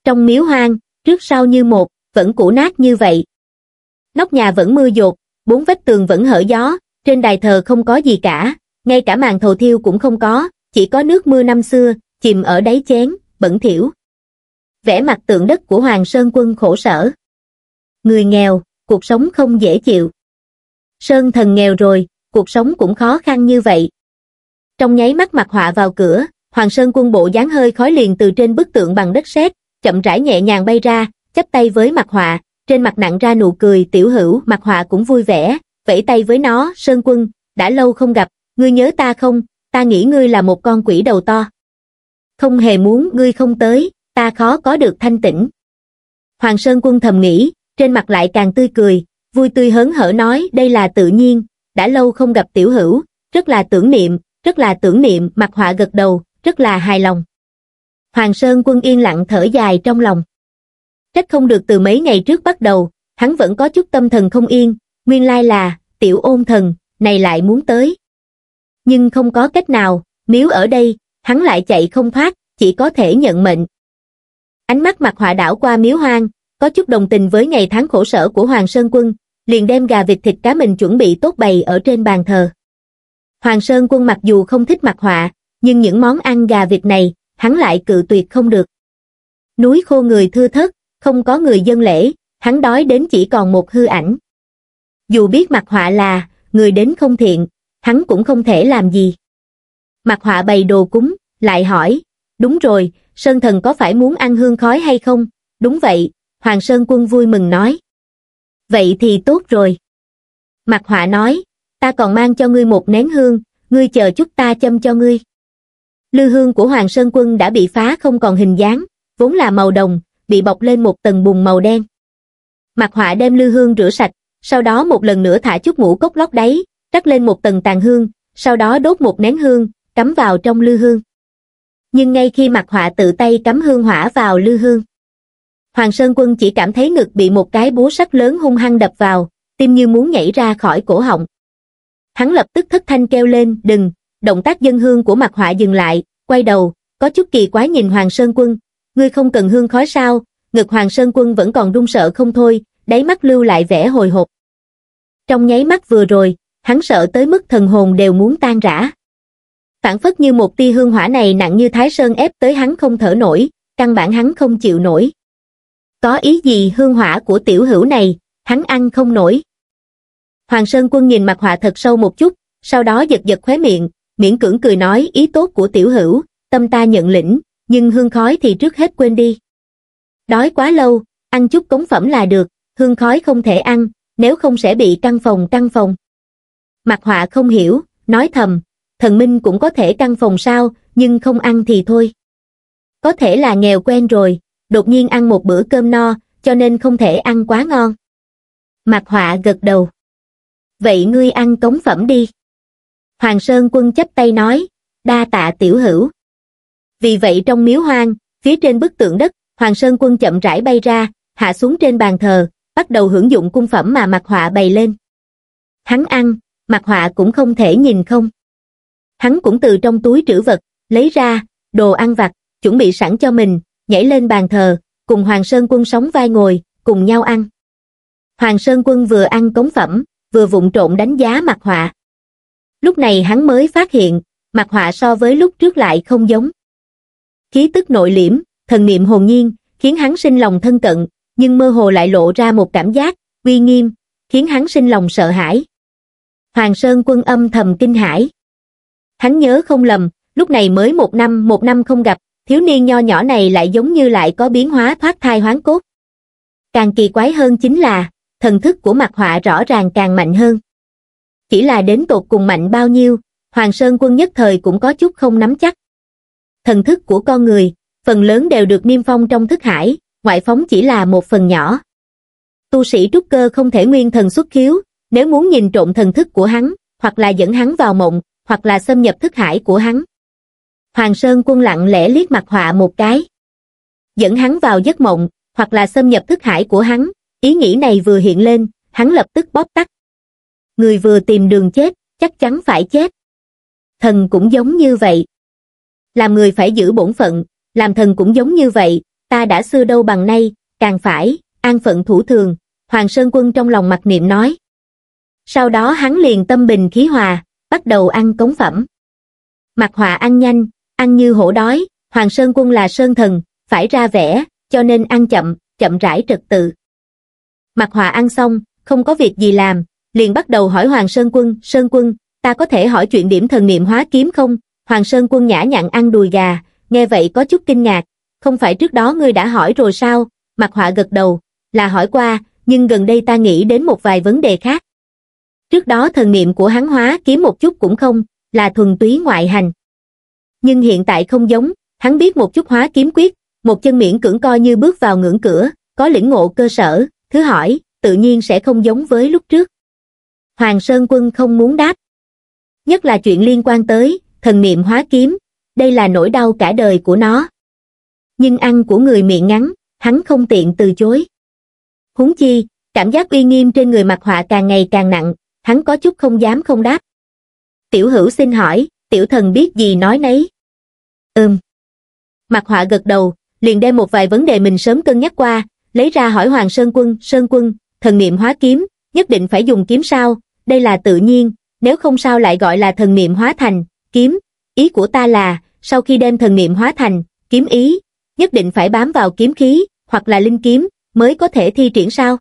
Trong miếu hoang, trước sau như một, vẫn cũ nát như vậy. Nóc nhà vẫn mưa dột, bốn vách tường vẫn hở gió, trên đài thờ không có gì cả, ngay cả màn thầu thiêu cũng không có, chỉ có nước mưa năm xưa, chìm ở đáy chén, bẩn thỉu. Vẽ mặt tượng đất của Hoàng Sơn Quân khổ sở. Người nghèo, cuộc sống không dễ chịu. Sơn thần nghèo rồi, cuộc sống cũng khó khăn như vậy. Trong nháy mắt mặt họa vào cửa, Hoàng Sơn Quân bộ dáng hơi khói liền từ trên bức tượng bằng đất sét, chậm rãi nhẹ nhàng bay ra, chắp tay với mặt họa, trên mặt nặng ra nụ cười tiểu hữu mặt họa cũng vui vẻ, vẫy tay với nó, Sơn Quân, đã lâu không gặp, ngươi nhớ ta không, ta nghĩ ngươi là một con quỷ đầu to. Không hề muốn ngươi không tới, ta khó có được thanh tĩnh. Hoàng Sơn Quân thầm nghĩ, trên mặt lại càng tươi cười, vui tươi hớn hở nói đây là tự nhiên, đã lâu không gặp tiểu hữu, rất là tưởng niệm, rất là tưởng niệm, mặt họa gật đầu, rất là hài lòng. Hoàng Sơn Quân yên lặng thở dài trong lòng trách không được từ mấy ngày trước bắt đầu, hắn vẫn có chút tâm thần không yên, nguyên lai là, tiểu ôn thần, này lại muốn tới. Nhưng không có cách nào, nếu ở đây, hắn lại chạy không thoát, chỉ có thể nhận mệnh. Ánh mắt mặt họa đảo qua miếu hoang, có chút đồng tình với ngày tháng khổ sở của Hoàng Sơn Quân, liền đem gà vịt thịt cá mình chuẩn bị tốt bày ở trên bàn thờ. Hoàng Sơn Quân mặc dù không thích mặt họa, nhưng những món ăn gà vịt này, hắn lại cự tuyệt không được. Núi khô người thưa thớt, không có người dân lễ, hắn đói đến chỉ còn một hư ảnh. Dù biết mặt họa là, người đến không thiện, hắn cũng không thể làm gì. Mặt họa bày đồ cúng, lại hỏi, đúng rồi, Sơn Thần có phải muốn ăn hương khói hay không? Đúng vậy, Hoàng Sơn Quân vui mừng nói. Vậy thì tốt rồi. Mặt họa nói, ta còn mang cho ngươi một nén hương, ngươi chờ chút ta châm cho ngươi. Lư hương của Hoàng Sơn Quân đã bị phá không còn hình dáng, vốn là màu đồng, bị bọc lên một tầng bùn màu đen. Mặt họa đem lư hương rửa sạch, sau đó một lần nữa thả chút ngũ cốc lót đáy, rắc lên một tầng tàn hương, sau đó đốt một nén hương, cắm vào trong lư hương. Nhưng ngay khi mặt họa tự tay cắm hương hỏa vào lư hương, Hoàng Sơn Quân chỉ cảm thấy ngực bị một cái búa sắt lớn hung hăng đập vào, tim như muốn nhảy ra khỏi cổ họng. Hắn lập tức thất thanh kêu lên, đừng, động tác dân hương của mặt họa dừng lại, quay đầu, có chút kỳ quái nhìn Hoàng Sơn Quân, Ngươi không cần hương khói sao, ngực Hoàng Sơn Quân vẫn còn run sợ không thôi, đáy mắt lưu lại vẻ hồi hộp. Trong nháy mắt vừa rồi, hắn sợ tới mức thần hồn đều muốn tan rã. Phản phất như một tia hương hỏa này nặng như Thái Sơn ép tới hắn không thở nổi, căn bản hắn không chịu nổi. Có ý gì hương hỏa của tiểu hữu này, hắn ăn không nổi. Hoàng Sơn Quân nhìn mặt họa thật sâu một chút, sau đó giật giật khóe miệng, miễn cưỡng cười nói ý tốt của tiểu hữu, tâm ta nhận lĩnh, nhưng hương khói thì trước hết quên đi. Đói quá lâu, ăn chút cống phẩm là được, hương khói không thể ăn, nếu không sẽ bị căng phòng căng phòng. Mặt họa không hiểu, nói thầm, thần minh cũng có thể căng phòng sao, nhưng không ăn thì thôi. Có thể là nghèo quen rồi, đột nhiên ăn một bữa cơm no, cho nên không thể ăn quá ngon. Mặt họa gật đầu. Vậy ngươi ăn cống phẩm đi. Hoàng Sơn Quân chấp tay nói, đa tạ tiểu hữu. Vì vậy trong miếu hoang, phía trên bức tượng đất, Hoàng Sơn Quân chậm rãi bay ra, hạ xuống trên bàn thờ, bắt đầu hưởng dụng cung phẩm mà mặt họa bày lên. Hắn ăn, mặt họa cũng không thể nhìn không. Hắn cũng từ trong túi trữ vật, lấy ra, đồ ăn vặt, chuẩn bị sẵn cho mình, nhảy lên bàn thờ, cùng Hoàng Sơn Quân sóng vai ngồi, cùng nhau ăn. Hoàng Sơn Quân vừa ăn cống phẩm, vừa vụng trộn đánh giá mặt họa. Lúc này hắn mới phát hiện, mặt họa so với lúc trước lại không giống khí tức nội liễm, thần niệm hồn nhiên, khiến hắn sinh lòng thân cận, nhưng mơ hồ lại lộ ra một cảm giác, uy nghiêm, khiến hắn sinh lòng sợ hãi. Hoàng Sơn quân âm thầm kinh hãi. Hắn nhớ không lầm, lúc này mới một năm một năm không gặp, thiếu niên nho nhỏ này lại giống như lại có biến hóa thoát thai hoán cốt. Càng kỳ quái hơn chính là, thần thức của mặt họa rõ ràng càng mạnh hơn. Chỉ là đến tột cùng mạnh bao nhiêu, Hoàng Sơn quân nhất thời cũng có chút không nắm chắc thần thức của con người, phần lớn đều được niêm phong trong thức hải, ngoại phóng chỉ là một phần nhỏ. Tu sĩ trúc cơ không thể nguyên thần xuất khiếu, nếu muốn nhìn trộm thần thức của hắn, hoặc là dẫn hắn vào mộng, hoặc là xâm nhập thức hải của hắn. Hoàng Sơn quân lặng lẽ liếc mặt họa một cái. Dẫn hắn vào giấc mộng, hoặc là xâm nhập thức hải của hắn, ý nghĩ này vừa hiện lên, hắn lập tức bóp tắt. Người vừa tìm đường chết, chắc chắn phải chết. Thần cũng giống như vậy, làm người phải giữ bổn phận, làm thần cũng giống như vậy, ta đã xưa đâu bằng nay, càng phải, an phận thủ thường, Hoàng Sơn Quân trong lòng mặc niệm nói. Sau đó hắn liền tâm bình khí hòa, bắt đầu ăn cống phẩm. Mặt hòa ăn nhanh, ăn như hổ đói, Hoàng Sơn Quân là Sơn Thần, phải ra vẻ, cho nên ăn chậm, chậm rãi trật tự. Mặt hòa ăn xong, không có việc gì làm, liền bắt đầu hỏi Hoàng Sơn Quân, Sơn Quân, ta có thể hỏi chuyện điểm thần niệm hóa kiếm không? Hoàng Sơn Quân nhã nhặn ăn đùi gà, nghe vậy có chút kinh ngạc, không phải trước đó ngươi đã hỏi rồi sao, mặt họa gật đầu, là hỏi qua, nhưng gần đây ta nghĩ đến một vài vấn đề khác. Trước đó thần niệm của hắn hóa kiếm một chút cũng không, là thuần túy ngoại hành. Nhưng hiện tại không giống, hắn biết một chút hóa kiếm quyết, một chân miễn cưỡng coi như bước vào ngưỡng cửa, có lĩnh ngộ cơ sở, thứ hỏi, tự nhiên sẽ không giống với lúc trước. Hoàng Sơn Quân không muốn đáp. Nhất là chuyện liên quan tới, thần niệm hóa kiếm đây là nỗi đau cả đời của nó nhưng ăn của người miệng ngắn hắn không tiện từ chối huống chi cảm giác uy nghiêm trên người mặt họa càng ngày càng nặng hắn có chút không dám không đáp tiểu hữu xin hỏi tiểu thần biết gì nói nấy ừm mặt họa gật đầu liền đem một vài vấn đề mình sớm cân nhắc qua lấy ra hỏi hoàng sơn quân sơn quân thần niệm hóa kiếm nhất định phải dùng kiếm sao đây là tự nhiên nếu không sao lại gọi là thần niệm hóa thành kiếm, ý của ta là, sau khi đem thần niệm hóa thành, kiếm ý, nhất định phải bám vào kiếm khí, hoặc là linh kiếm, mới có thể thi triển sao?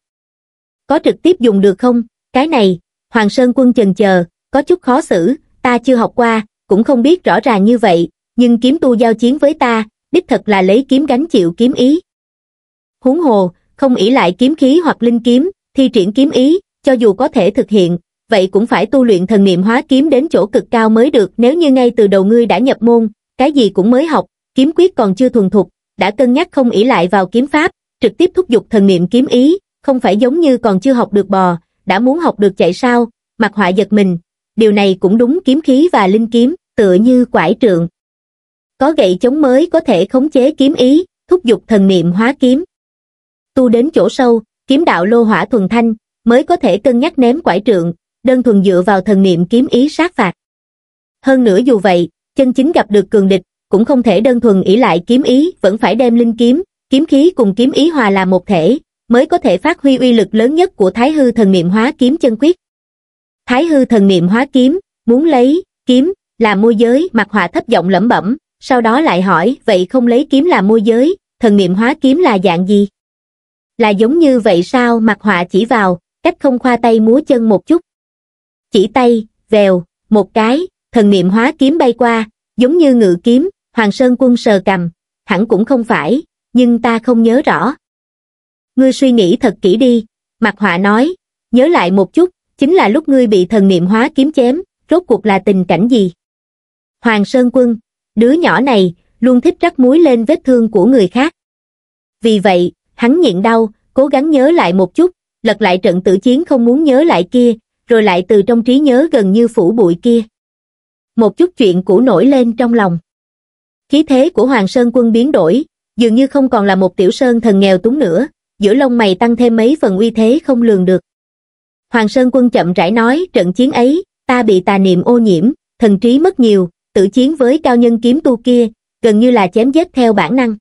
Có trực tiếp dùng được không? Cái này, Hoàng Sơn quân chần chờ, có chút khó xử, ta chưa học qua, cũng không biết rõ ràng như vậy, nhưng kiếm tu giao chiến với ta, đích thật là lấy kiếm gánh chịu kiếm ý. Huống hồ, không ỷ lại kiếm khí hoặc linh kiếm, thi triển kiếm ý, cho dù có thể thực hiện, vậy cũng phải tu luyện thần niệm hóa kiếm đến chỗ cực cao mới được nếu như ngay từ đầu ngươi đã nhập môn, cái gì cũng mới học, kiếm quyết còn chưa thuần thục, đã cân nhắc không ỷ lại vào kiếm pháp, trực tiếp thúc giục thần niệm kiếm ý, không phải giống như còn chưa học được bò, đã muốn học được chạy sao, mặt họa giật mình, điều này cũng đúng kiếm khí và linh kiếm, tựa như quải trượng. Có gậy chống mới có thể khống chế kiếm ý, thúc giục thần niệm hóa kiếm. Tu đến chỗ sâu, kiếm đạo lô hỏa thuần thanh, mới có thể cân nhắc ném quải trượng, đơn thuần dựa vào thần niệm kiếm ý sát phạt. Hơn nữa dù vậy, chân chính gặp được cường địch, cũng không thể đơn thuần ỷ lại kiếm ý, vẫn phải đem linh kiếm, kiếm khí cùng kiếm ý hòa làm một thể, mới có thể phát huy uy lực lớn nhất của Thái Hư thần niệm hóa kiếm chân quyết. Thái Hư thần niệm hóa kiếm, muốn lấy kiếm là môi giới, mặt Họa thấp giọng lẩm bẩm, sau đó lại hỏi, vậy không lấy kiếm là môi giới, thần niệm hóa kiếm là dạng gì? Là giống như vậy sao, mặt Họa chỉ vào, cách không khoa tay múa chân một chút, chỉ tay, vèo, một cái, thần niệm hóa kiếm bay qua, giống như ngự kiếm, Hoàng Sơn quân sờ cầm, hẳn cũng không phải, nhưng ta không nhớ rõ. Ngươi suy nghĩ thật kỹ đi, Mạc Họa nói, nhớ lại một chút, chính là lúc ngươi bị thần niệm hóa kiếm chém, rốt cuộc là tình cảnh gì? Hoàng Sơn Quân, đứa nhỏ này, luôn thích rắc muối lên vết thương của người khác. Vì vậy, hắn nhịn đau, cố gắng nhớ lại một chút, lật lại trận tử chiến không muốn nhớ lại kia, rồi lại từ trong trí nhớ gần như phủ bụi kia. Một chút chuyện cũ nổi lên trong lòng. Khí thế của Hoàng Sơn quân biến đổi, dường như không còn là một tiểu sơn thần nghèo túng nữa, giữa lông mày tăng thêm mấy phần uy thế không lường được. Hoàng Sơn quân chậm rãi nói trận chiến ấy, ta bị tà niệm ô nhiễm, thần trí mất nhiều, tự chiến với cao nhân kiếm tu kia, gần như là chém giết theo bản năng.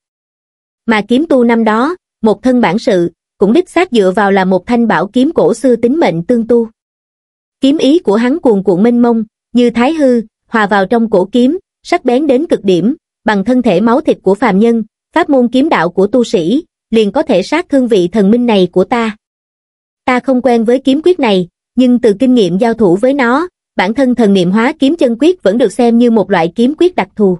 Mà kiếm tu năm đó, một thân bản sự, cũng đích xác dựa vào là một thanh bảo kiếm cổ xưa tính mệnh tương tu. Kiếm ý của hắn cuồn cuộn mênh mông, như thái hư, hòa vào trong cổ kiếm, sắc bén đến cực điểm, bằng thân thể máu thịt của phàm nhân, pháp môn kiếm đạo của tu sĩ, liền có thể sát thương vị thần minh này của ta. Ta không quen với kiếm quyết này, nhưng từ kinh nghiệm giao thủ với nó, bản thân thần niệm hóa kiếm chân quyết vẫn được xem như một loại kiếm quyết đặc thù.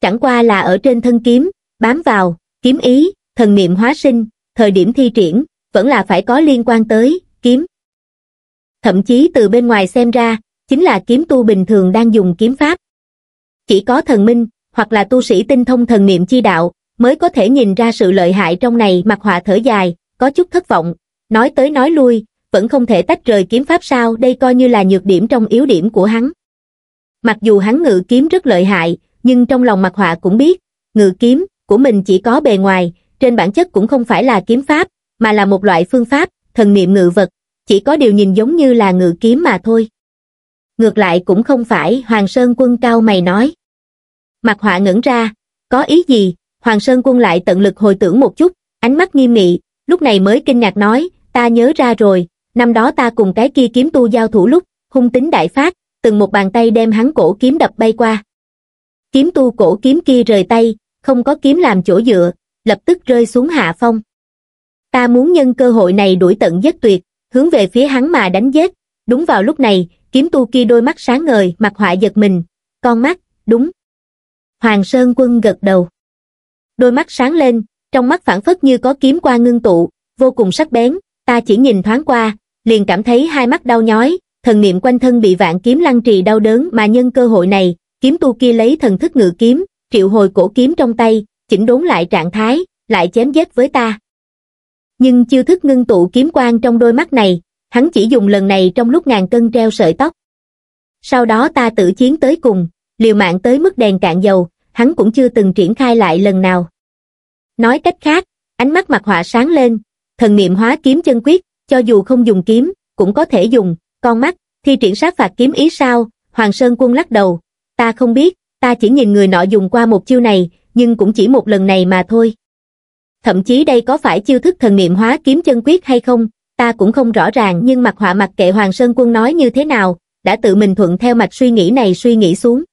Chẳng qua là ở trên thân kiếm, bám vào, kiếm ý, thần niệm hóa sinh, thời điểm thi triển, vẫn là phải có liên quan tới, kiếm thậm chí từ bên ngoài xem ra, chính là kiếm tu bình thường đang dùng kiếm pháp. Chỉ có thần minh, hoặc là tu sĩ tinh thông thần niệm chi đạo, mới có thể nhìn ra sự lợi hại trong này mặt họa thở dài, có chút thất vọng, nói tới nói lui, vẫn không thể tách rời kiếm pháp sao đây coi như là nhược điểm trong yếu điểm của hắn. Mặc dù hắn ngự kiếm rất lợi hại, nhưng trong lòng mặt họa cũng biết, ngự kiếm của mình chỉ có bề ngoài, trên bản chất cũng không phải là kiếm pháp, mà là một loại phương pháp, thần niệm ngự vật, chỉ có điều nhìn giống như là ngự kiếm mà thôi. Ngược lại cũng không phải, Hoàng Sơn Quân cao mày nói. Mặt họa ngẩn ra, có ý gì, Hoàng Sơn Quân lại tận lực hồi tưởng một chút, ánh mắt nghiêm nghị, lúc này mới kinh ngạc nói, ta nhớ ra rồi, năm đó ta cùng cái kia kiếm tu giao thủ lúc, hung tính đại phát, từng một bàn tay đem hắn cổ kiếm đập bay qua. Kiếm tu cổ kiếm kia rời tay, không có kiếm làm chỗ dựa, lập tức rơi xuống hạ phong. Ta muốn nhân cơ hội này đuổi tận giết tuyệt, hướng về phía hắn mà đánh giết đúng vào lúc này kiếm tu kia đôi mắt sáng ngời mặt họa giật mình con mắt đúng hoàng sơn quân gật đầu đôi mắt sáng lên trong mắt phản phất như có kiếm qua ngưng tụ vô cùng sắc bén ta chỉ nhìn thoáng qua liền cảm thấy hai mắt đau nhói thần niệm quanh thân bị vạn kiếm lăng trì đau đớn mà nhân cơ hội này kiếm tu kia lấy thần thức ngự kiếm triệu hồi cổ kiếm trong tay chỉnh đốn lại trạng thái lại chém giết với ta nhưng chiêu thức ngưng tụ kiếm quang trong đôi mắt này, hắn chỉ dùng lần này trong lúc ngàn cân treo sợi tóc. Sau đó ta tự chiến tới cùng, liều mạng tới mức đèn cạn dầu, hắn cũng chưa từng triển khai lại lần nào. Nói cách khác, ánh mắt mặt họa sáng lên, thần niệm hóa kiếm chân quyết, cho dù không dùng kiếm, cũng có thể dùng, con mắt, thi triển sát phạt kiếm ý sao, Hoàng Sơn Quân lắc đầu, ta không biết, ta chỉ nhìn người nọ dùng qua một chiêu này, nhưng cũng chỉ một lần này mà thôi thậm chí đây có phải chiêu thức thần niệm hóa kiếm chân quyết hay không, ta cũng không rõ ràng nhưng mặt họa mặt kệ Hoàng Sơn Quân nói như thế nào, đã tự mình thuận theo mạch suy nghĩ này suy nghĩ xuống.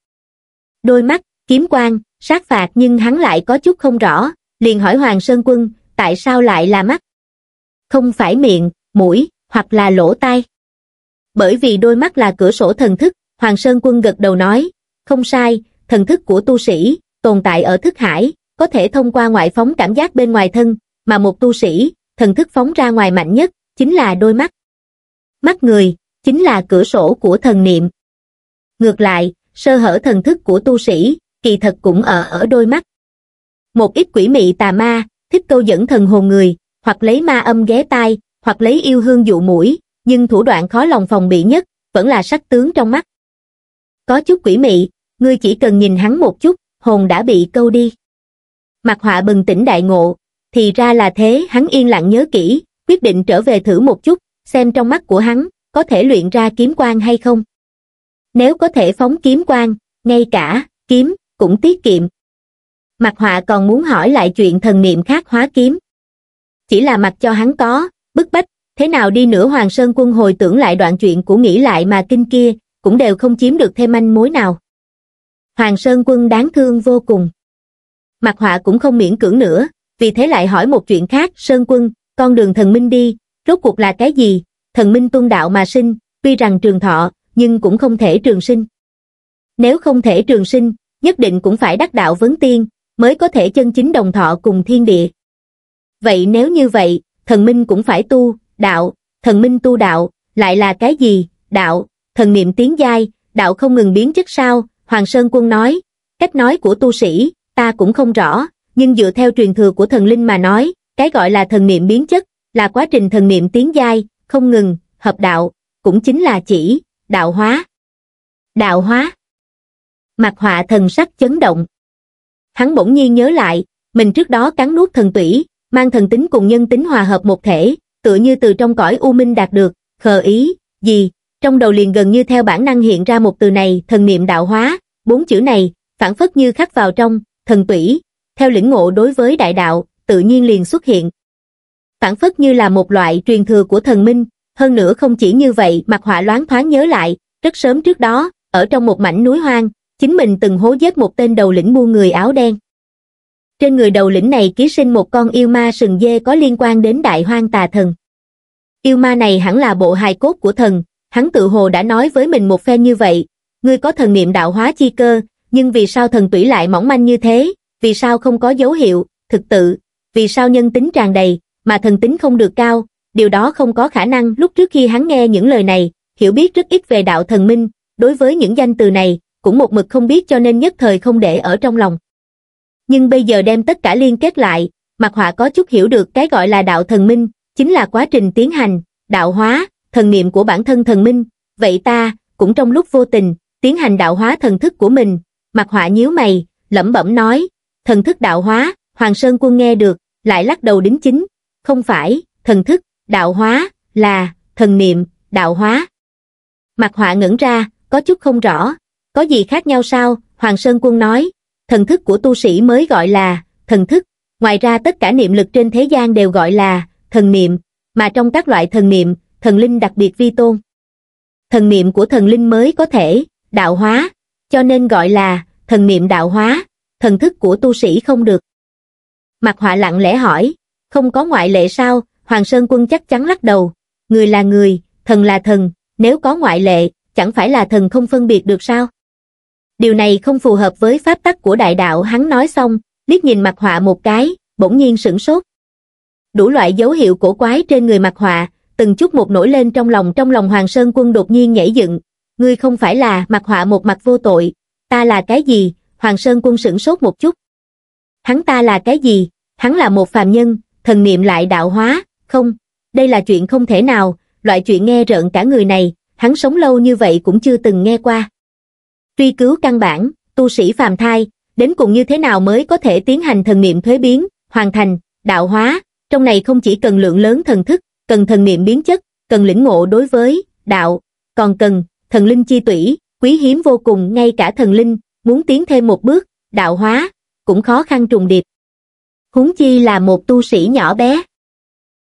Đôi mắt, kiếm quang, sát phạt nhưng hắn lại có chút không rõ, liền hỏi Hoàng Sơn Quân, tại sao lại là mắt? Không phải miệng, mũi, hoặc là lỗ tai. Bởi vì đôi mắt là cửa sổ thần thức, Hoàng Sơn Quân gật đầu nói, không sai, thần thức của tu sĩ, tồn tại ở thức hải, có thể thông qua ngoại phóng cảm giác bên ngoài thân, mà một tu sĩ, thần thức phóng ra ngoài mạnh nhất, chính là đôi mắt. Mắt người, chính là cửa sổ của thần niệm. Ngược lại, sơ hở thần thức của tu sĩ, kỳ thật cũng ở ở đôi mắt. Một ít quỷ mị tà ma, thích câu dẫn thần hồn người, hoặc lấy ma âm ghé tai, hoặc lấy yêu hương dụ mũi, nhưng thủ đoạn khó lòng phòng bị nhất, vẫn là sắc tướng trong mắt. Có chút quỷ mị, ngươi chỉ cần nhìn hắn một chút, hồn đã bị câu đi mặt họa bừng tỉnh đại ngộ thì ra là thế hắn yên lặng nhớ kỹ quyết định trở về thử một chút xem trong mắt của hắn có thể luyện ra kiếm quan hay không nếu có thể phóng kiếm quan ngay cả kiếm cũng tiết kiệm mặt họa còn muốn hỏi lại chuyện thần niệm khác hóa kiếm chỉ là mặt cho hắn có bức bách thế nào đi nữa hoàng sơn quân hồi tưởng lại đoạn chuyện của nghĩ lại mà kinh kia cũng đều không chiếm được thêm manh mối nào hoàng sơn quân đáng thương vô cùng Mạc Họa cũng không miễn cưỡng nữa, vì thế lại hỏi một chuyện khác, Sơn Quân, con đường thần minh đi, rốt cuộc là cái gì? Thần minh tuân đạo mà sinh, tuy rằng trường thọ, nhưng cũng không thể trường sinh. Nếu không thể trường sinh, nhất định cũng phải đắc đạo vấn tiên, mới có thể chân chính đồng thọ cùng thiên địa. Vậy nếu như vậy, thần minh cũng phải tu, đạo, thần minh tu đạo, lại là cái gì, đạo, thần niệm tiến giai, đạo không ngừng biến chất sao, Hoàng Sơn Quân nói, cách nói của tu sĩ, ta cũng không rõ, nhưng dựa theo truyền thừa của thần linh mà nói, cái gọi là thần niệm biến chất, là quá trình thần niệm tiến giai, không ngừng, hợp đạo, cũng chính là chỉ, đạo hóa. Đạo hóa. Mặt họa thần sắc chấn động. Hắn bỗng nhiên nhớ lại, mình trước đó cắn nuốt thần tủy, mang thần tính cùng nhân tính hòa hợp một thể, tựa như từ trong cõi u minh đạt được, khờ ý, gì, trong đầu liền gần như theo bản năng hiện ra một từ này, thần niệm đạo hóa, bốn chữ này, phản phất như khắc vào trong, thần tủy, theo lĩnh ngộ đối với đại đạo, tự nhiên liền xuất hiện. Phản phất như là một loại truyền thừa của thần minh, hơn nữa không chỉ như vậy mặt họa loáng thoáng nhớ lại, rất sớm trước đó, ở trong một mảnh núi hoang, chính mình từng hố giết một tên đầu lĩnh buôn người áo đen. Trên người đầu lĩnh này ký sinh một con yêu ma sừng dê có liên quan đến đại hoang tà thần. Yêu ma này hẳn là bộ hài cốt của thần, hắn tự hồ đã nói với mình một phen như vậy, ngươi có thần niệm đạo hóa chi cơ, nhưng vì sao thần tủy lại mỏng manh như thế, vì sao không có dấu hiệu, thực tự, vì sao nhân tính tràn đầy, mà thần tính không được cao, điều đó không có khả năng lúc trước khi hắn nghe những lời này, hiểu biết rất ít về đạo thần minh, đối với những danh từ này, cũng một mực không biết cho nên nhất thời không để ở trong lòng. Nhưng bây giờ đem tất cả liên kết lại, Mạc Họa có chút hiểu được cái gọi là đạo thần minh, chính là quá trình tiến hành, đạo hóa, thần niệm của bản thân thần minh, vậy ta, cũng trong lúc vô tình, tiến hành đạo hóa thần thức của mình, Mặt họa nhíu mày, lẩm bẩm nói, thần thức đạo hóa, Hoàng Sơn Quân nghe được, lại lắc đầu đính chính, không phải, thần thức, đạo hóa, là, thần niệm, đạo hóa. Mặt họa ngẩn ra, có chút không rõ, có gì khác nhau sao, Hoàng Sơn Quân nói, thần thức của tu sĩ mới gọi là, thần thức, ngoài ra tất cả niệm lực trên thế gian đều gọi là, thần niệm, mà trong các loại thần niệm, thần linh đặc biệt vi tôn. Thần niệm của thần linh mới có thể, đạo hóa, cho nên gọi là thần niệm đạo hóa, thần thức của tu sĩ không được. Mặt họa lặng lẽ hỏi, không có ngoại lệ sao, Hoàng Sơn Quân chắc chắn lắc đầu, người là người, thần là thần, nếu có ngoại lệ, chẳng phải là thần không phân biệt được sao? Điều này không phù hợp với pháp tắc của đại đạo hắn nói xong, liếc nhìn mặt họa một cái, bỗng nhiên sửng sốt. Đủ loại dấu hiệu cổ quái trên người mặt họa, từng chút một nổi lên trong lòng trong lòng Hoàng Sơn Quân đột nhiên nhảy dựng, ngươi không phải là mặt họa một mặt vô tội, ta là cái gì, Hoàng Sơn Quân sửng sốt một chút. Hắn ta là cái gì, hắn là một phàm nhân, thần niệm lại đạo hóa, không, đây là chuyện không thể nào, loại chuyện nghe rợn cả người này, hắn sống lâu như vậy cũng chưa từng nghe qua. Truy cứu căn bản, tu sĩ phàm thai, đến cùng như thế nào mới có thể tiến hành thần niệm thuế biến, hoàn thành, đạo hóa, trong này không chỉ cần lượng lớn thần thức, cần thần niệm biến chất, cần lĩnh ngộ đối với đạo, còn cần thần linh chi tủy, quý hiếm vô cùng ngay cả thần linh, muốn tiến thêm một bước, đạo hóa, cũng khó khăn trùng điệp. húng chi là một tu sĩ nhỏ bé.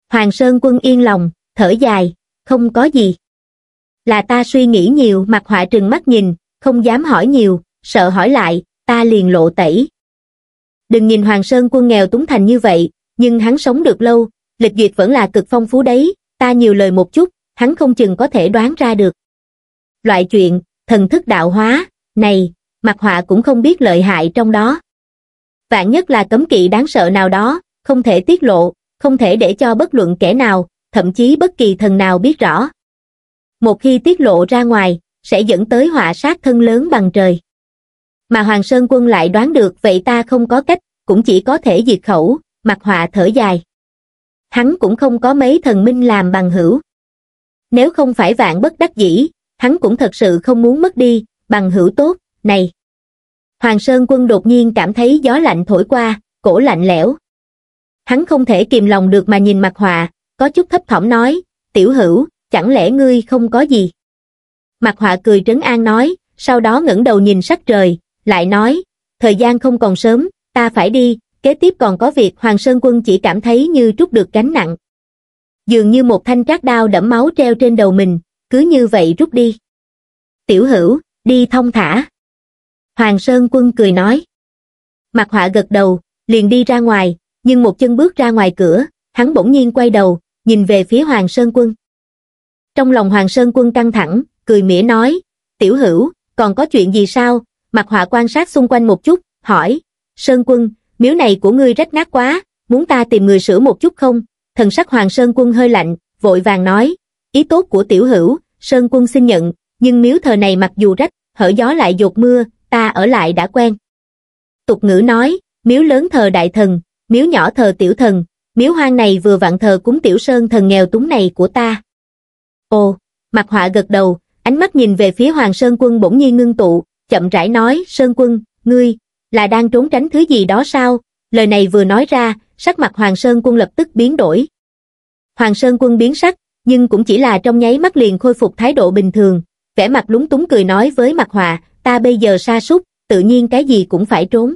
Hoàng Sơn quân yên lòng, thở dài, không có gì. Là ta suy nghĩ nhiều mặt họa trừng mắt nhìn, không dám hỏi nhiều, sợ hỏi lại, ta liền lộ tẩy. Đừng nhìn Hoàng Sơn quân nghèo túng thành như vậy, nhưng hắn sống được lâu, lịch duyệt vẫn là cực phong phú đấy, ta nhiều lời một chút, hắn không chừng có thể đoán ra được loại chuyện thần thức đạo hóa này mặt họa cũng không biết lợi hại trong đó vạn nhất là cấm kỵ đáng sợ nào đó không thể tiết lộ không thể để cho bất luận kẻ nào thậm chí bất kỳ thần nào biết rõ một khi tiết lộ ra ngoài sẽ dẫn tới họa sát thân lớn bằng trời mà hoàng sơn quân lại đoán được vậy ta không có cách cũng chỉ có thể diệt khẩu mặt họa thở dài hắn cũng không có mấy thần minh làm bằng hữu nếu không phải vạn bất đắc dĩ hắn cũng thật sự không muốn mất đi, bằng hữu tốt, này. Hoàng Sơn Quân đột nhiên cảm thấy gió lạnh thổi qua, cổ lạnh lẽo. Hắn không thể kìm lòng được mà nhìn mặt hòa có chút thấp thỏm nói, tiểu hữu, chẳng lẽ ngươi không có gì? Mặt hòa cười trấn an nói, sau đó ngẩng đầu nhìn sắc trời, lại nói, thời gian không còn sớm, ta phải đi, kế tiếp còn có việc Hoàng Sơn Quân chỉ cảm thấy như trút được gánh nặng. Dường như một thanh trác đao đẫm máu treo trên đầu mình, cứ như vậy rút đi. Tiểu hữu, đi thông thả. Hoàng Sơn Quân cười nói. Mặt họa gật đầu, liền đi ra ngoài, nhưng một chân bước ra ngoài cửa, hắn bỗng nhiên quay đầu, nhìn về phía Hoàng Sơn Quân. Trong lòng Hoàng Sơn Quân căng thẳng, cười mỉa nói, tiểu hữu, còn có chuyện gì sao? Mặt họa quan sát xung quanh một chút, hỏi, Sơn Quân, miếu này của ngươi rách nát quá, muốn ta tìm người sửa một chút không? Thần sắc Hoàng Sơn Quân hơi lạnh, vội vàng nói, ý tốt của tiểu hữu, Sơn Quân xin nhận, nhưng miếu thờ này mặc dù rách, hở gió lại dột mưa, ta ở lại đã quen. Tục ngữ nói, miếu lớn thờ đại thần, miếu nhỏ thờ tiểu thần, miếu hoang này vừa vặn thờ cúng tiểu sơn thần nghèo túng này của ta. Ồ, mặt họa gật đầu, ánh mắt nhìn về phía Hoàng Sơn Quân bỗng nhiên ngưng tụ, chậm rãi nói, Sơn Quân, ngươi, là đang trốn tránh thứ gì đó sao? Lời này vừa nói ra, sắc mặt Hoàng Sơn Quân lập tức biến đổi. Hoàng Sơn Quân biến sắc, nhưng cũng chỉ là trong nháy mắt liền khôi phục thái độ bình thường, vẻ mặt lúng túng cười nói với mặt họa, ta bây giờ sa sút tự nhiên cái gì cũng phải trốn.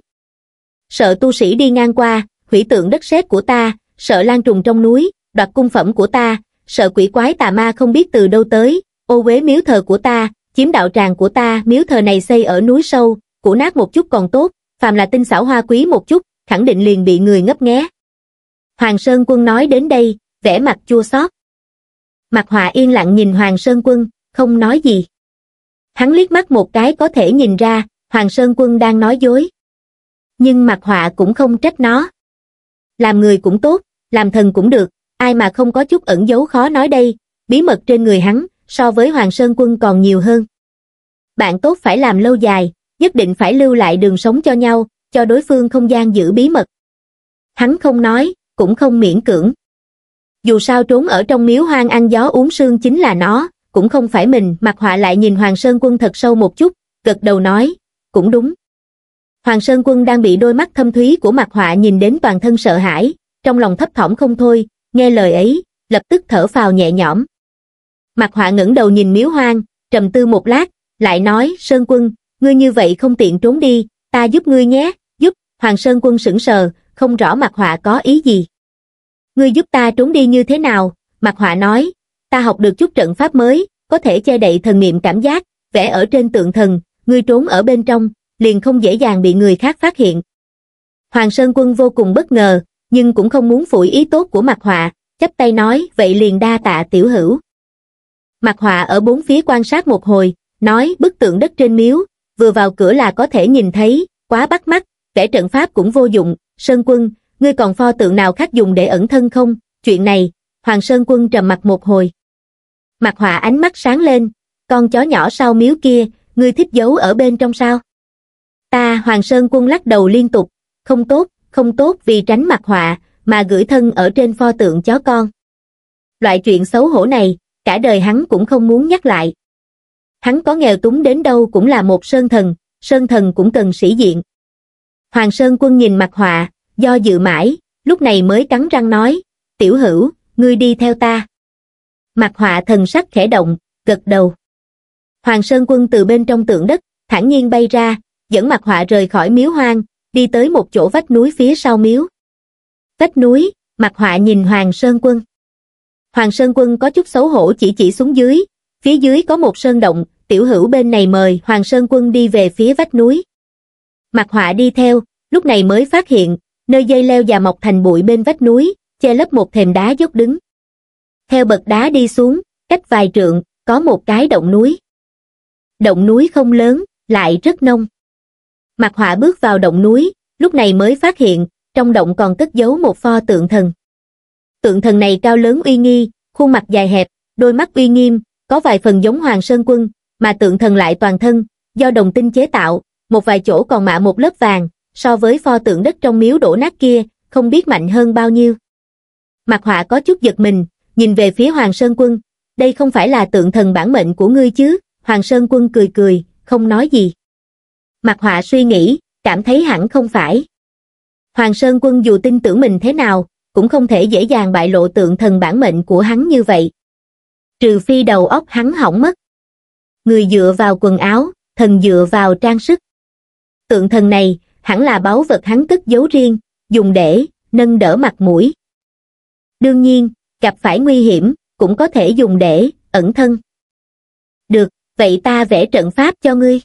Sợ tu sĩ đi ngang qua, hủy tượng đất sét của ta, sợ lan trùng trong núi, đoạt cung phẩm của ta, sợ quỷ quái tà ma không biết từ đâu tới, ô uế miếu thờ của ta, chiếm đạo tràng của ta, miếu thờ này xây ở núi sâu, củ nát một chút còn tốt, phàm là tinh xảo hoa quý một chút, khẳng định liền bị người ngấp nghé. Hoàng Sơn Quân nói đến đây, vẻ mặt chua xót mặt Họa yên lặng nhìn Hoàng Sơn Quân, không nói gì. Hắn liếc mắt một cái có thể nhìn ra, Hoàng Sơn Quân đang nói dối. Nhưng mặt Họa cũng không trách nó. Làm người cũng tốt, làm thần cũng được, ai mà không có chút ẩn giấu khó nói đây, bí mật trên người hắn, so với Hoàng Sơn Quân còn nhiều hơn. Bạn tốt phải làm lâu dài, nhất định phải lưu lại đường sống cho nhau, cho đối phương không gian giữ bí mật. Hắn không nói, cũng không miễn cưỡng dù sao trốn ở trong miếu hoang ăn gió uống sương chính là nó, cũng không phải mình, mặt họa lại nhìn Hoàng Sơn Quân thật sâu một chút, gật đầu nói, cũng đúng. Hoàng Sơn Quân đang bị đôi mắt thâm thúy của mặt họa nhìn đến toàn thân sợ hãi, trong lòng thấp thỏm không thôi, nghe lời ấy, lập tức thở phào nhẹ nhõm. Mặt họa ngẩng đầu nhìn miếu hoang, trầm tư một lát, lại nói, Sơn Quân, ngươi như vậy không tiện trốn đi, ta giúp ngươi nhé, giúp, Hoàng Sơn Quân sững sờ, không rõ mặt họa có ý gì ngươi giúp ta trốn đi như thế nào mặt họa nói ta học được chút trận pháp mới có thể che đậy thần niệm cảm giác vẽ ở trên tượng thần ngươi trốn ở bên trong liền không dễ dàng bị người khác phát hiện hoàng sơn quân vô cùng bất ngờ nhưng cũng không muốn phủi ý tốt của mặt họa chắp tay nói vậy liền đa tạ tiểu hữu mặt họa ở bốn phía quan sát một hồi nói bức tượng đất trên miếu vừa vào cửa là có thể nhìn thấy quá bắt mắt kẻ trận pháp cũng vô dụng sơn quân ngươi còn pho tượng nào khác dùng để ẩn thân không? Chuyện này, Hoàng Sơn Quân trầm mặt một hồi. Mặt họa ánh mắt sáng lên, con chó nhỏ sau miếu kia, ngươi thích giấu ở bên trong sao? Ta Hoàng Sơn Quân lắc đầu liên tục, không tốt, không tốt vì tránh mặt họa, mà gửi thân ở trên pho tượng chó con. Loại chuyện xấu hổ này, cả đời hắn cũng không muốn nhắc lại. Hắn có nghèo túng đến đâu cũng là một sơn thần, sơn thần cũng cần sĩ diện. Hoàng Sơn Quân nhìn mặt họa, do dự mãi, lúc này mới cắn răng nói, tiểu hữu, ngươi đi theo ta. Mặt họa thần sắc khẽ động, gật đầu. Hoàng Sơn Quân từ bên trong tượng đất, thản nhiên bay ra, dẫn mặt họa rời khỏi miếu hoang, đi tới một chỗ vách núi phía sau miếu. Vách núi, mặt họa nhìn Hoàng Sơn Quân. Hoàng Sơn Quân có chút xấu hổ chỉ chỉ xuống dưới, phía dưới có một sơn động, tiểu hữu bên này mời Hoàng Sơn Quân đi về phía vách núi. Mặt họa đi theo, lúc này mới phát hiện, nơi dây leo già mọc thành bụi bên vách núi, che lấp một thềm đá dốc đứng. Theo bậc đá đi xuống, cách vài trượng, có một cái động núi. Động núi không lớn, lại rất nông. Mặt họa bước vào động núi, lúc này mới phát hiện, trong động còn cất giấu một pho tượng thần. Tượng thần này cao lớn uy nghi, khuôn mặt dài hẹp, đôi mắt uy nghiêm, có vài phần giống Hoàng Sơn Quân, mà tượng thần lại toàn thân, do đồng tinh chế tạo, một vài chỗ còn mạ một lớp vàng, so với pho tượng đất trong miếu đổ nát kia, không biết mạnh hơn bao nhiêu. Mặt họa có chút giật mình, nhìn về phía Hoàng Sơn Quân, đây không phải là tượng thần bản mệnh của ngươi chứ, Hoàng Sơn Quân cười cười, không nói gì. Mặt họa suy nghĩ, cảm thấy hẳn không phải. Hoàng Sơn Quân dù tin tưởng mình thế nào, cũng không thể dễ dàng bại lộ tượng thần bản mệnh của hắn như vậy. Trừ phi đầu óc hắn hỏng mất. Người dựa vào quần áo, thần dựa vào trang sức. Tượng thần này, hẳn là báu vật hắn cất giấu riêng, dùng để nâng đỡ mặt mũi. Đương nhiên, gặp phải nguy hiểm, cũng có thể dùng để ẩn thân. Được, vậy ta vẽ trận pháp cho ngươi.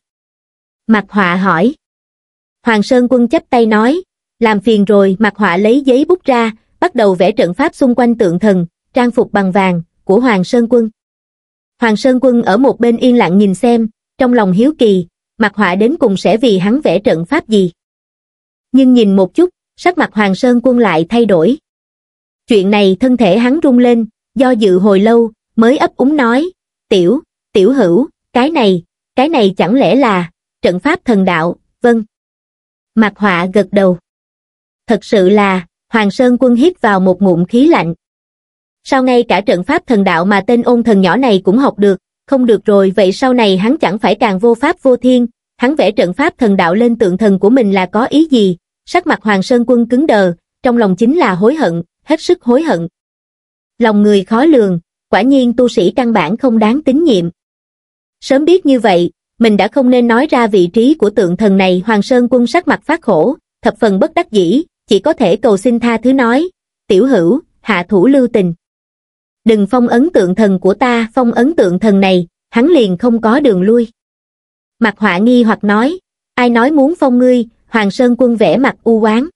Mặt họa hỏi. Hoàng Sơn Quân chấp tay nói, làm phiền rồi mặt họa lấy giấy bút ra, bắt đầu vẽ trận pháp xung quanh tượng thần, trang phục bằng vàng, của Hoàng Sơn Quân. Hoàng Sơn Quân ở một bên yên lặng nhìn xem, trong lòng hiếu kỳ, mặt họa đến cùng sẽ vì hắn vẽ trận pháp gì nhưng nhìn một chút, sắc mặt Hoàng Sơn Quân lại thay đổi. Chuyện này thân thể hắn rung lên, do dự hồi lâu, mới ấp úng nói, tiểu, tiểu hữu, cái này, cái này chẳng lẽ là, trận pháp thần đạo, vâng. Mặt họa gật đầu. Thật sự là, Hoàng Sơn Quân hít vào một ngụm khí lạnh. sau ngay cả trận pháp thần đạo mà tên ôn thần nhỏ này cũng học được, không được rồi vậy sau này hắn chẳng phải càng vô pháp vô thiên, hắn vẽ trận pháp thần đạo lên tượng thần của mình là có ý gì, sắc mặt Hoàng Sơn Quân cứng đờ, trong lòng chính là hối hận, hết sức hối hận. Lòng người khó lường, quả nhiên tu sĩ căn bản không đáng tín nhiệm. Sớm biết như vậy, mình đã không nên nói ra vị trí của tượng thần này Hoàng Sơn Quân sắc mặt phát khổ, thập phần bất đắc dĩ, chỉ có thể cầu xin tha thứ nói, tiểu hữu, hạ thủ lưu tình. Đừng phong ấn tượng thần của ta, phong ấn tượng thần này, hắn liền không có đường lui. Mặt họa nghi hoặc nói, ai nói muốn phong ngươi, Hoàng Sơn quân vẽ mặt u oán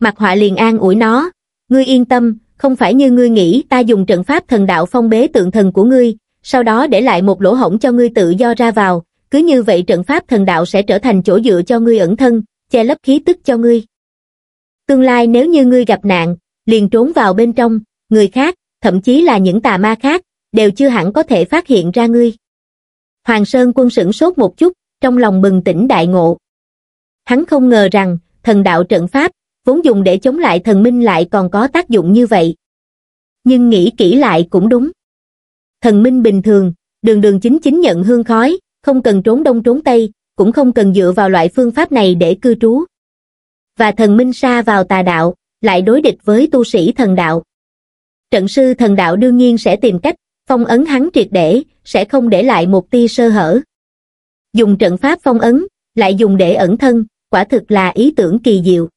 Mặt họa liền an ủi nó, ngươi yên tâm, không phải như ngươi nghĩ ta dùng trận pháp thần đạo phong bế tượng thần của ngươi, sau đó để lại một lỗ hổng cho ngươi tự do ra vào, cứ như vậy trận pháp thần đạo sẽ trở thành chỗ dựa cho ngươi ẩn thân, che lấp khí tức cho ngươi. Tương lai nếu như ngươi gặp nạn, liền trốn vào bên trong, người khác, thậm chí là những tà ma khác, đều chưa hẳn có thể phát hiện ra ngươi. Hoàng Sơn quân sửng sốt một chút, trong lòng bừng tỉnh đại ngộ. Hắn không ngờ rằng, thần đạo trận pháp, vốn dùng để chống lại thần minh lại còn có tác dụng như vậy. Nhưng nghĩ kỹ lại cũng đúng. Thần minh bình thường, đường đường chính chính nhận hương khói, không cần trốn đông trốn tây, cũng không cần dựa vào loại phương pháp này để cư trú. Và thần minh xa vào tà đạo, lại đối địch với tu sĩ thần đạo. Trận sư thần đạo đương nhiên sẽ tìm cách phong ấn hắn triệt để sẽ không để lại một tia sơ hở dùng trận pháp phong ấn lại dùng để ẩn thân quả thực là ý tưởng kỳ diệu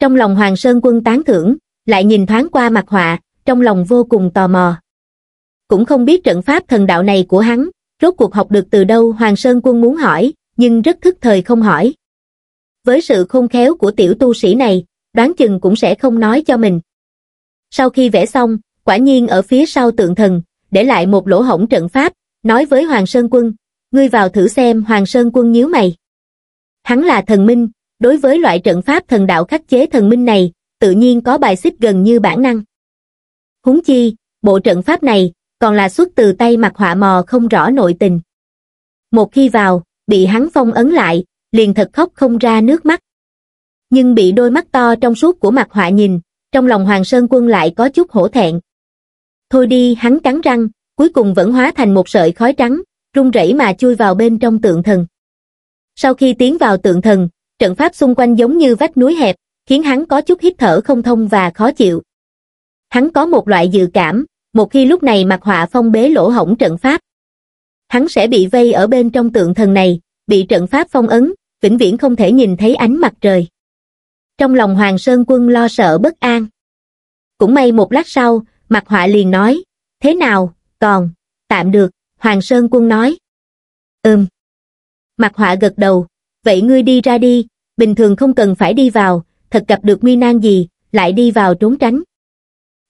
trong lòng hoàng sơn quân tán thưởng lại nhìn thoáng qua mặt họa trong lòng vô cùng tò mò cũng không biết trận pháp thần đạo này của hắn rốt cuộc học được từ đâu hoàng sơn quân muốn hỏi nhưng rất thức thời không hỏi với sự khôn khéo của tiểu tu sĩ này đoán chừng cũng sẽ không nói cho mình sau khi vẽ xong quả nhiên ở phía sau tượng thần để lại một lỗ hổng trận pháp, nói với Hoàng Sơn Quân, ngươi vào thử xem Hoàng Sơn Quân nhíu mày. Hắn là thần minh, đối với loại trận pháp thần đạo khắc chế thần minh này, tự nhiên có bài xích gần như bản năng. Húng chi, bộ trận pháp này, còn là xuất từ tay mặt họa mò không rõ nội tình. Một khi vào, bị hắn phong ấn lại, liền thật khóc không ra nước mắt. Nhưng bị đôi mắt to trong suốt của mặt họa nhìn, trong lòng Hoàng Sơn Quân lại có chút hổ thẹn, Thôi đi hắn cắn răng, cuối cùng vẫn hóa thành một sợi khói trắng, rung rẩy mà chui vào bên trong tượng thần. Sau khi tiến vào tượng thần, trận pháp xung quanh giống như vách núi hẹp, khiến hắn có chút hít thở không thông và khó chịu. Hắn có một loại dự cảm, một khi lúc này mặc họa phong bế lỗ hổng trận pháp, hắn sẽ bị vây ở bên trong tượng thần này, bị trận pháp phong ấn, vĩnh viễn không thể nhìn thấy ánh mặt trời. Trong lòng Hoàng Sơn Quân lo sợ bất an. Cũng may một lát sau, Mặt họa liền nói, thế nào, còn, tạm được, Hoàng Sơn Quân nói. Ừm. Mặt họa gật đầu, vậy ngươi đi ra đi, bình thường không cần phải đi vào, thật gặp được nguy nan gì, lại đi vào trốn tránh.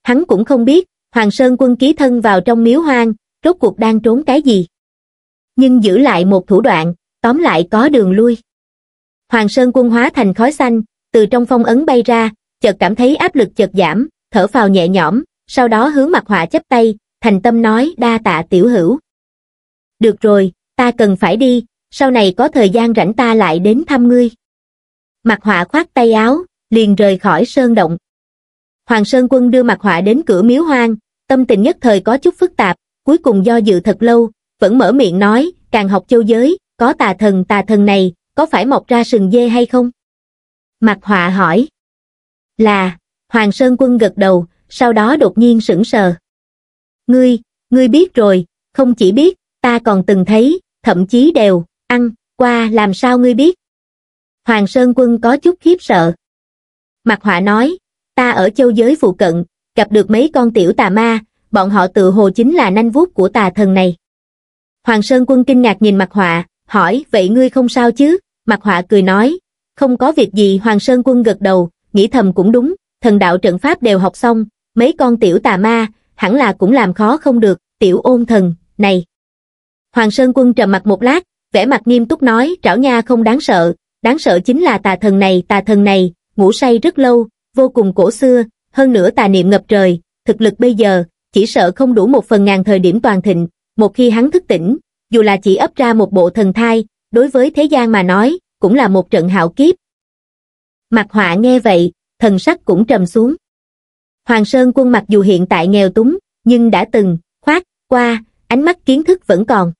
Hắn cũng không biết, Hoàng Sơn Quân ký thân vào trong miếu hoang, rốt cuộc đang trốn cái gì. Nhưng giữ lại một thủ đoạn, tóm lại có đường lui. Hoàng Sơn Quân hóa thành khói xanh, từ trong phong ấn bay ra, chợt cảm thấy áp lực chợt giảm, thở phào nhẹ nhõm, sau đó hướng mặt họa chấp tay, thành tâm nói đa tạ tiểu hữu. Được rồi, ta cần phải đi, sau này có thời gian rảnh ta lại đến thăm ngươi. Mặt họa khoát tay áo, liền rời khỏi sơn động. Hoàng Sơn Quân đưa mặt họa đến cửa miếu hoang, tâm tình nhất thời có chút phức tạp, cuối cùng do dự thật lâu, vẫn mở miệng nói, càng học châu giới, có tà thần tà thần này, có phải mọc ra sừng dê hay không? Mặt họa hỏi. Là, Hoàng Sơn Quân gật đầu, sau đó đột nhiên sững sờ. Ngươi, ngươi biết rồi, không chỉ biết, ta còn từng thấy, thậm chí đều, ăn, qua làm sao ngươi biết. Hoàng Sơn Quân có chút khiếp sợ. Mặt họa nói, ta ở châu giới phụ cận, gặp được mấy con tiểu tà ma, bọn họ tự hồ chính là nanh vuốt của tà thần này. Hoàng Sơn Quân kinh ngạc nhìn mặt họa, hỏi vậy ngươi không sao chứ? Mặt họa cười nói, không có việc gì Hoàng Sơn Quân gật đầu, nghĩ thầm cũng đúng, thần đạo trận pháp đều học xong, mấy con tiểu tà ma, hẳn là cũng làm khó không được, tiểu ôn thần, này. Hoàng Sơn Quân trầm mặt một lát, vẻ mặt nghiêm túc nói trảo nha không đáng sợ, đáng sợ chính là tà thần này, tà thần này, ngủ say rất lâu, vô cùng cổ xưa, hơn nữa tà niệm ngập trời, thực lực bây giờ, chỉ sợ không đủ một phần ngàn thời điểm toàn thịnh, một khi hắn thức tỉnh, dù là chỉ ấp ra một bộ thần thai, đối với thế gian mà nói, cũng là một trận hảo kiếp. Mặt họa nghe vậy, thần sắc cũng trầm xuống hoàng sơn quân mặc dù hiện tại nghèo túng nhưng đã từng khoát qua ánh mắt kiến thức vẫn còn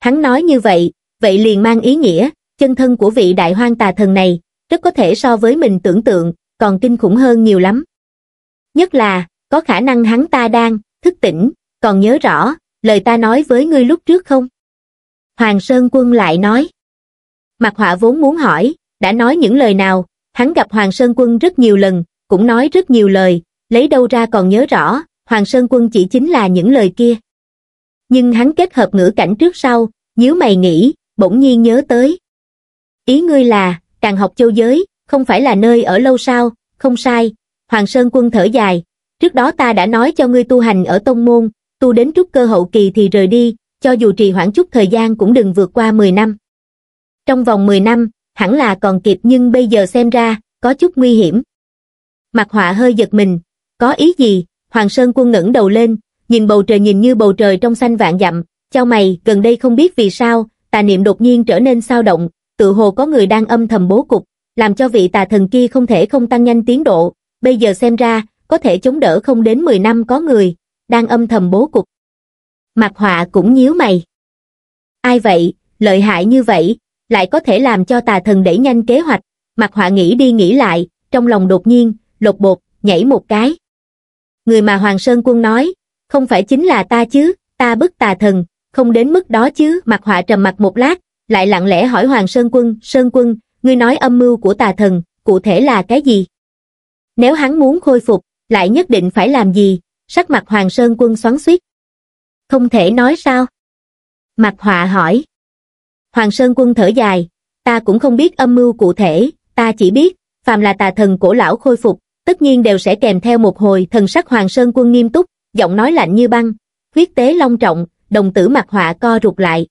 hắn nói như vậy vậy liền mang ý nghĩa chân thân của vị đại hoang tà thần này rất có thể so với mình tưởng tượng còn kinh khủng hơn nhiều lắm nhất là có khả năng hắn ta đang thức tỉnh còn nhớ rõ lời ta nói với ngươi lúc trước không hoàng sơn quân lại nói mặt họa vốn muốn hỏi đã nói những lời nào hắn gặp hoàng sơn quân rất nhiều lần cũng nói rất nhiều lời lấy đâu ra còn nhớ rõ, Hoàng Sơn Quân chỉ chính là những lời kia. Nhưng hắn kết hợp ngữ cảnh trước sau, nhíu mày nghĩ, bỗng nhiên nhớ tới. Ý ngươi là, càng học châu giới, không phải là nơi ở lâu sao, không sai, Hoàng Sơn Quân thở dài, trước đó ta đã nói cho ngươi tu hành ở tông môn, tu đến trúc cơ hậu kỳ thì rời đi, cho dù trì hoãn chút thời gian cũng đừng vượt qua 10 năm. Trong vòng 10 năm, hẳn là còn kịp nhưng bây giờ xem ra, có chút nguy hiểm. Mặt họa hơi giật mình, có ý gì? Hoàng Sơn Quân ngẩng đầu lên, nhìn bầu trời nhìn như bầu trời trong xanh vạn dặm, chau mày, gần đây không biết vì sao, tà niệm đột nhiên trở nên sao động, tự hồ có người đang âm thầm bố cục, làm cho vị tà thần kia không thể không tăng nhanh tiến độ, bây giờ xem ra, có thể chống đỡ không đến 10 năm có người, đang âm thầm bố cục. Mặt họa cũng nhíu mày. Ai vậy, lợi hại như vậy, lại có thể làm cho tà thần đẩy nhanh kế hoạch, mặt họa nghĩ đi nghĩ lại, trong lòng đột nhiên, lột bột, nhảy một cái người mà Hoàng Sơn Quân nói, không phải chính là ta chứ, ta bức tà thần, không đến mức đó chứ, mặt họa trầm mặt một lát, lại lặng lẽ hỏi Hoàng Sơn Quân, Sơn Quân, ngươi nói âm mưu của tà thần, cụ thể là cái gì? Nếu hắn muốn khôi phục, lại nhất định phải làm gì? Sắc mặt Hoàng Sơn Quân xoắn xuýt. Không thể nói sao? Mặt họa hỏi. Hoàng Sơn Quân thở dài, ta cũng không biết âm mưu cụ thể, ta chỉ biết, phàm là tà thần cổ lão khôi phục, tất nhiên đều sẽ kèm theo một hồi thần sắc Hoàng Sơn Quân nghiêm túc, giọng nói lạnh như băng, huyết tế long trọng, đồng tử mặt họa co rụt lại.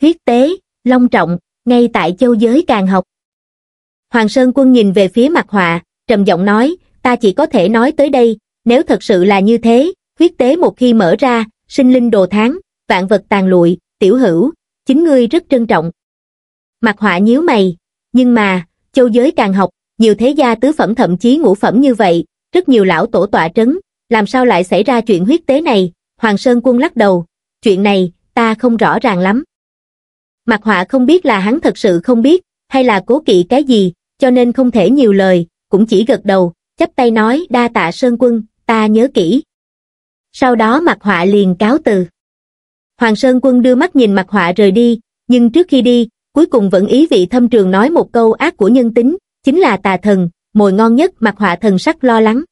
Huyết tế, long trọng, ngay tại châu giới càng học. Hoàng Sơn Quân nhìn về phía mặt họa, trầm giọng nói, ta chỉ có thể nói tới đây, nếu thật sự là như thế, huyết tế một khi mở ra, sinh linh đồ tháng, vạn vật tàn lụi, tiểu hữu, chính ngươi rất trân trọng. Mặt họa nhíu mày, nhưng mà, châu giới càng học, nhiều thế gia tứ phẩm thậm chí ngũ phẩm như vậy, rất nhiều lão tổ tọa trấn, làm sao lại xảy ra chuyện huyết tế này, Hoàng Sơn Quân lắc đầu, chuyện này, ta không rõ ràng lắm. Mặt họa không biết là hắn thật sự không biết, hay là cố kỵ cái gì, cho nên không thể nhiều lời, cũng chỉ gật đầu, chắp tay nói đa tạ Sơn Quân, ta nhớ kỹ. Sau đó mặt họa liền cáo từ. Hoàng Sơn Quân đưa mắt nhìn mặt họa rời đi, nhưng trước khi đi, cuối cùng vẫn ý vị thâm trường nói một câu ác của nhân tính, chính là tà thần, mồi ngon nhất mặt họa thần sắc lo lắng.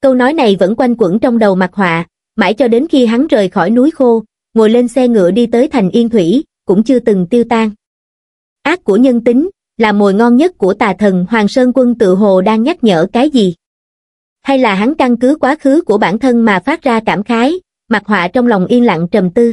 Câu nói này vẫn quanh quẩn trong đầu mặt họa, mãi cho đến khi hắn rời khỏi núi khô, ngồi lên xe ngựa đi tới thành Yên Thủy, cũng chưa từng tiêu tan. Ác của nhân tính, là mồi ngon nhất của tà thần Hoàng Sơn Quân tự hồ đang nhắc nhở cái gì? Hay là hắn căn cứ quá khứ của bản thân mà phát ra cảm khái, mặt họa trong lòng yên lặng trầm tư.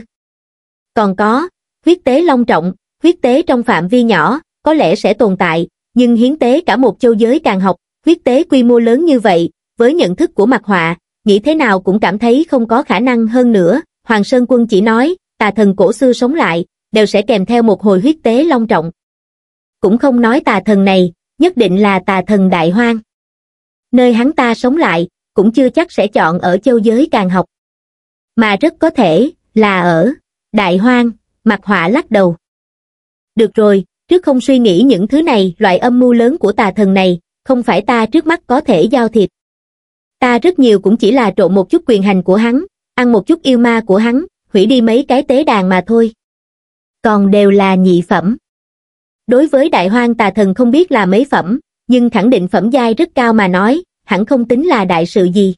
Còn có, huyết tế long trọng, huyết tế trong phạm vi nhỏ, có lẽ sẽ tồn tại, nhưng hiến tế cả một châu giới càng học, huyết tế quy mô lớn như vậy, với nhận thức của mặt họa, nghĩ thế nào cũng cảm thấy không có khả năng hơn nữa, Hoàng Sơn Quân chỉ nói, tà thần cổ xưa sống lại, đều sẽ kèm theo một hồi huyết tế long trọng. Cũng không nói tà thần này, nhất định là tà thần đại hoang. Nơi hắn ta sống lại, cũng chưa chắc sẽ chọn ở châu giới càng học. Mà rất có thể, là ở, đại hoang, mặt họa lắc đầu. Được rồi, trước không suy nghĩ những thứ này, loại âm mưu lớn của tà thần này, không phải ta trước mắt có thể giao thiệp. Ta rất nhiều cũng chỉ là trộn một chút quyền hành của hắn, ăn một chút yêu ma của hắn, hủy đi mấy cái tế đàn mà thôi. Còn đều là nhị phẩm. Đối với đại hoang tà thần không biết là mấy phẩm, nhưng khẳng định phẩm giai rất cao mà nói, hẳn không tính là đại sự gì.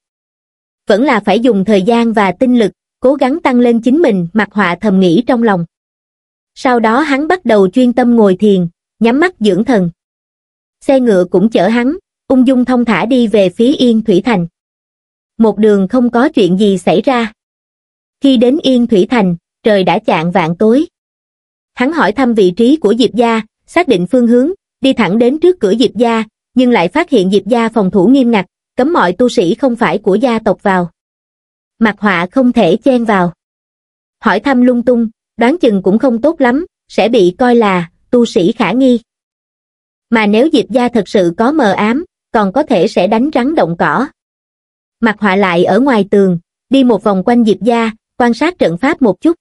Vẫn là phải dùng thời gian và tinh lực, cố gắng tăng lên chính mình, mặc họa thầm nghĩ trong lòng sau đó hắn bắt đầu chuyên tâm ngồi thiền nhắm mắt dưỡng thần xe ngựa cũng chở hắn ung dung thông thả đi về phía yên thủy thành một đường không có chuyện gì xảy ra khi đến yên thủy thành trời đã chạng vạn tối hắn hỏi thăm vị trí của diệp gia xác định phương hướng đi thẳng đến trước cửa diệp gia nhưng lại phát hiện diệp gia phòng thủ nghiêm ngặt cấm mọi tu sĩ không phải của gia tộc vào mặt họa không thể chen vào hỏi thăm lung tung đoán chừng cũng không tốt lắm, sẽ bị coi là tu sĩ khả nghi. Mà nếu Diệp Gia thật sự có mờ ám, còn có thể sẽ đánh rắn động cỏ. Mặt họa lại ở ngoài tường, đi một vòng quanh Diệp Gia, quan sát trận pháp một chút.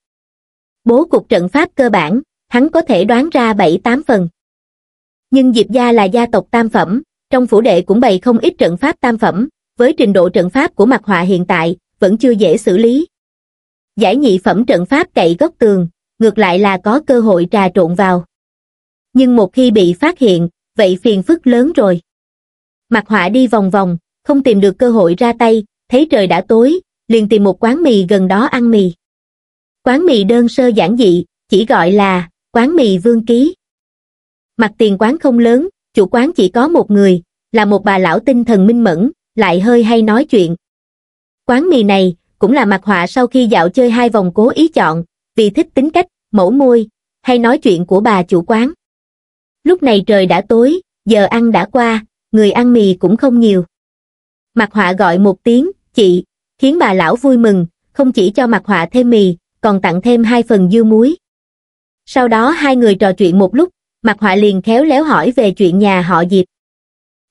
Bố cục trận pháp cơ bản, hắn có thể đoán ra 7-8 phần. Nhưng Diệp Gia là gia tộc tam phẩm, trong phủ đệ cũng bày không ít trận pháp tam phẩm, với trình độ trận pháp của mặt họa hiện tại, vẫn chưa dễ xử lý giải nhị phẩm trận pháp cậy góc tường, ngược lại là có cơ hội trà trộn vào. Nhưng một khi bị phát hiện, vậy phiền phức lớn rồi. Mặt họa đi vòng vòng, không tìm được cơ hội ra tay, thấy trời đã tối, liền tìm một quán mì gần đó ăn mì. Quán mì đơn sơ giản dị, chỉ gọi là quán mì vương ký. Mặt tiền quán không lớn, chủ quán chỉ có một người, là một bà lão tinh thần minh mẫn, lại hơi hay nói chuyện. Quán mì này, cũng là mặt họa sau khi dạo chơi hai vòng cố ý chọn, vì thích tính cách, mẫu môi, hay nói chuyện của bà chủ quán. Lúc này trời đã tối, giờ ăn đã qua, người ăn mì cũng không nhiều. Mặt họa gọi một tiếng, chị, khiến bà lão vui mừng, không chỉ cho mặt họa thêm mì, còn tặng thêm hai phần dưa muối. Sau đó hai người trò chuyện một lúc, mặt họa liền khéo léo hỏi về chuyện nhà họ dịp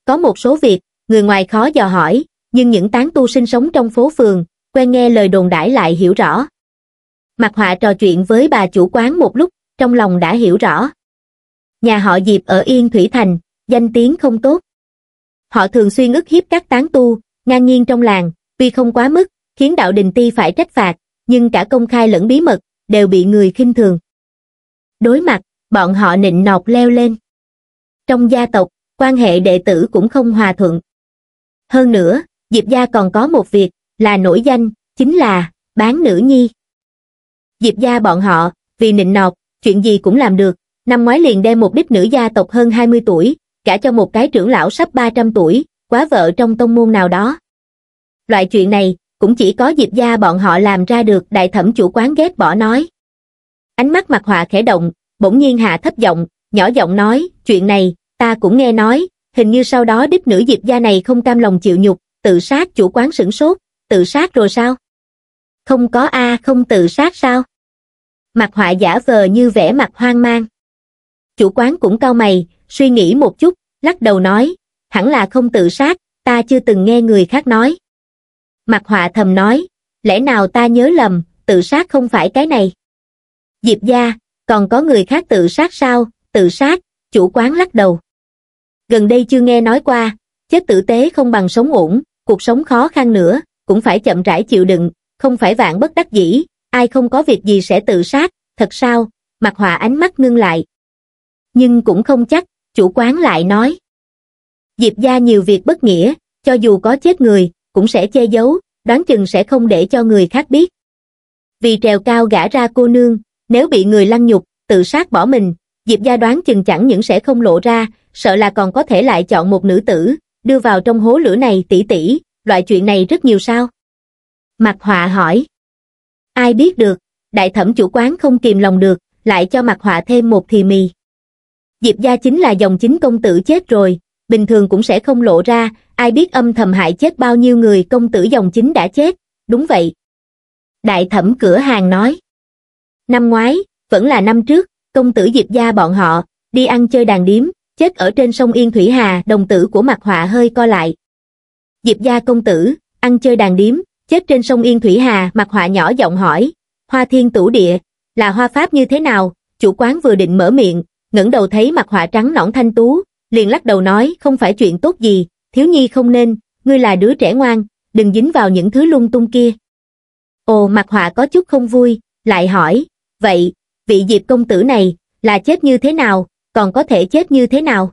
Có một số việc, người ngoài khó dò hỏi, nhưng những tán tu sinh sống trong phố phường, quen nghe lời đồn đãi lại hiểu rõ. Mặt họa trò chuyện với bà chủ quán một lúc, trong lòng đã hiểu rõ. Nhà họ Diệp ở Yên Thủy Thành, danh tiếng không tốt. Họ thường xuyên ức hiếp các tán tu, ngang nhiên trong làng, vì không quá mức, khiến đạo đình ti phải trách phạt, nhưng cả công khai lẫn bí mật, đều bị người khinh thường. Đối mặt, bọn họ nịnh nọt leo lên. Trong gia tộc, quan hệ đệ tử cũng không hòa thuận. Hơn nữa, Diệp gia còn có một việc, là nổi danh, chính là bán nữ nhi. Diệp gia bọn họ, vì nịnh nọt, chuyện gì cũng làm được, năm ngoái liền đem một đích nữ gia tộc hơn 20 tuổi, cả cho một cái trưởng lão sắp 300 tuổi, quá vợ trong tông môn nào đó. Loại chuyện này, cũng chỉ có Diệp gia bọn họ làm ra được đại thẩm chủ quán ghét bỏ nói. Ánh mắt mặt họa khẽ động, bỗng nhiên hạ thấp giọng, nhỏ giọng nói, chuyện này, ta cũng nghe nói, hình như sau đó đích nữ Diệp gia này không cam lòng chịu nhục, tự sát chủ quán sửng sốt, tự sát rồi sao? Không có A không tự sát sao? Mặt họa giả vờ như vẻ mặt hoang mang. Chủ quán cũng cau mày, suy nghĩ một chút, lắc đầu nói, hẳn là không tự sát, ta chưa từng nghe người khác nói. Mặt họa thầm nói, lẽ nào ta nhớ lầm, tự sát không phải cái này. Diệp gia, còn có người khác tự sát sao, tự sát, chủ quán lắc đầu. Gần đây chưa nghe nói qua, chết tử tế không bằng sống ổn, cuộc sống khó khăn nữa, cũng phải chậm rãi chịu đựng, không phải vạn bất đắc dĩ, ai không có việc gì sẽ tự sát, thật sao? Mặt hòa ánh mắt ngưng lại. Nhưng cũng không chắc, chủ quán lại nói. Diệp gia nhiều việc bất nghĩa, cho dù có chết người, cũng sẽ che giấu, đoán chừng sẽ không để cho người khác biết. Vì trèo cao gã ra cô nương, nếu bị người lăng nhục, tự sát bỏ mình, Diệp gia đoán chừng chẳng những sẽ không lộ ra, sợ là còn có thể lại chọn một nữ tử, đưa vào trong hố lửa này tỷ tỷ, loại chuyện này rất nhiều sao? Mặt họa hỏi. Ai biết được, đại thẩm chủ quán không kìm lòng được, lại cho mặt họa thêm một thì mì. Diệp gia chính là dòng chính công tử chết rồi, bình thường cũng sẽ không lộ ra, ai biết âm thầm hại chết bao nhiêu người công tử dòng chính đã chết, đúng vậy. Đại thẩm cửa hàng nói. Năm ngoái, vẫn là năm trước, công tử Diệp gia bọn họ, đi ăn chơi đàn điếm, chết ở trên sông Yên Thủy Hà, đồng tử của mặt họa hơi co lại diệp gia công tử ăn chơi đàn điếm chết trên sông yên thủy hà mặt họa nhỏ giọng hỏi hoa thiên tủ địa là hoa pháp như thế nào chủ quán vừa định mở miệng ngẩng đầu thấy mặt họa trắng nõn thanh tú liền lắc đầu nói không phải chuyện tốt gì thiếu nhi không nên ngươi là đứa trẻ ngoan đừng dính vào những thứ lung tung kia ồ mặt họa có chút không vui lại hỏi vậy vị diệp công tử này là chết như thế nào còn có thể chết như thế nào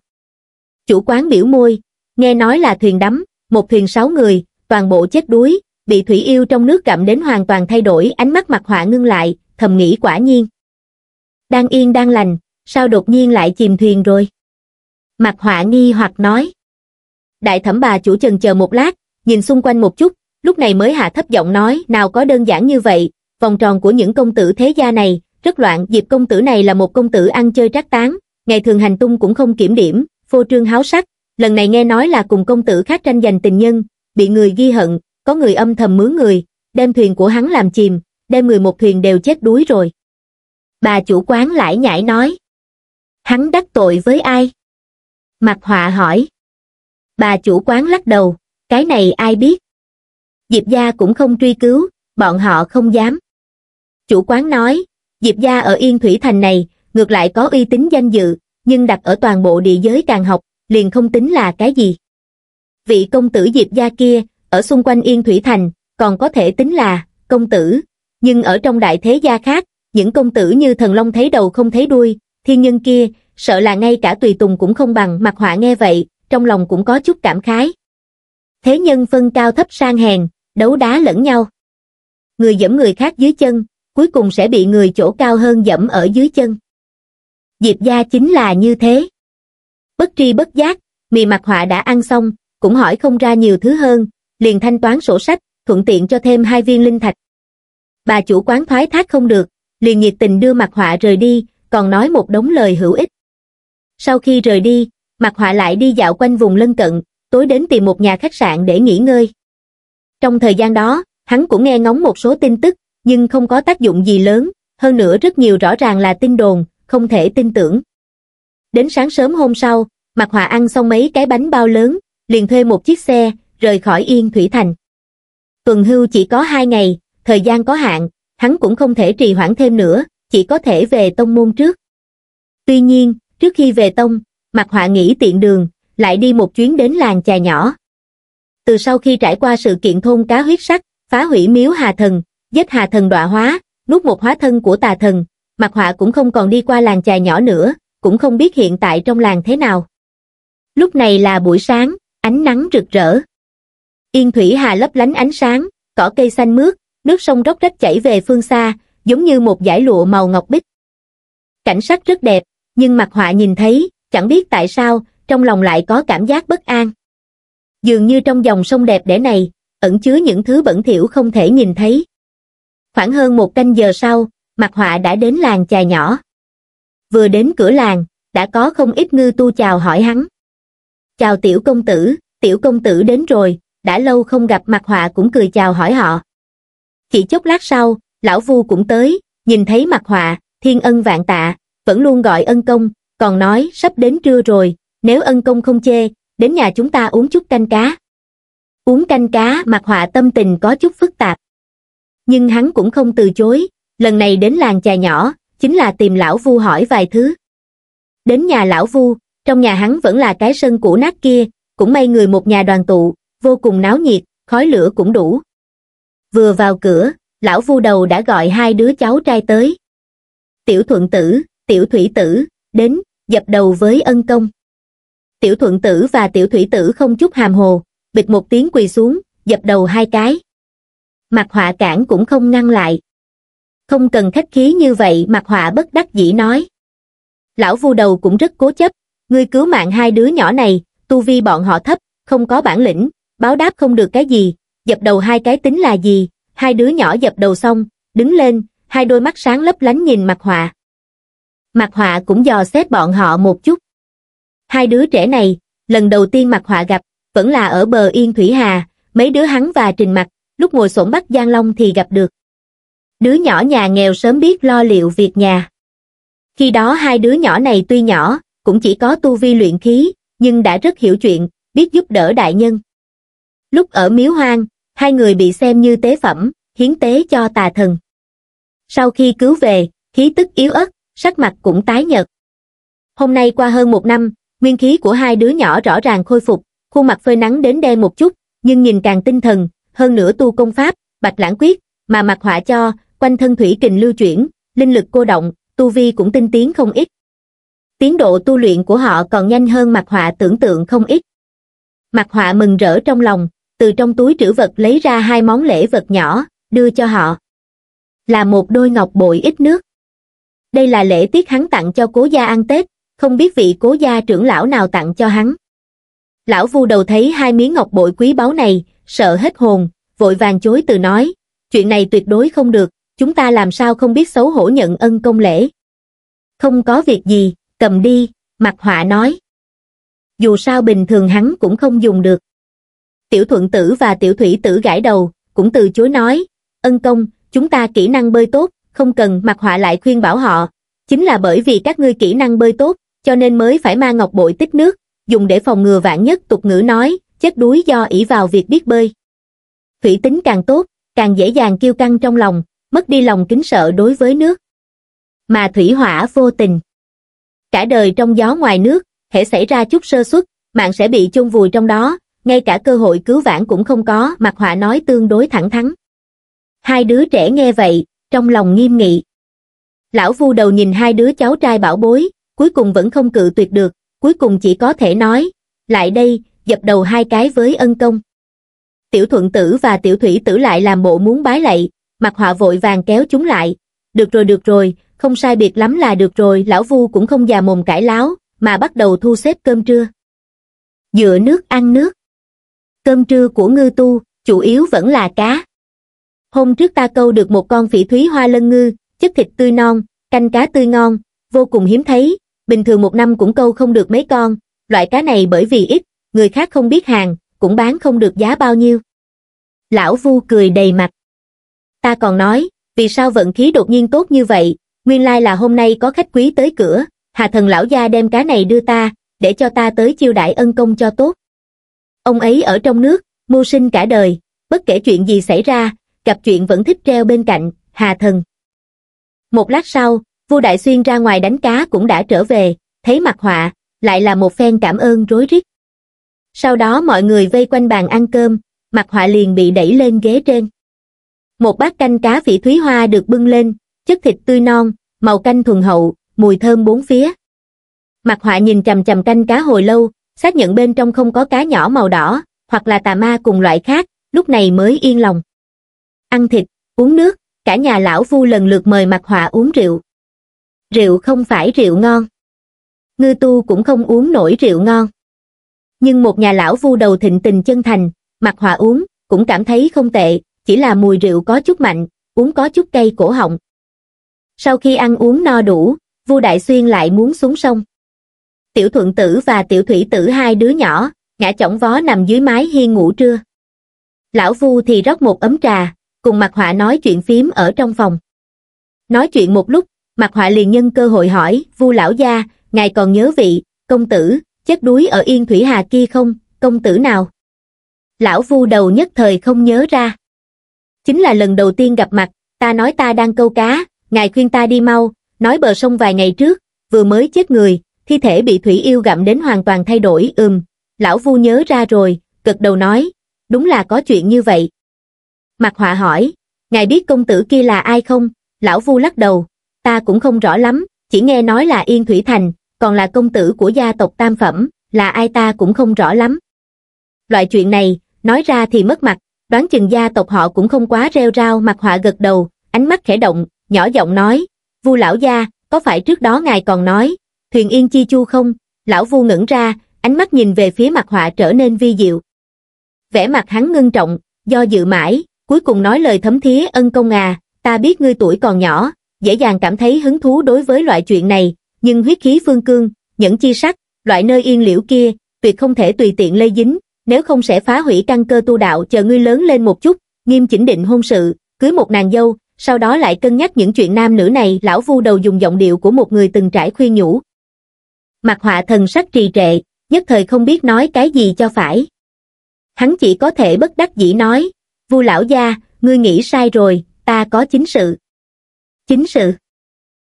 chủ quán biểu môi nghe nói là thuyền đắm một thuyền sáu người, toàn bộ chết đuối, bị thủy yêu trong nước gặm đến hoàn toàn thay đổi ánh mắt mặt họa ngưng lại, thầm nghĩ quả nhiên. Đang yên đang lành, sao đột nhiên lại chìm thuyền rồi? Mặt họa nghi hoặc nói. Đại thẩm bà chủ chần chờ một lát, nhìn xung quanh một chút, lúc này mới hạ thấp giọng nói nào có đơn giản như vậy, vòng tròn của những công tử thế gia này, rất loạn, dịp công tử này là một công tử ăn chơi trác tán, ngày thường hành tung cũng không kiểm điểm, phô trương háo sắc, lần này nghe nói là cùng công tử khác tranh giành tình nhân, bị người ghi hận, có người âm thầm mướn người, đem thuyền của hắn làm chìm, đem người một thuyền đều chết đuối rồi. Bà chủ quán lải nhải nói. Hắn đắc tội với ai? Mặt họa hỏi. Bà chủ quán lắc đầu, cái này ai biết? Diệp gia cũng không truy cứu, bọn họ không dám. Chủ quán nói, Diệp gia ở Yên Thủy Thành này, ngược lại có uy tín danh dự, nhưng đặt ở toàn bộ địa giới càng học liền không tính là cái gì. Vị công tử Diệp gia kia, ở xung quanh Yên Thủy Thành, còn có thể tính là công tử, nhưng ở trong đại thế gia khác, những công tử như thần long thấy đầu không thấy đuôi, thiên nhân kia, sợ là ngay cả tùy tùng cũng không bằng mặt họa nghe vậy, trong lòng cũng có chút cảm khái. Thế nhân phân cao thấp sang hèn, đấu đá lẫn nhau. Người dẫm người khác dưới chân, cuối cùng sẽ bị người chỗ cao hơn dẫm ở dưới chân. Diệp gia chính là như thế bất tri bất giác mì mặt họa đã ăn xong cũng hỏi không ra nhiều thứ hơn liền thanh toán sổ sách thuận tiện cho thêm hai viên linh thạch bà chủ quán thoái thác không được liền nhiệt tình đưa mặt họa rời đi còn nói một đống lời hữu ích sau khi rời đi mặt họa lại đi dạo quanh vùng lân cận tối đến tìm một nhà khách sạn để nghỉ ngơi trong thời gian đó hắn cũng nghe ngóng một số tin tức nhưng không có tác dụng gì lớn hơn nữa rất nhiều rõ ràng là tin đồn không thể tin tưởng đến sáng sớm hôm sau, Mạc Hòa ăn xong mấy cái bánh bao lớn, liền thuê một chiếc xe, rời khỏi Yên Thủy Thành. Tuần hưu chỉ có hai ngày, thời gian có hạn, hắn cũng không thể trì hoãn thêm nữa, chỉ có thể về tông môn trước. Tuy nhiên, trước khi về tông, Mạc hòa nghĩ tiện đường, lại đi một chuyến đến làng trà nhỏ. Từ sau khi trải qua sự kiện thôn cá huyết sắc, phá hủy miếu hà thần, giết hà thần đọa hóa, nuốt một hóa thân của tà thần, Mạc hòa cũng không còn đi qua làng trà nhỏ nữa, cũng không biết hiện tại trong làng thế nào. Lúc này là buổi sáng, ánh nắng rực rỡ. Yên thủy hà lấp lánh ánh sáng, cỏ cây xanh mướt, nước sông róc rách chảy về phương xa, giống như một dải lụa màu ngọc bích. Cảnh sắc rất đẹp, nhưng mặt họa nhìn thấy, chẳng biết tại sao, trong lòng lại có cảm giác bất an. Dường như trong dòng sông đẹp đẽ này, ẩn chứa những thứ bẩn thỉu không thể nhìn thấy. Khoảng hơn một canh giờ sau, mặt họa đã đến làng chài nhỏ vừa đến cửa làng đã có không ít ngư tu chào hỏi hắn chào tiểu công tử tiểu công tử đến rồi đã lâu không gặp mặt họa cũng cười chào hỏi họ chỉ chốc lát sau lão vu cũng tới nhìn thấy mặt họa thiên ân vạn tạ vẫn luôn gọi ân công còn nói sắp đến trưa rồi nếu ân công không chê đến nhà chúng ta uống chút canh cá uống canh cá mặt họa tâm tình có chút phức tạp nhưng hắn cũng không từ chối lần này đến làng trà nhỏ chính là tìm lão vu hỏi vài thứ đến nhà lão vu trong nhà hắn vẫn là cái sân cũ nát kia cũng may người một nhà đoàn tụ vô cùng náo nhiệt khói lửa cũng đủ vừa vào cửa lão vu đầu đã gọi hai đứa cháu trai tới tiểu thuận tử tiểu thủy tử đến dập đầu với ân công tiểu thuận tử và tiểu thủy tử không chút hàm hồ bịch một tiếng quỳ xuống dập đầu hai cái mặt họa cản cũng không ngăn lại không cần khách khí như vậy mặt họa bất đắc dĩ nói lão vu đầu cũng rất cố chấp ngươi cứu mạng hai đứa nhỏ này tu vi bọn họ thấp không có bản lĩnh báo đáp không được cái gì dập đầu hai cái tính là gì hai đứa nhỏ dập đầu xong đứng lên hai đôi mắt sáng lấp lánh nhìn mặt họa mặt họa cũng dò xét bọn họ một chút hai đứa trẻ này lần đầu tiên mặt họa gặp vẫn là ở bờ yên thủy hà mấy đứa hắn và trình mặt lúc ngồi sổn bắt giang long thì gặp được đứa nhỏ nhà nghèo sớm biết lo liệu việc nhà. Khi đó hai đứa nhỏ này tuy nhỏ, cũng chỉ có tu vi luyện khí, nhưng đã rất hiểu chuyện, biết giúp đỡ đại nhân. Lúc ở miếu hoang, hai người bị xem như tế phẩm, hiến tế cho tà thần. Sau khi cứu về, khí tức yếu ớt, sắc mặt cũng tái nhợt. Hôm nay qua hơn một năm, nguyên khí của hai đứa nhỏ rõ ràng khôi phục, khuôn mặt phơi nắng đến đen một chút, nhưng nhìn càng tinh thần, hơn nữa tu công pháp, bạch lãng quyết, mà mặt họa cho, quanh thân thủy kình lưu chuyển, linh lực cô động, tu vi cũng tinh tiến không ít. Tiến độ tu luyện của họ còn nhanh hơn mặt họa tưởng tượng không ít. Mặt họa mừng rỡ trong lòng, từ trong túi trữ vật lấy ra hai món lễ vật nhỏ, đưa cho họ. Là một đôi ngọc bội ít nước. Đây là lễ tiết hắn tặng cho cố gia ăn Tết, không biết vị cố gia trưởng lão nào tặng cho hắn. Lão vu đầu thấy hai miếng ngọc bội quý báu này, sợ hết hồn, vội vàng chối từ nói, chuyện này tuyệt đối không được, chúng ta làm sao không biết xấu hổ nhận ân công lễ. Không có việc gì, cầm đi, mặt họa nói. Dù sao bình thường hắn cũng không dùng được. Tiểu thuận tử và tiểu thủy tử gãi đầu, cũng từ chối nói, ân công, chúng ta kỹ năng bơi tốt, không cần mặt họa lại khuyên bảo họ. Chính là bởi vì các ngươi kỹ năng bơi tốt, cho nên mới phải ma ngọc bội tích nước, dùng để phòng ngừa vạn nhất tục ngữ nói, chết đuối do ỷ vào việc biết bơi. Thủy tính càng tốt, càng dễ dàng kiêu căng trong lòng, mất đi lòng kính sợ đối với nước. Mà thủy hỏa vô tình. Cả đời trong gió ngoài nước, hễ xảy ra chút sơ suất, mạng sẽ bị chôn vùi trong đó, ngay cả cơ hội cứu vãn cũng không có, mặt họa nói tương đối thẳng thắn. Hai đứa trẻ nghe vậy, trong lòng nghiêm nghị. Lão vu đầu nhìn hai đứa cháu trai bảo bối, cuối cùng vẫn không cự tuyệt được, cuối cùng chỉ có thể nói, lại đây, dập đầu hai cái với ân công. Tiểu thuận tử và tiểu thủy tử lại làm bộ muốn bái lạy, Mặt họa vội vàng kéo chúng lại. Được rồi được rồi, không sai biệt lắm là được rồi, lão vu cũng không già mồm cãi láo, mà bắt đầu thu xếp cơm trưa. Dựa nước ăn nước. Cơm trưa của ngư tu, chủ yếu vẫn là cá. Hôm trước ta câu được một con phỉ thúy hoa lân ngư, chất thịt tươi non, canh cá tươi ngon, vô cùng hiếm thấy, bình thường một năm cũng câu không được mấy con, loại cá này bởi vì ít, người khác không biết hàng, cũng bán không được giá bao nhiêu. Lão Vu cười đầy mặt. Ta còn nói, vì sao vận khí đột nhiên tốt như vậy, nguyên lai là hôm nay có khách quý tới cửa, Hà Thần lão gia đem cá này đưa ta, để cho ta tới chiêu đại ân công cho tốt. Ông ấy ở trong nước, mưu sinh cả đời, bất kể chuyện gì xảy ra, gặp chuyện vẫn thích treo bên cạnh, Hà Thần. Một lát sau, Vua Đại Xuyên ra ngoài đánh cá cũng đã trở về, thấy mặt họa, lại là một phen cảm ơn rối rít. Sau đó mọi người vây quanh bàn ăn cơm, mặt họa liền bị đẩy lên ghế trên một bát canh cá vị thúy hoa được bưng lên chất thịt tươi non màu canh thuần hậu mùi thơm bốn phía mặt họa nhìn chằm chằm canh cá hồi lâu xác nhận bên trong không có cá nhỏ màu đỏ hoặc là tà ma cùng loại khác lúc này mới yên lòng ăn thịt uống nước cả nhà lão phu lần lượt mời mặt họa uống rượu rượu không phải rượu ngon ngư tu cũng không uống nổi rượu ngon nhưng một nhà lão phu đầu thịnh tình chân thành mặt họa uống cũng cảm thấy không tệ chỉ là mùi rượu có chút mạnh, uống có chút cay cổ họng. Sau khi ăn uống no đủ, vua Đại Xuyên lại muốn xuống sông. Tiểu Thuận Tử và Tiểu Thủy Tử hai đứa nhỏ, ngã chỏng vó nằm dưới mái hiên ngủ trưa. Lão Vu thì rót một ấm trà, cùng Mạc Họa nói chuyện phím ở trong phòng. Nói chuyện một lúc, Mạc Họa liền nhân cơ hội hỏi, vua lão gia, ngài còn nhớ vị, công tử, chết đuối ở Yên Thủy Hà kia không, công tử nào? Lão Vu đầu nhất thời không nhớ ra chính là lần đầu tiên gặp mặt ta nói ta đang câu cá ngài khuyên ta đi mau nói bờ sông vài ngày trước vừa mới chết người thi thể bị thủy yêu gặm đến hoàn toàn thay đổi ừm lão vu nhớ ra rồi gật đầu nói đúng là có chuyện như vậy mặt họa hỏi ngài biết công tử kia là ai không lão vu lắc đầu ta cũng không rõ lắm chỉ nghe nói là yên thủy thành còn là công tử của gia tộc tam phẩm là ai ta cũng không rõ lắm loại chuyện này nói ra thì mất mặt đoán chừng gia tộc họ cũng không quá reo rao mặt họa gật đầu, ánh mắt khẽ động, nhỏ giọng nói, vu lão gia, có phải trước đó ngài còn nói, thuyền yên chi chu không? Lão vu ngẩn ra, ánh mắt nhìn về phía mặt họa trở nên vi diệu. Vẻ mặt hắn ngưng trọng, do dự mãi, cuối cùng nói lời thấm thía ân công à, ta biết ngươi tuổi còn nhỏ, dễ dàng cảm thấy hứng thú đối với loại chuyện này, nhưng huyết khí phương cương, nhẫn chi sắc, loại nơi yên liễu kia, tuyệt không thể tùy tiện lây dính, nếu không sẽ phá hủy căn cơ tu đạo chờ ngươi lớn lên một chút, nghiêm chỉnh định hôn sự, cưới một nàng dâu, sau đó lại cân nhắc những chuyện nam nữ này lão vu đầu dùng giọng điệu của một người từng trải khuyên nhủ. Mặt họa thần sắc trì trệ, nhất thời không biết nói cái gì cho phải. Hắn chỉ có thể bất đắc dĩ nói, vu lão gia, ngươi nghĩ sai rồi, ta có chính sự. Chính sự.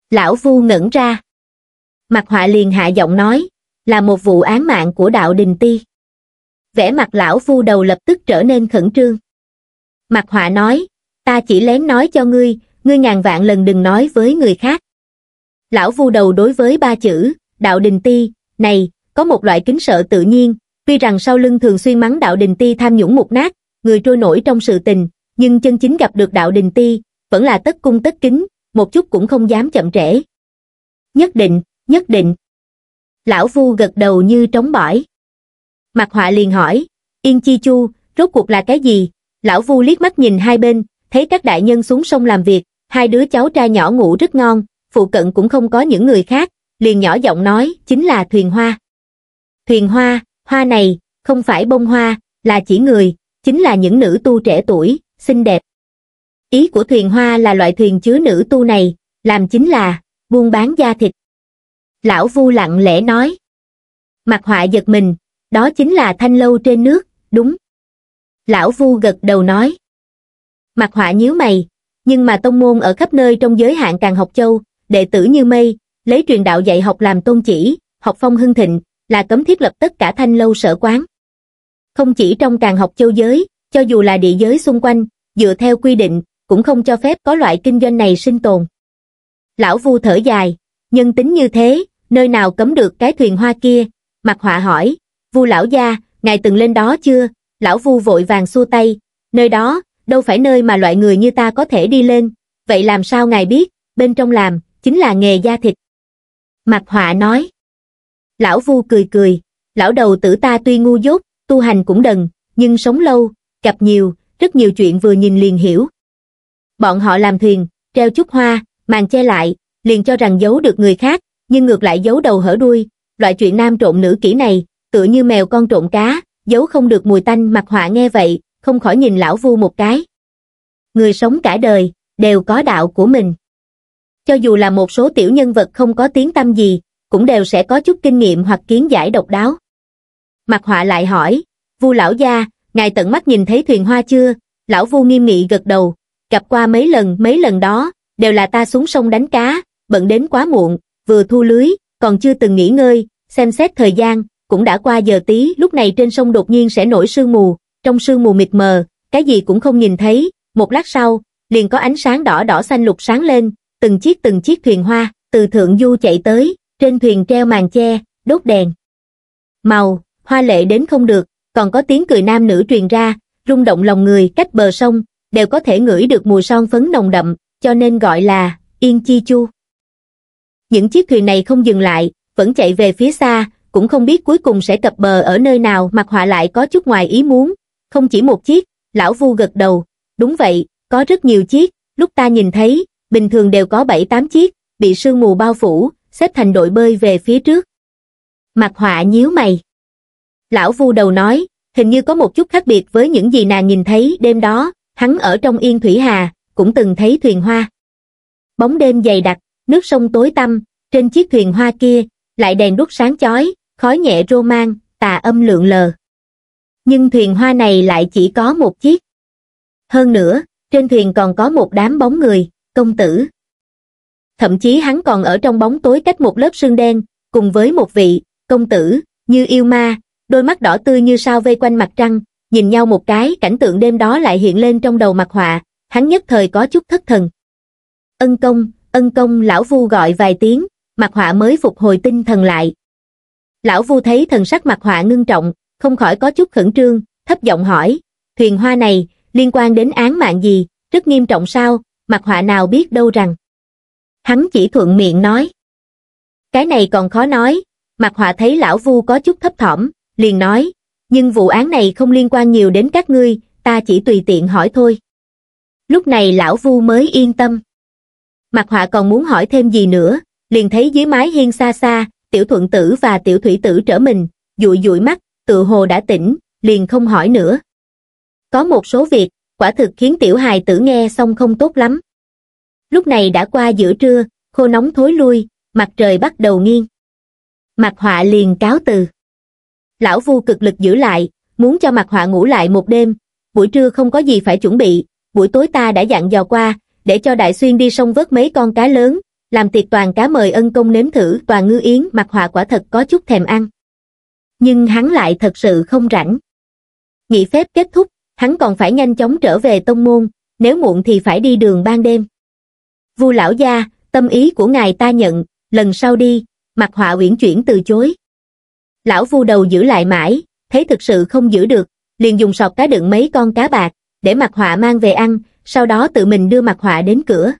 Lão vu ngẩn ra. Mặt họa liền hạ giọng nói, là một vụ án mạng của đạo đình ti vẻ mặt lão phu đầu lập tức trở nên khẩn trương. Mặt họa nói, ta chỉ lén nói cho ngươi, ngươi ngàn vạn lần đừng nói với người khác. Lão phu đầu đối với ba chữ, đạo đình ti, này, có một loại kính sợ tự nhiên, tuy rằng sau lưng thường xuyên mắng đạo đình ti tham nhũng một nát, người trôi nổi trong sự tình, nhưng chân chính gặp được đạo đình ti, vẫn là tất cung tất kính, một chút cũng không dám chậm trễ. Nhất định, nhất định. Lão phu gật đầu như trống bỏi. Mạc Họa liền hỏi, Yên Chi Chu, rốt cuộc là cái gì? Lão Vu liếc mắt nhìn hai bên, thấy các đại nhân xuống sông làm việc, hai đứa cháu trai nhỏ ngủ rất ngon, phụ cận cũng không có những người khác, liền nhỏ giọng nói, chính là thuyền hoa. Thuyền hoa, hoa này, không phải bông hoa, là chỉ người, chính là những nữ tu trẻ tuổi, xinh đẹp. Ý của thuyền hoa là loại thuyền chứa nữ tu này, làm chính là, buôn bán da thịt. Lão Vu lặng lẽ nói. Mặt họa giật mình, đó chính là thanh lâu trên nước đúng lão vu gật đầu nói mặt họa nhíu mày nhưng mà tông môn ở khắp nơi trong giới hạn càng học châu đệ tử như mây lấy truyền đạo dạy học làm tôn chỉ học phong hưng thịnh là cấm thiết lập tất cả thanh lâu sở quán không chỉ trong càng học châu giới cho dù là địa giới xung quanh dựa theo quy định cũng không cho phép có loại kinh doanh này sinh tồn lão vu thở dài nhân tính như thế nơi nào cấm được cái thuyền hoa kia mặt họa hỏi vu lão gia ngài từng lên đó chưa lão vu vội vàng xua tay nơi đó đâu phải nơi mà loại người như ta có thể đi lên vậy làm sao ngài biết bên trong làm chính là nghề da thịt mặt họa nói lão vu cười cười lão đầu tử ta tuy ngu dốt tu hành cũng đần nhưng sống lâu gặp nhiều rất nhiều chuyện vừa nhìn liền hiểu bọn họ làm thuyền treo chút hoa màn che lại liền cho rằng giấu được người khác nhưng ngược lại giấu đầu hở đuôi loại chuyện nam trộn nữ kỹ này tựa như mèo con trộn cá, giấu không được mùi tanh mặt họa nghe vậy, không khỏi nhìn lão vu một cái. Người sống cả đời, đều có đạo của mình. Cho dù là một số tiểu nhân vật không có tiếng tâm gì, cũng đều sẽ có chút kinh nghiệm hoặc kiến giải độc đáo. Mặt họa lại hỏi, vu lão gia, ngài tận mắt nhìn thấy thuyền hoa chưa? Lão vu nghiêm nghị gật đầu, gặp qua mấy lần mấy lần đó, đều là ta xuống sông đánh cá, bận đến quá muộn, vừa thu lưới, còn chưa từng nghỉ ngơi, xem xét thời gian, cũng đã qua giờ tí, lúc này trên sông đột nhiên sẽ nổi sương mù, trong sương mù mịt mờ, cái gì cũng không nhìn thấy, một lát sau, liền có ánh sáng đỏ đỏ xanh lục sáng lên, từng chiếc từng chiếc thuyền hoa, từ thượng du chạy tới, trên thuyền treo màn che, đốt đèn. Màu, hoa lệ đến không được, còn có tiếng cười nam nữ truyền ra, rung động lòng người cách bờ sông, đều có thể ngửi được mùi son phấn nồng đậm, cho nên gọi là Yên Chi Chu. Những chiếc thuyền này không dừng lại, vẫn chạy về phía xa, cũng không biết cuối cùng sẽ cập bờ ở nơi nào mặt họa lại có chút ngoài ý muốn, không chỉ một chiếc, lão vu gật đầu, đúng vậy, có rất nhiều chiếc, lúc ta nhìn thấy, bình thường đều có 7-8 chiếc, bị sương mù bao phủ, xếp thành đội bơi về phía trước. Mặt họa nhíu mày. Lão vu đầu nói, hình như có một chút khác biệt với những gì nàng nhìn thấy đêm đó, hắn ở trong yên thủy hà, cũng từng thấy thuyền hoa. Bóng đêm dày đặc, nước sông tối tăm, trên chiếc thuyền hoa kia, lại đèn đuốc sáng chói, khói nhẹ rô roman, tà âm lượng lờ. Nhưng thuyền hoa này lại chỉ có một chiếc. Hơn nữa, trên thuyền còn có một đám bóng người, công tử. Thậm chí hắn còn ở trong bóng tối cách một lớp sương đen, cùng với một vị, công tử, như yêu ma, đôi mắt đỏ tươi như sao vây quanh mặt trăng, nhìn nhau một cái cảnh tượng đêm đó lại hiện lên trong đầu mặt họa, hắn nhất thời có chút thất thần. Ân công, ân công lão vu gọi vài tiếng, mặt họa mới phục hồi tinh thần lại, Lão Vu thấy thần sắc mặt họa ngưng trọng, không khỏi có chút khẩn trương, thấp giọng hỏi, thuyền hoa này, liên quan đến án mạng gì, rất nghiêm trọng sao, mặt họa nào biết đâu rằng. Hắn chỉ thuận miệng nói. Cái này còn khó nói, mặt họa thấy lão Vu có chút thấp thỏm, liền nói, nhưng vụ án này không liên quan nhiều đến các ngươi, ta chỉ tùy tiện hỏi thôi. Lúc này lão Vu mới yên tâm. Mặt họa còn muốn hỏi thêm gì nữa, liền thấy dưới mái hiên xa xa, tiểu thuận tử và tiểu thủy tử trở mình, dụi dụi mắt, tự hồ đã tỉnh, liền không hỏi nữa. Có một số việc, quả thực khiến tiểu hài tử nghe xong không tốt lắm. Lúc này đã qua giữa trưa, khô nóng thối lui, mặt trời bắt đầu nghiêng. Mặt họa liền cáo từ. Lão vu cực lực giữ lại, muốn cho mặt họa ngủ lại một đêm, buổi trưa không có gì phải chuẩn bị, buổi tối ta đã dặn dò qua, để cho đại xuyên đi sông vớt mấy con cá lớn, làm tiệc toàn cá mời ân công nếm thử toàn ngư yến Mặc họa quả thật có chút thèm ăn. Nhưng hắn lại thật sự không rảnh. Nghỉ phép kết thúc, hắn còn phải nhanh chóng trở về tông môn, nếu muộn thì phải đi đường ban đêm. Vu lão gia, tâm ý của ngài ta nhận, lần sau đi, Mặc họa uyển chuyển từ chối. Lão vu đầu giữ lại mãi, thấy thực sự không giữ được, liền dùng sọt cá đựng mấy con cá bạc, để Mặc họa mang về ăn, sau đó tự mình đưa Mặc họa đến cửa.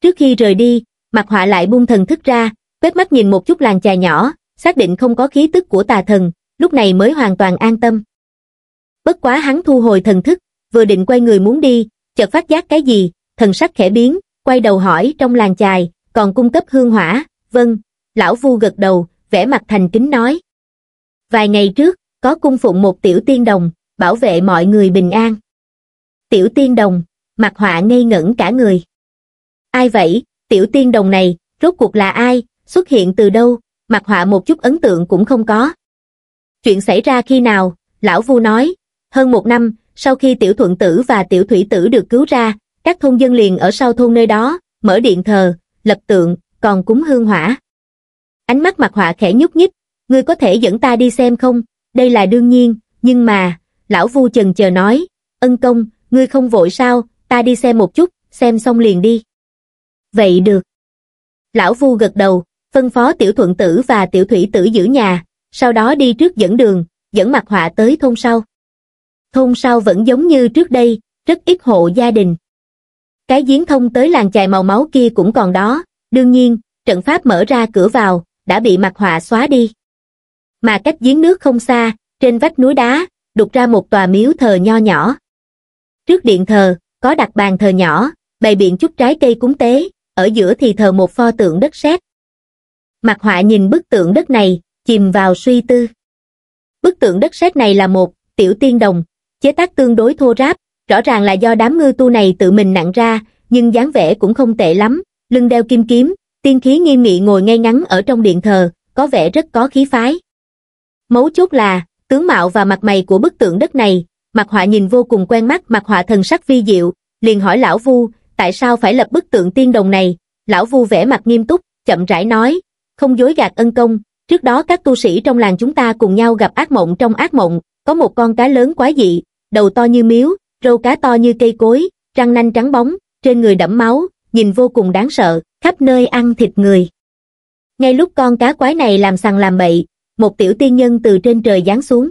Trước khi rời đi, mặt họa lại buông thần thức ra, quét mắt nhìn một chút làng chài nhỏ, xác định không có khí tức của tà thần, lúc này mới hoàn toàn an tâm. Bất quá hắn thu hồi thần thức, vừa định quay người muốn đi, chợt phát giác cái gì, thần sắc khẽ biến, quay đầu hỏi trong làng chài, còn cung cấp hương hỏa, vâng, lão vu gật đầu, vẻ mặt thành kính nói. Vài ngày trước, có cung phụng một tiểu tiên đồng, bảo vệ mọi người bình an. Tiểu tiên đồng, mặt họa ngây ngẩn cả người. Ai vậy, tiểu tiên đồng này, rốt cuộc là ai, xuất hiện từ đâu, mặt họa một chút ấn tượng cũng không có. Chuyện xảy ra khi nào, lão vu nói, hơn một năm, sau khi tiểu thuận tử và tiểu thủy tử được cứu ra, các thôn dân liền ở sau thôn nơi đó, mở điện thờ, lập tượng, còn cúng hương hỏa. Ánh mắt mặt họa khẽ nhúc nhích, ngươi có thể dẫn ta đi xem không, đây là đương nhiên, nhưng mà, lão vu chần chờ nói, ân công, ngươi không vội sao, ta đi xem một chút, xem xong liền đi vậy được. Lão Vu gật đầu, phân phó tiểu thuận tử và tiểu thủy tử giữ nhà, sau đó đi trước dẫn đường, dẫn mặt họa tới thôn sau. Thôn sau vẫn giống như trước đây, rất ít hộ gia đình. Cái giếng thông tới làng chài màu máu kia cũng còn đó, đương nhiên, trận pháp mở ra cửa vào, đã bị mặt họa xóa đi. Mà cách giếng nước không xa, trên vách núi đá, đục ra một tòa miếu thờ nho nhỏ. Trước điện thờ, có đặt bàn thờ nhỏ, bày biện chút trái cây cúng tế, ở giữa thì thờ một pho tượng đất sét. Mặt họa nhìn bức tượng đất này, chìm vào suy tư. Bức tượng đất sét này là một tiểu tiên đồng, chế tác tương đối thô ráp, rõ ràng là do đám ngư tu này tự mình nặng ra, nhưng dáng vẻ cũng không tệ lắm, lưng đeo kim kiếm, tiên khí nghiêm nghị ngồi ngay ngắn ở trong điện thờ, có vẻ rất có khí phái. Mấu chốt là, tướng mạo và mặt mày của bức tượng đất này, mặt họa nhìn vô cùng quen mắt, mặt họa thần sắc vi diệu, liền hỏi lão Vu, tại sao phải lập bức tượng tiên đồng này? Lão Vu vẻ mặt nghiêm túc, chậm rãi nói, không dối gạt ân công, trước đó các tu sĩ trong làng chúng ta cùng nhau gặp ác mộng trong ác mộng, có một con cá lớn quá dị, đầu to như miếu, râu cá to như cây cối, răng nanh trắng bóng, trên người đẫm máu, nhìn vô cùng đáng sợ, khắp nơi ăn thịt người. Ngay lúc con cá quái này làm sằng làm bậy, một tiểu tiên nhân từ trên trời giáng xuống.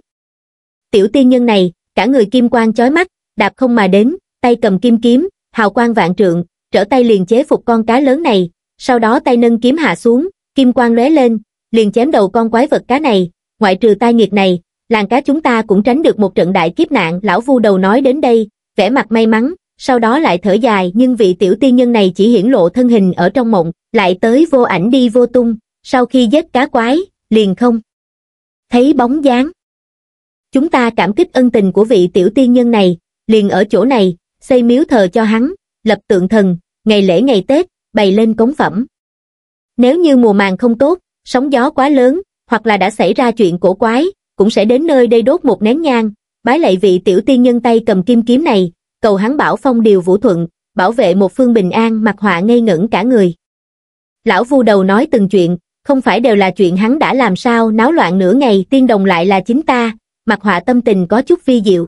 Tiểu tiên nhân này, cả người kim quang chói mắt, đạp không mà đến, tay cầm kim kiếm, hào quang vạn trượng, trở tay liền chế phục con cá lớn này, sau đó tay nâng kiếm hạ xuống, kim quang lóe lên, liền chém đầu con quái vật cá này, ngoại trừ tai nghiệt này, làng cá chúng ta cũng tránh được một trận đại kiếp nạn, lão vu đầu nói đến đây, vẻ mặt may mắn, sau đó lại thở dài nhưng vị tiểu tiên nhân này chỉ hiển lộ thân hình ở trong mộng, lại tới vô ảnh đi vô tung, sau khi giết cá quái, liền không thấy bóng dáng. Chúng ta cảm kích ân tình của vị tiểu tiên nhân này, liền ở chỗ này, xây miếu thờ cho hắn, lập tượng thần, ngày lễ ngày Tết, bày lên cống phẩm. Nếu như mùa màng không tốt, sóng gió quá lớn, hoặc là đã xảy ra chuyện cổ quái, cũng sẽ đến nơi đây đốt một nén nhang, bái lạy vị tiểu tiên nhân tay cầm kim kiếm này, cầu hắn bảo phong điều vũ thuận, bảo vệ một phương bình an Mặc họa ngây ngẩn cả người. Lão vu đầu nói từng chuyện, không phải đều là chuyện hắn đã làm sao náo loạn nửa ngày tiên đồng lại là chính ta, Mặc họa tâm tình có chút vi diệu.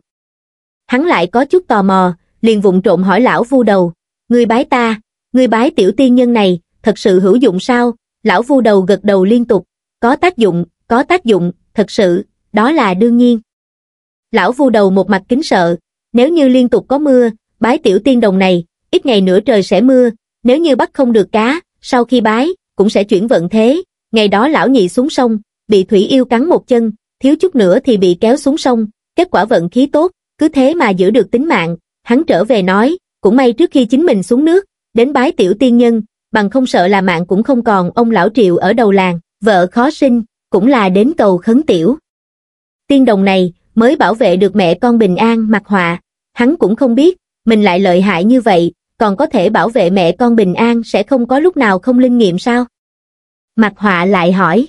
Hắn lại có chút tò mò, liền vụng trộm hỏi lão vu đầu, ngươi bái ta, ngươi bái tiểu tiên nhân này, thật sự hữu dụng sao? Lão vu đầu gật đầu liên tục, có tác dụng, có tác dụng, thật sự, đó là đương nhiên. Lão vu đầu một mặt kính sợ, nếu như liên tục có mưa, bái tiểu tiên đồng này, ít ngày nữa trời sẽ mưa, nếu như bắt không được cá, sau khi bái, cũng sẽ chuyển vận thế. Ngày đó lão nhị xuống sông, bị thủy yêu cắn một chân, thiếu chút nữa thì bị kéo xuống sông, kết quả vận khí tốt, cứ thế mà giữ được tính mạng, hắn trở về nói, cũng may trước khi chính mình xuống nước, đến bái tiểu tiên nhân, bằng không sợ là mạng cũng không còn ông lão triệu ở đầu làng, vợ khó sinh, cũng là đến cầu khấn tiểu. Tiên đồng này mới bảo vệ được mẹ con bình an mặc họa, hắn cũng không biết, mình lại lợi hại như vậy, còn có thể bảo vệ mẹ con bình an sẽ không có lúc nào không linh nghiệm sao? Mặt họa lại hỏi.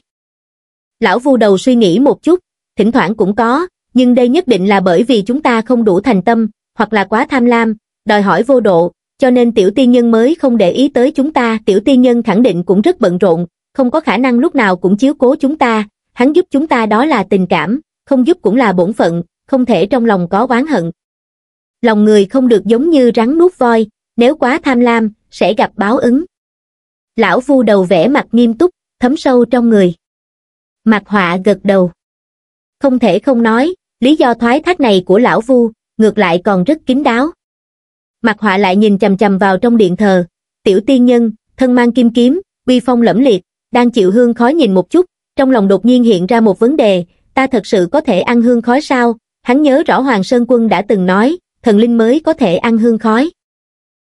Lão vu đầu suy nghĩ một chút, thỉnh thoảng cũng có, nhưng đây nhất định là bởi vì chúng ta không đủ thành tâm, hoặc là quá tham lam, đòi hỏi vô độ, cho nên tiểu tiên nhân mới không để ý tới chúng ta. Tiểu tiên nhân khẳng định cũng rất bận rộn, không có khả năng lúc nào cũng chiếu cố chúng ta, hắn giúp chúng ta đó là tình cảm, không giúp cũng là bổn phận, không thể trong lòng có oán hận. Lòng người không được giống như rắn nuốt voi, nếu quá tham lam, sẽ gặp báo ứng. Lão phu đầu vẽ mặt nghiêm túc, thấm sâu trong người. Mặt họa gật đầu. Không thể không nói, lý do thoái thác này của lão vu ngược lại còn rất kín đáo. Mặt họa lại nhìn chầm chầm vào trong điện thờ, tiểu tiên nhân, thân mang kim kiếm, uy phong lẫm liệt, đang chịu hương khói nhìn một chút, trong lòng đột nhiên hiện ra một vấn đề, ta thật sự có thể ăn hương khói sao? Hắn nhớ rõ Hoàng Sơn Quân đã từng nói, thần linh mới có thể ăn hương khói.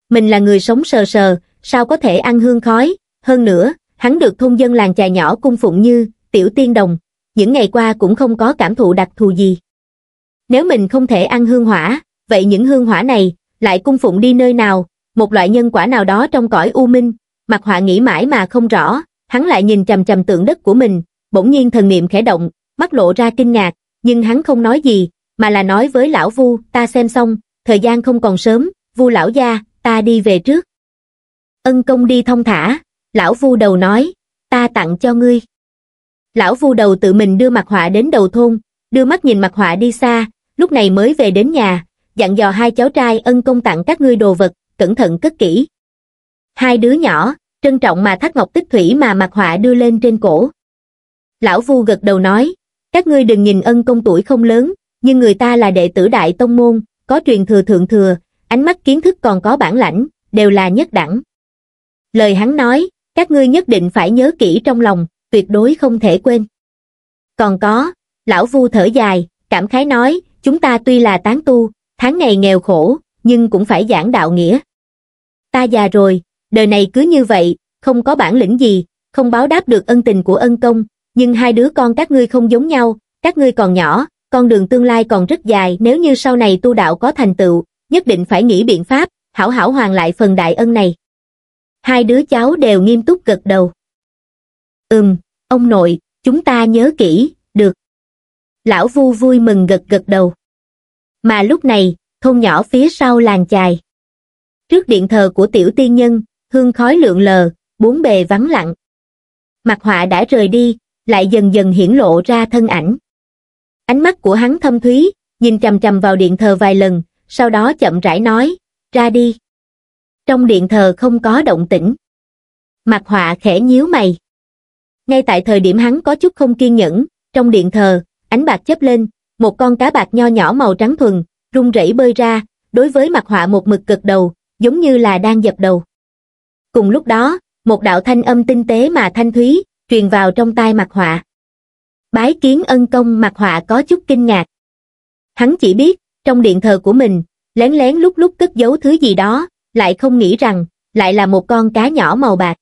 Mình là người sống sờ sờ, sao có thể ăn hương khói? Hơn nữa, hắn được thôn dân làng trà nhỏ cung phụng như, tiểu tiên đồng, những ngày qua cũng không có cảm thụ đặc thù gì. Nếu mình không thể ăn hương hỏa, vậy những hương hỏa này lại cung phụng đi nơi nào, một loại nhân quả nào đó trong cõi u minh, mặt họa nghĩ mãi mà không rõ, hắn lại nhìn trầm trầm tượng đất của mình, bỗng nhiên thần niệm khẽ động, mắt lộ ra kinh ngạc, nhưng hắn không nói gì, mà là nói với lão vu, ta xem xong, thời gian không còn sớm, vu lão gia, ta đi về trước. Ân công đi thông thả, lão vu đầu nói, ta tặng cho ngươi. Lão vu đầu tự mình đưa mặt họa đến đầu thôn, đưa mắt nhìn mặt họa đi xa, lúc này mới về đến nhà, dặn dò hai cháu trai ân công tặng các ngươi đồ vật, cẩn thận cất kỹ. Hai đứa nhỏ, trân trọng mà thắt ngọc tích thủy mà mặt họa đưa lên trên cổ. Lão Vu gật đầu nói, các ngươi đừng nhìn ân công tuổi không lớn, nhưng người ta là đệ tử đại tông môn, có truyền thừa thượng thừa, ánh mắt kiến thức còn có bản lãnh, đều là nhất đẳng. Lời hắn nói, các ngươi nhất định phải nhớ kỹ trong lòng, tuyệt đối không thể quên. Còn có, lão Vu thở dài, cảm khái nói, chúng ta tuy là tán tu tháng ngày nghèo khổ nhưng cũng phải giảng đạo nghĩa ta già rồi đời này cứ như vậy không có bản lĩnh gì không báo đáp được ân tình của ân công nhưng hai đứa con các ngươi không giống nhau các ngươi còn nhỏ con đường tương lai còn rất dài nếu như sau này tu đạo có thành tựu nhất định phải nghĩ biện pháp hảo hảo hoàn lại phần đại ân này hai đứa cháu đều nghiêm túc gật đầu ừm ông nội chúng ta nhớ kỹ được lão vu vui mừng gật gật đầu mà lúc này, thôn nhỏ phía sau làng chài. Trước điện thờ của tiểu tiên nhân, hương khói lượn lờ, bốn bề vắng lặng. Mặt họa đã rời đi, lại dần dần hiển lộ ra thân ảnh. Ánh mắt của hắn thâm thúy, nhìn trầm trầm vào điện thờ vài lần, sau đó chậm rãi nói, ra đi. Trong điện thờ không có động tĩnh. Mặt họa khẽ nhíu mày. Ngay tại thời điểm hắn có chút không kiên nhẫn, trong điện thờ, ánh bạc chớp lên, một con cá bạc nho nhỏ màu trắng thuần, rung rẩy bơi ra, đối với mặt họa một mực cực đầu, giống như là đang dập đầu. Cùng lúc đó, một đạo thanh âm tinh tế mà thanh thúy, truyền vào trong tai mặt họa. Bái kiến ân công mặt họa có chút kinh ngạc. Hắn chỉ biết, trong điện thờ của mình, lén lén lúc lúc cất giấu thứ gì đó, lại không nghĩ rằng, lại là một con cá nhỏ màu bạc.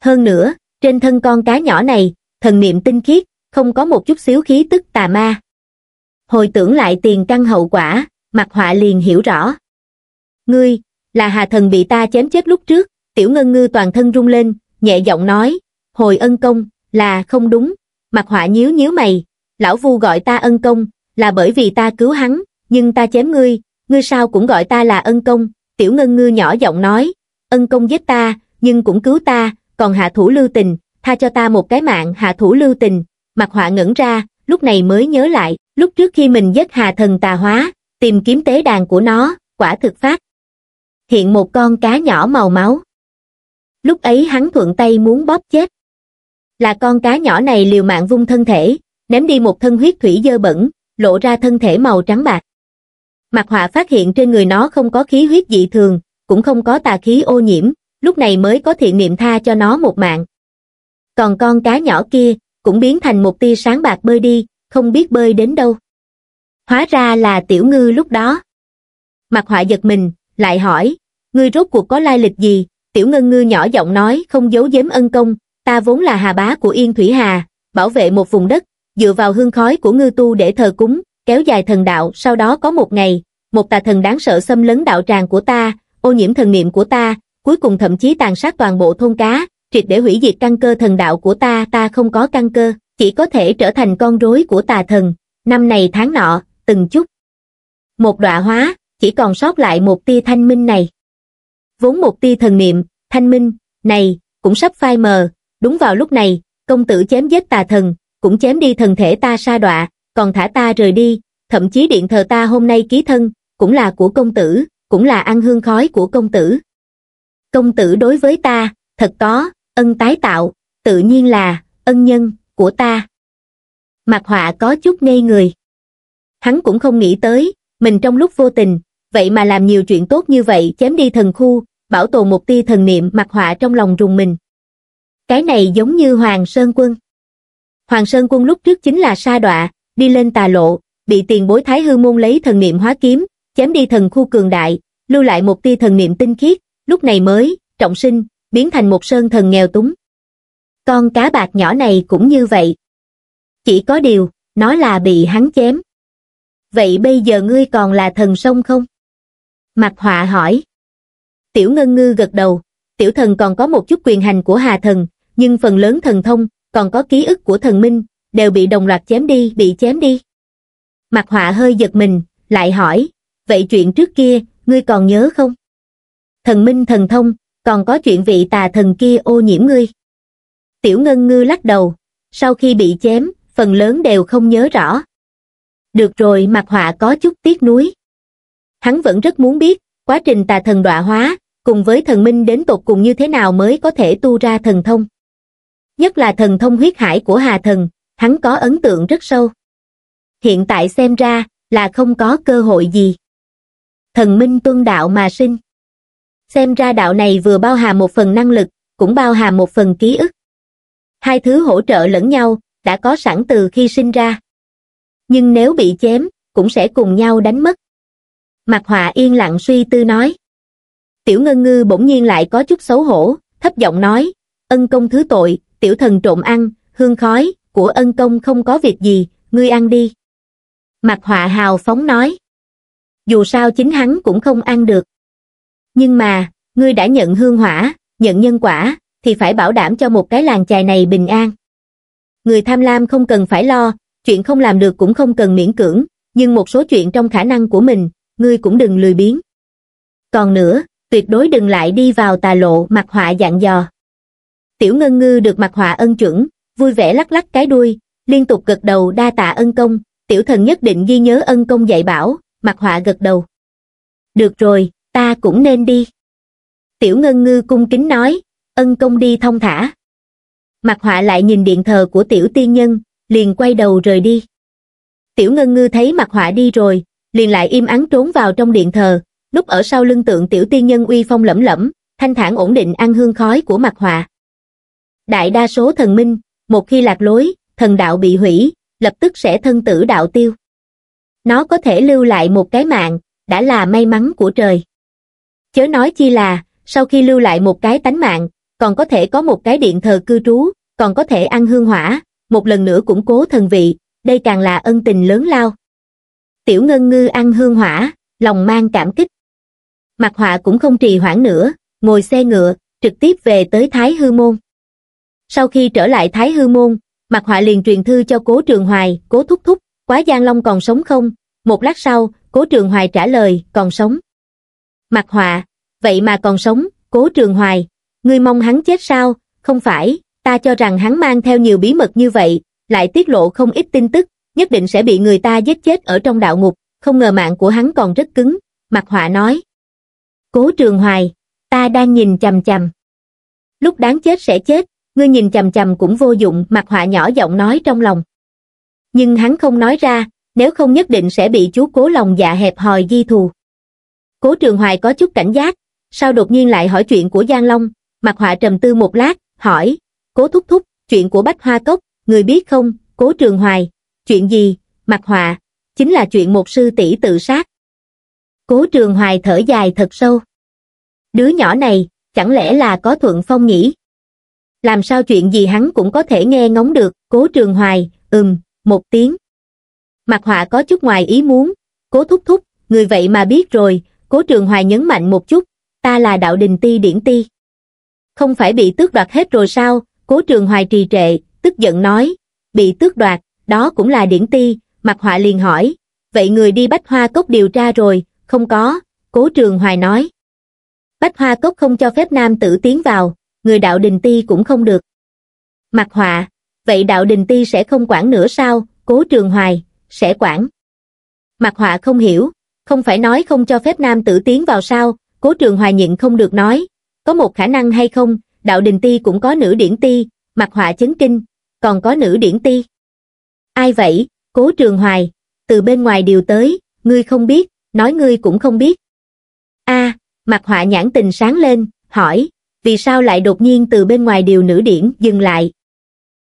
Hơn nữa, trên thân con cá nhỏ này, thần niệm tinh khiết, không có một chút xíu khí tức tà ma, hồi tưởng lại tiền căn hậu quả, mặt họa liền hiểu rõ. Ngươi, là hà thần bị ta chém chết lúc trước, tiểu ngân ngư toàn thân rung lên, nhẹ giọng nói, hồi ân công, là không đúng, mặt họa nhíu nhíu mày, lão vu gọi ta ân công, là bởi vì ta cứu hắn, nhưng ta chém ngươi, ngươi sao cũng gọi ta là ân công, tiểu ngân ngư nhỏ giọng nói, ân công giết ta, nhưng cũng cứu ta, còn hạ thủ lưu tình, tha cho ta một cái mạng hạ thủ lưu tình, mặt họa ngẩn ra, lúc này mới nhớ lại, lúc trước khi mình dứt hà thần tà hóa tìm kiếm tế đàn của nó quả thực phát hiện một con cá nhỏ màu máu lúc ấy hắn thuận tay muốn bóp chết là con cá nhỏ này liều mạng vung thân thể ném đi một thân huyết thủy dơ bẩn lộ ra thân thể màu trắng bạc mặt họa phát hiện trên người nó không có khí huyết dị thường cũng không có tà khí ô nhiễm lúc này mới có thiện niệm tha cho nó một mạng còn con cá nhỏ kia cũng biến thành một tia sáng bạc bơi đi không biết bơi đến đâu hóa ra là tiểu ngư lúc đó mặt họa giật mình lại hỏi ngươi rốt cuộc có lai lịch gì tiểu ngân ngư nhỏ giọng nói không giấu giếm ân công ta vốn là hà bá của yên thủy hà bảo vệ một vùng đất dựa vào hương khói của ngư tu để thờ cúng kéo dài thần đạo sau đó có một ngày một tà thần đáng sợ xâm lấn đạo tràng của ta ô nhiễm thần niệm của ta cuối cùng thậm chí tàn sát toàn bộ thôn cá triệt để hủy diệt căn cơ thần đạo của ta ta không có căn cơ chỉ có thể trở thành con rối của tà thần, năm này tháng nọ, từng chút. Một đọa hóa, chỉ còn sót lại một tia thanh minh này. Vốn một tia thần niệm, thanh minh, này, cũng sắp phai mờ, đúng vào lúc này, công tử chém giết tà thần, cũng chém đi thần thể ta sa đọa, còn thả ta rời đi, thậm chí điện thờ ta hôm nay ký thân, cũng là của công tử, cũng là ăn hương khói của công tử. Công tử đối với ta, thật có, ân tái tạo, tự nhiên là, ân nhân của ta. Mặt họa có chút ngây người. Hắn cũng không nghĩ tới, mình trong lúc vô tình, vậy mà làm nhiều chuyện tốt như vậy chém đi thần khu, bảo tồn một tia thần niệm mặt họa trong lòng rùng mình. Cái này giống như Hoàng Sơn Quân. Hoàng Sơn Quân lúc trước chính là sa đọa, đi lên tà lộ, bị tiền bối thái hư môn lấy thần niệm hóa kiếm, chém đi thần khu cường đại, lưu lại một tia thần niệm tinh khiết, lúc này mới, trọng sinh, biến thành một sơn thần nghèo túng. Con cá bạc nhỏ này cũng như vậy. Chỉ có điều, nó là bị hắn chém. Vậy bây giờ ngươi còn là thần sông không? Mặt họa hỏi. Tiểu ngân ngư gật đầu, tiểu thần còn có một chút quyền hành của hà thần, nhưng phần lớn thần thông, còn có ký ức của thần minh, đều bị đồng loạt chém đi, bị chém đi. Mặt họa hơi giật mình, lại hỏi, vậy chuyện trước kia, ngươi còn nhớ không? Thần minh thần thông, còn có chuyện vị tà thần kia ô nhiễm ngươi. Tiểu Ngân Ngư lắc đầu, sau khi bị chém, phần lớn đều không nhớ rõ. Được rồi mặt họa có chút tiếc nuối. Hắn vẫn rất muốn biết, quá trình tà thần đọa hóa, cùng với thần minh đến tột cùng như thế nào mới có thể tu ra thần thông. Nhất là thần thông huyết hải của Hà Thần, hắn có ấn tượng rất sâu. Hiện tại xem ra là không có cơ hội gì. Thần minh tuân đạo mà sinh. Xem ra đạo này vừa bao hà một phần năng lực, cũng bao hà một phần ký ức hai thứ hỗ trợ lẫn nhau, đã có sẵn từ khi sinh ra. Nhưng nếu bị chém, cũng sẽ cùng nhau đánh mất. Mạc Họa yên lặng suy tư nói. Tiểu Ngân Ngư bỗng nhiên lại có chút xấu hổ, thấp giọng nói, ân công thứ tội, tiểu thần trộm ăn, hương khói, của ân công không có việc gì, ngươi ăn đi. Mạc Họa hào phóng nói. Dù sao chính hắn cũng không ăn được. Nhưng mà, ngươi đã nhận hương hỏa, nhận nhân quả, thì phải bảo đảm cho một cái làng chài này bình an. Người tham lam không cần phải lo, chuyện không làm được cũng không cần miễn cưỡng, nhưng một số chuyện trong khả năng của mình, ngươi cũng đừng lười biếng. Còn nữa, tuyệt đối đừng lại đi vào tà lộ mặt họa dạng dò. Tiểu Ngân Ngư được mặt họa ân chuẩn, vui vẻ lắc lắc cái đuôi, liên tục gật đầu đa tạ ân công, tiểu thần nhất định ghi nhớ ân công dạy bảo, mặt họa gật đầu. Được rồi, ta cũng nên đi. Tiểu Ngân Ngư cung kính nói, ân công đi thông thả mặt họa lại nhìn điện thờ của tiểu tiên nhân liền quay đầu rời đi tiểu ngân ngư thấy mặt họa đi rồi liền lại im ắng trốn vào trong điện thờ núp ở sau lưng tượng tiểu tiên nhân uy phong lẫm lẫm thanh thản ổn định ăn hương khói của mặt họa đại đa số thần minh một khi lạc lối thần đạo bị hủy lập tức sẽ thân tử đạo tiêu nó có thể lưu lại một cái mạng đã là may mắn của trời chớ nói chi là sau khi lưu lại một cái tánh mạng còn có thể có một cái điện thờ cư trú, còn có thể ăn hương hỏa, một lần nữa củng cố thần vị, đây càng là ân tình lớn lao. Tiểu Ngân Ngư ăn hương hỏa, lòng mang cảm kích. Mặt họa cũng không trì hoãn nữa, ngồi xe ngựa, trực tiếp về tới Thái Hư Môn. Sau khi trở lại Thái Hư Môn, Mặt họa liền truyền thư cho Cố Trường Hoài, Cố Thúc Thúc, quá Giang Long còn sống không? Một lát sau, Cố Trường Hoài trả lời, còn sống. Mặt họa, vậy mà còn sống, Cố Trường Hoài, ngươi mong hắn chết sao không phải ta cho rằng hắn mang theo nhiều bí mật như vậy lại tiết lộ không ít tin tức nhất định sẽ bị người ta giết chết ở trong đạo ngục không ngờ mạng của hắn còn rất cứng mặt họa nói cố trường hoài ta đang nhìn chằm chằm lúc đáng chết sẽ chết ngươi nhìn chằm chằm cũng vô dụng mặt họa nhỏ giọng nói trong lòng nhưng hắn không nói ra nếu không nhất định sẽ bị chú cố lòng dạ hẹp hòi di thù cố trường hoài có chút cảnh giác sao đột nhiên lại hỏi chuyện của giang long Mặt họa trầm tư một lát, hỏi, cố thúc thúc, chuyện của Bách Hoa Cốc, người biết không, cố trường hoài, chuyện gì, mặt họa, chính là chuyện một sư tỷ tự sát. Cố trường hoài thở dài thật sâu. Đứa nhỏ này, chẳng lẽ là có thuận phong nghĩ? Làm sao chuyện gì hắn cũng có thể nghe ngóng được, cố trường hoài, ừm, một tiếng. Mặt họa có chút ngoài ý muốn, cố thúc thúc, người vậy mà biết rồi, cố trường hoài nhấn mạnh một chút, ta là đạo đình ti điển ti không phải bị tước đoạt hết rồi sao, cố trường hoài trì trệ, tức giận nói, bị tước đoạt, đó cũng là điển ti, mặt họa liền hỏi, vậy người đi bách hoa cốc điều tra rồi, không có, cố trường hoài nói. Bách hoa cốc không cho phép nam tử tiến vào, người đạo đình ti cũng không được. Mặt họa, vậy đạo đình ti sẽ không quản nữa sao, cố trường hoài, sẽ quản. Mặt họa không hiểu, không phải nói không cho phép nam tử tiến vào sao, cố trường hoài nhịn không được nói, có một khả năng hay không, đạo đình ti cũng có nữ điển ti, mặt họa chấn kinh, còn có nữ điển ti. Ai vậy? Cố Trường Hoài, từ bên ngoài điều tới, ngươi không biết, nói ngươi cũng không biết. a mặt họa nhãn tình sáng lên, hỏi, vì sao lại đột nhiên từ bên ngoài điều nữ điển dừng lại?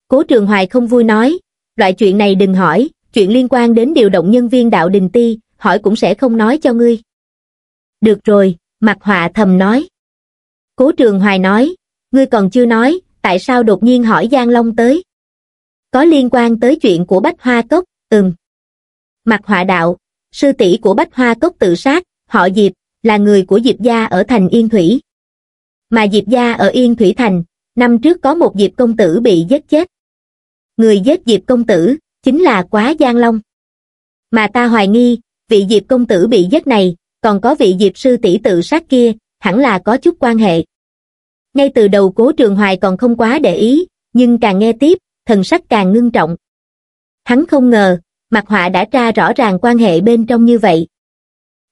Cố Trường Hoài không vui nói, loại chuyện này đừng hỏi, chuyện liên quan đến điều động nhân viên đạo đình ti, hỏi cũng sẽ không nói cho ngươi. Được rồi, mặt họa thầm nói. Cố Trường Hoài nói, ngươi còn chưa nói, tại sao đột nhiên hỏi Giang Long tới? Có liên quan tới chuyện của Bách Hoa Cốc, ừm. Mặt họa đạo, sư tỷ của Bách Hoa Cốc tự sát, họ Diệp, là người của Diệp Gia ở thành Yên Thủy. Mà Diệp Gia ở Yên Thủy Thành, năm trước có một Diệp Công Tử bị giết chết. Người giết Diệp Công Tử, chính là Quá Giang Long. Mà ta hoài nghi, vị Diệp Công Tử bị giết này, còn có vị Diệp Sư tỷ tự sát kia, hẳn là có chút quan hệ ngay từ đầu cố trường hoài còn không quá để ý nhưng càng nghe tiếp thần sắc càng ngưng trọng hắn không ngờ mặt họa đã tra rõ ràng quan hệ bên trong như vậy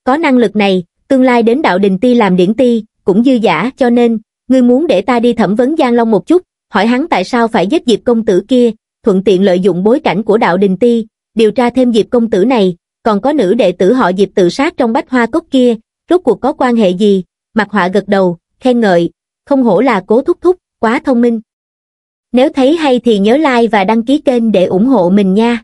có năng lực này tương lai đến đạo đình ti làm điển ti cũng dư giả cho nên ngươi muốn để ta đi thẩm vấn giang long một chút hỏi hắn tại sao phải giết diệp công tử kia thuận tiện lợi dụng bối cảnh của đạo đình ti điều tra thêm diệp công tử này còn có nữ đệ tử họ diệp tự sát trong bách hoa cốc kia rốt cuộc có quan hệ gì mặt họa gật đầu khen ngợi không hổ là cố thúc thúc, quá thông minh. Nếu thấy hay thì nhớ like và đăng ký kênh để ủng hộ mình nha.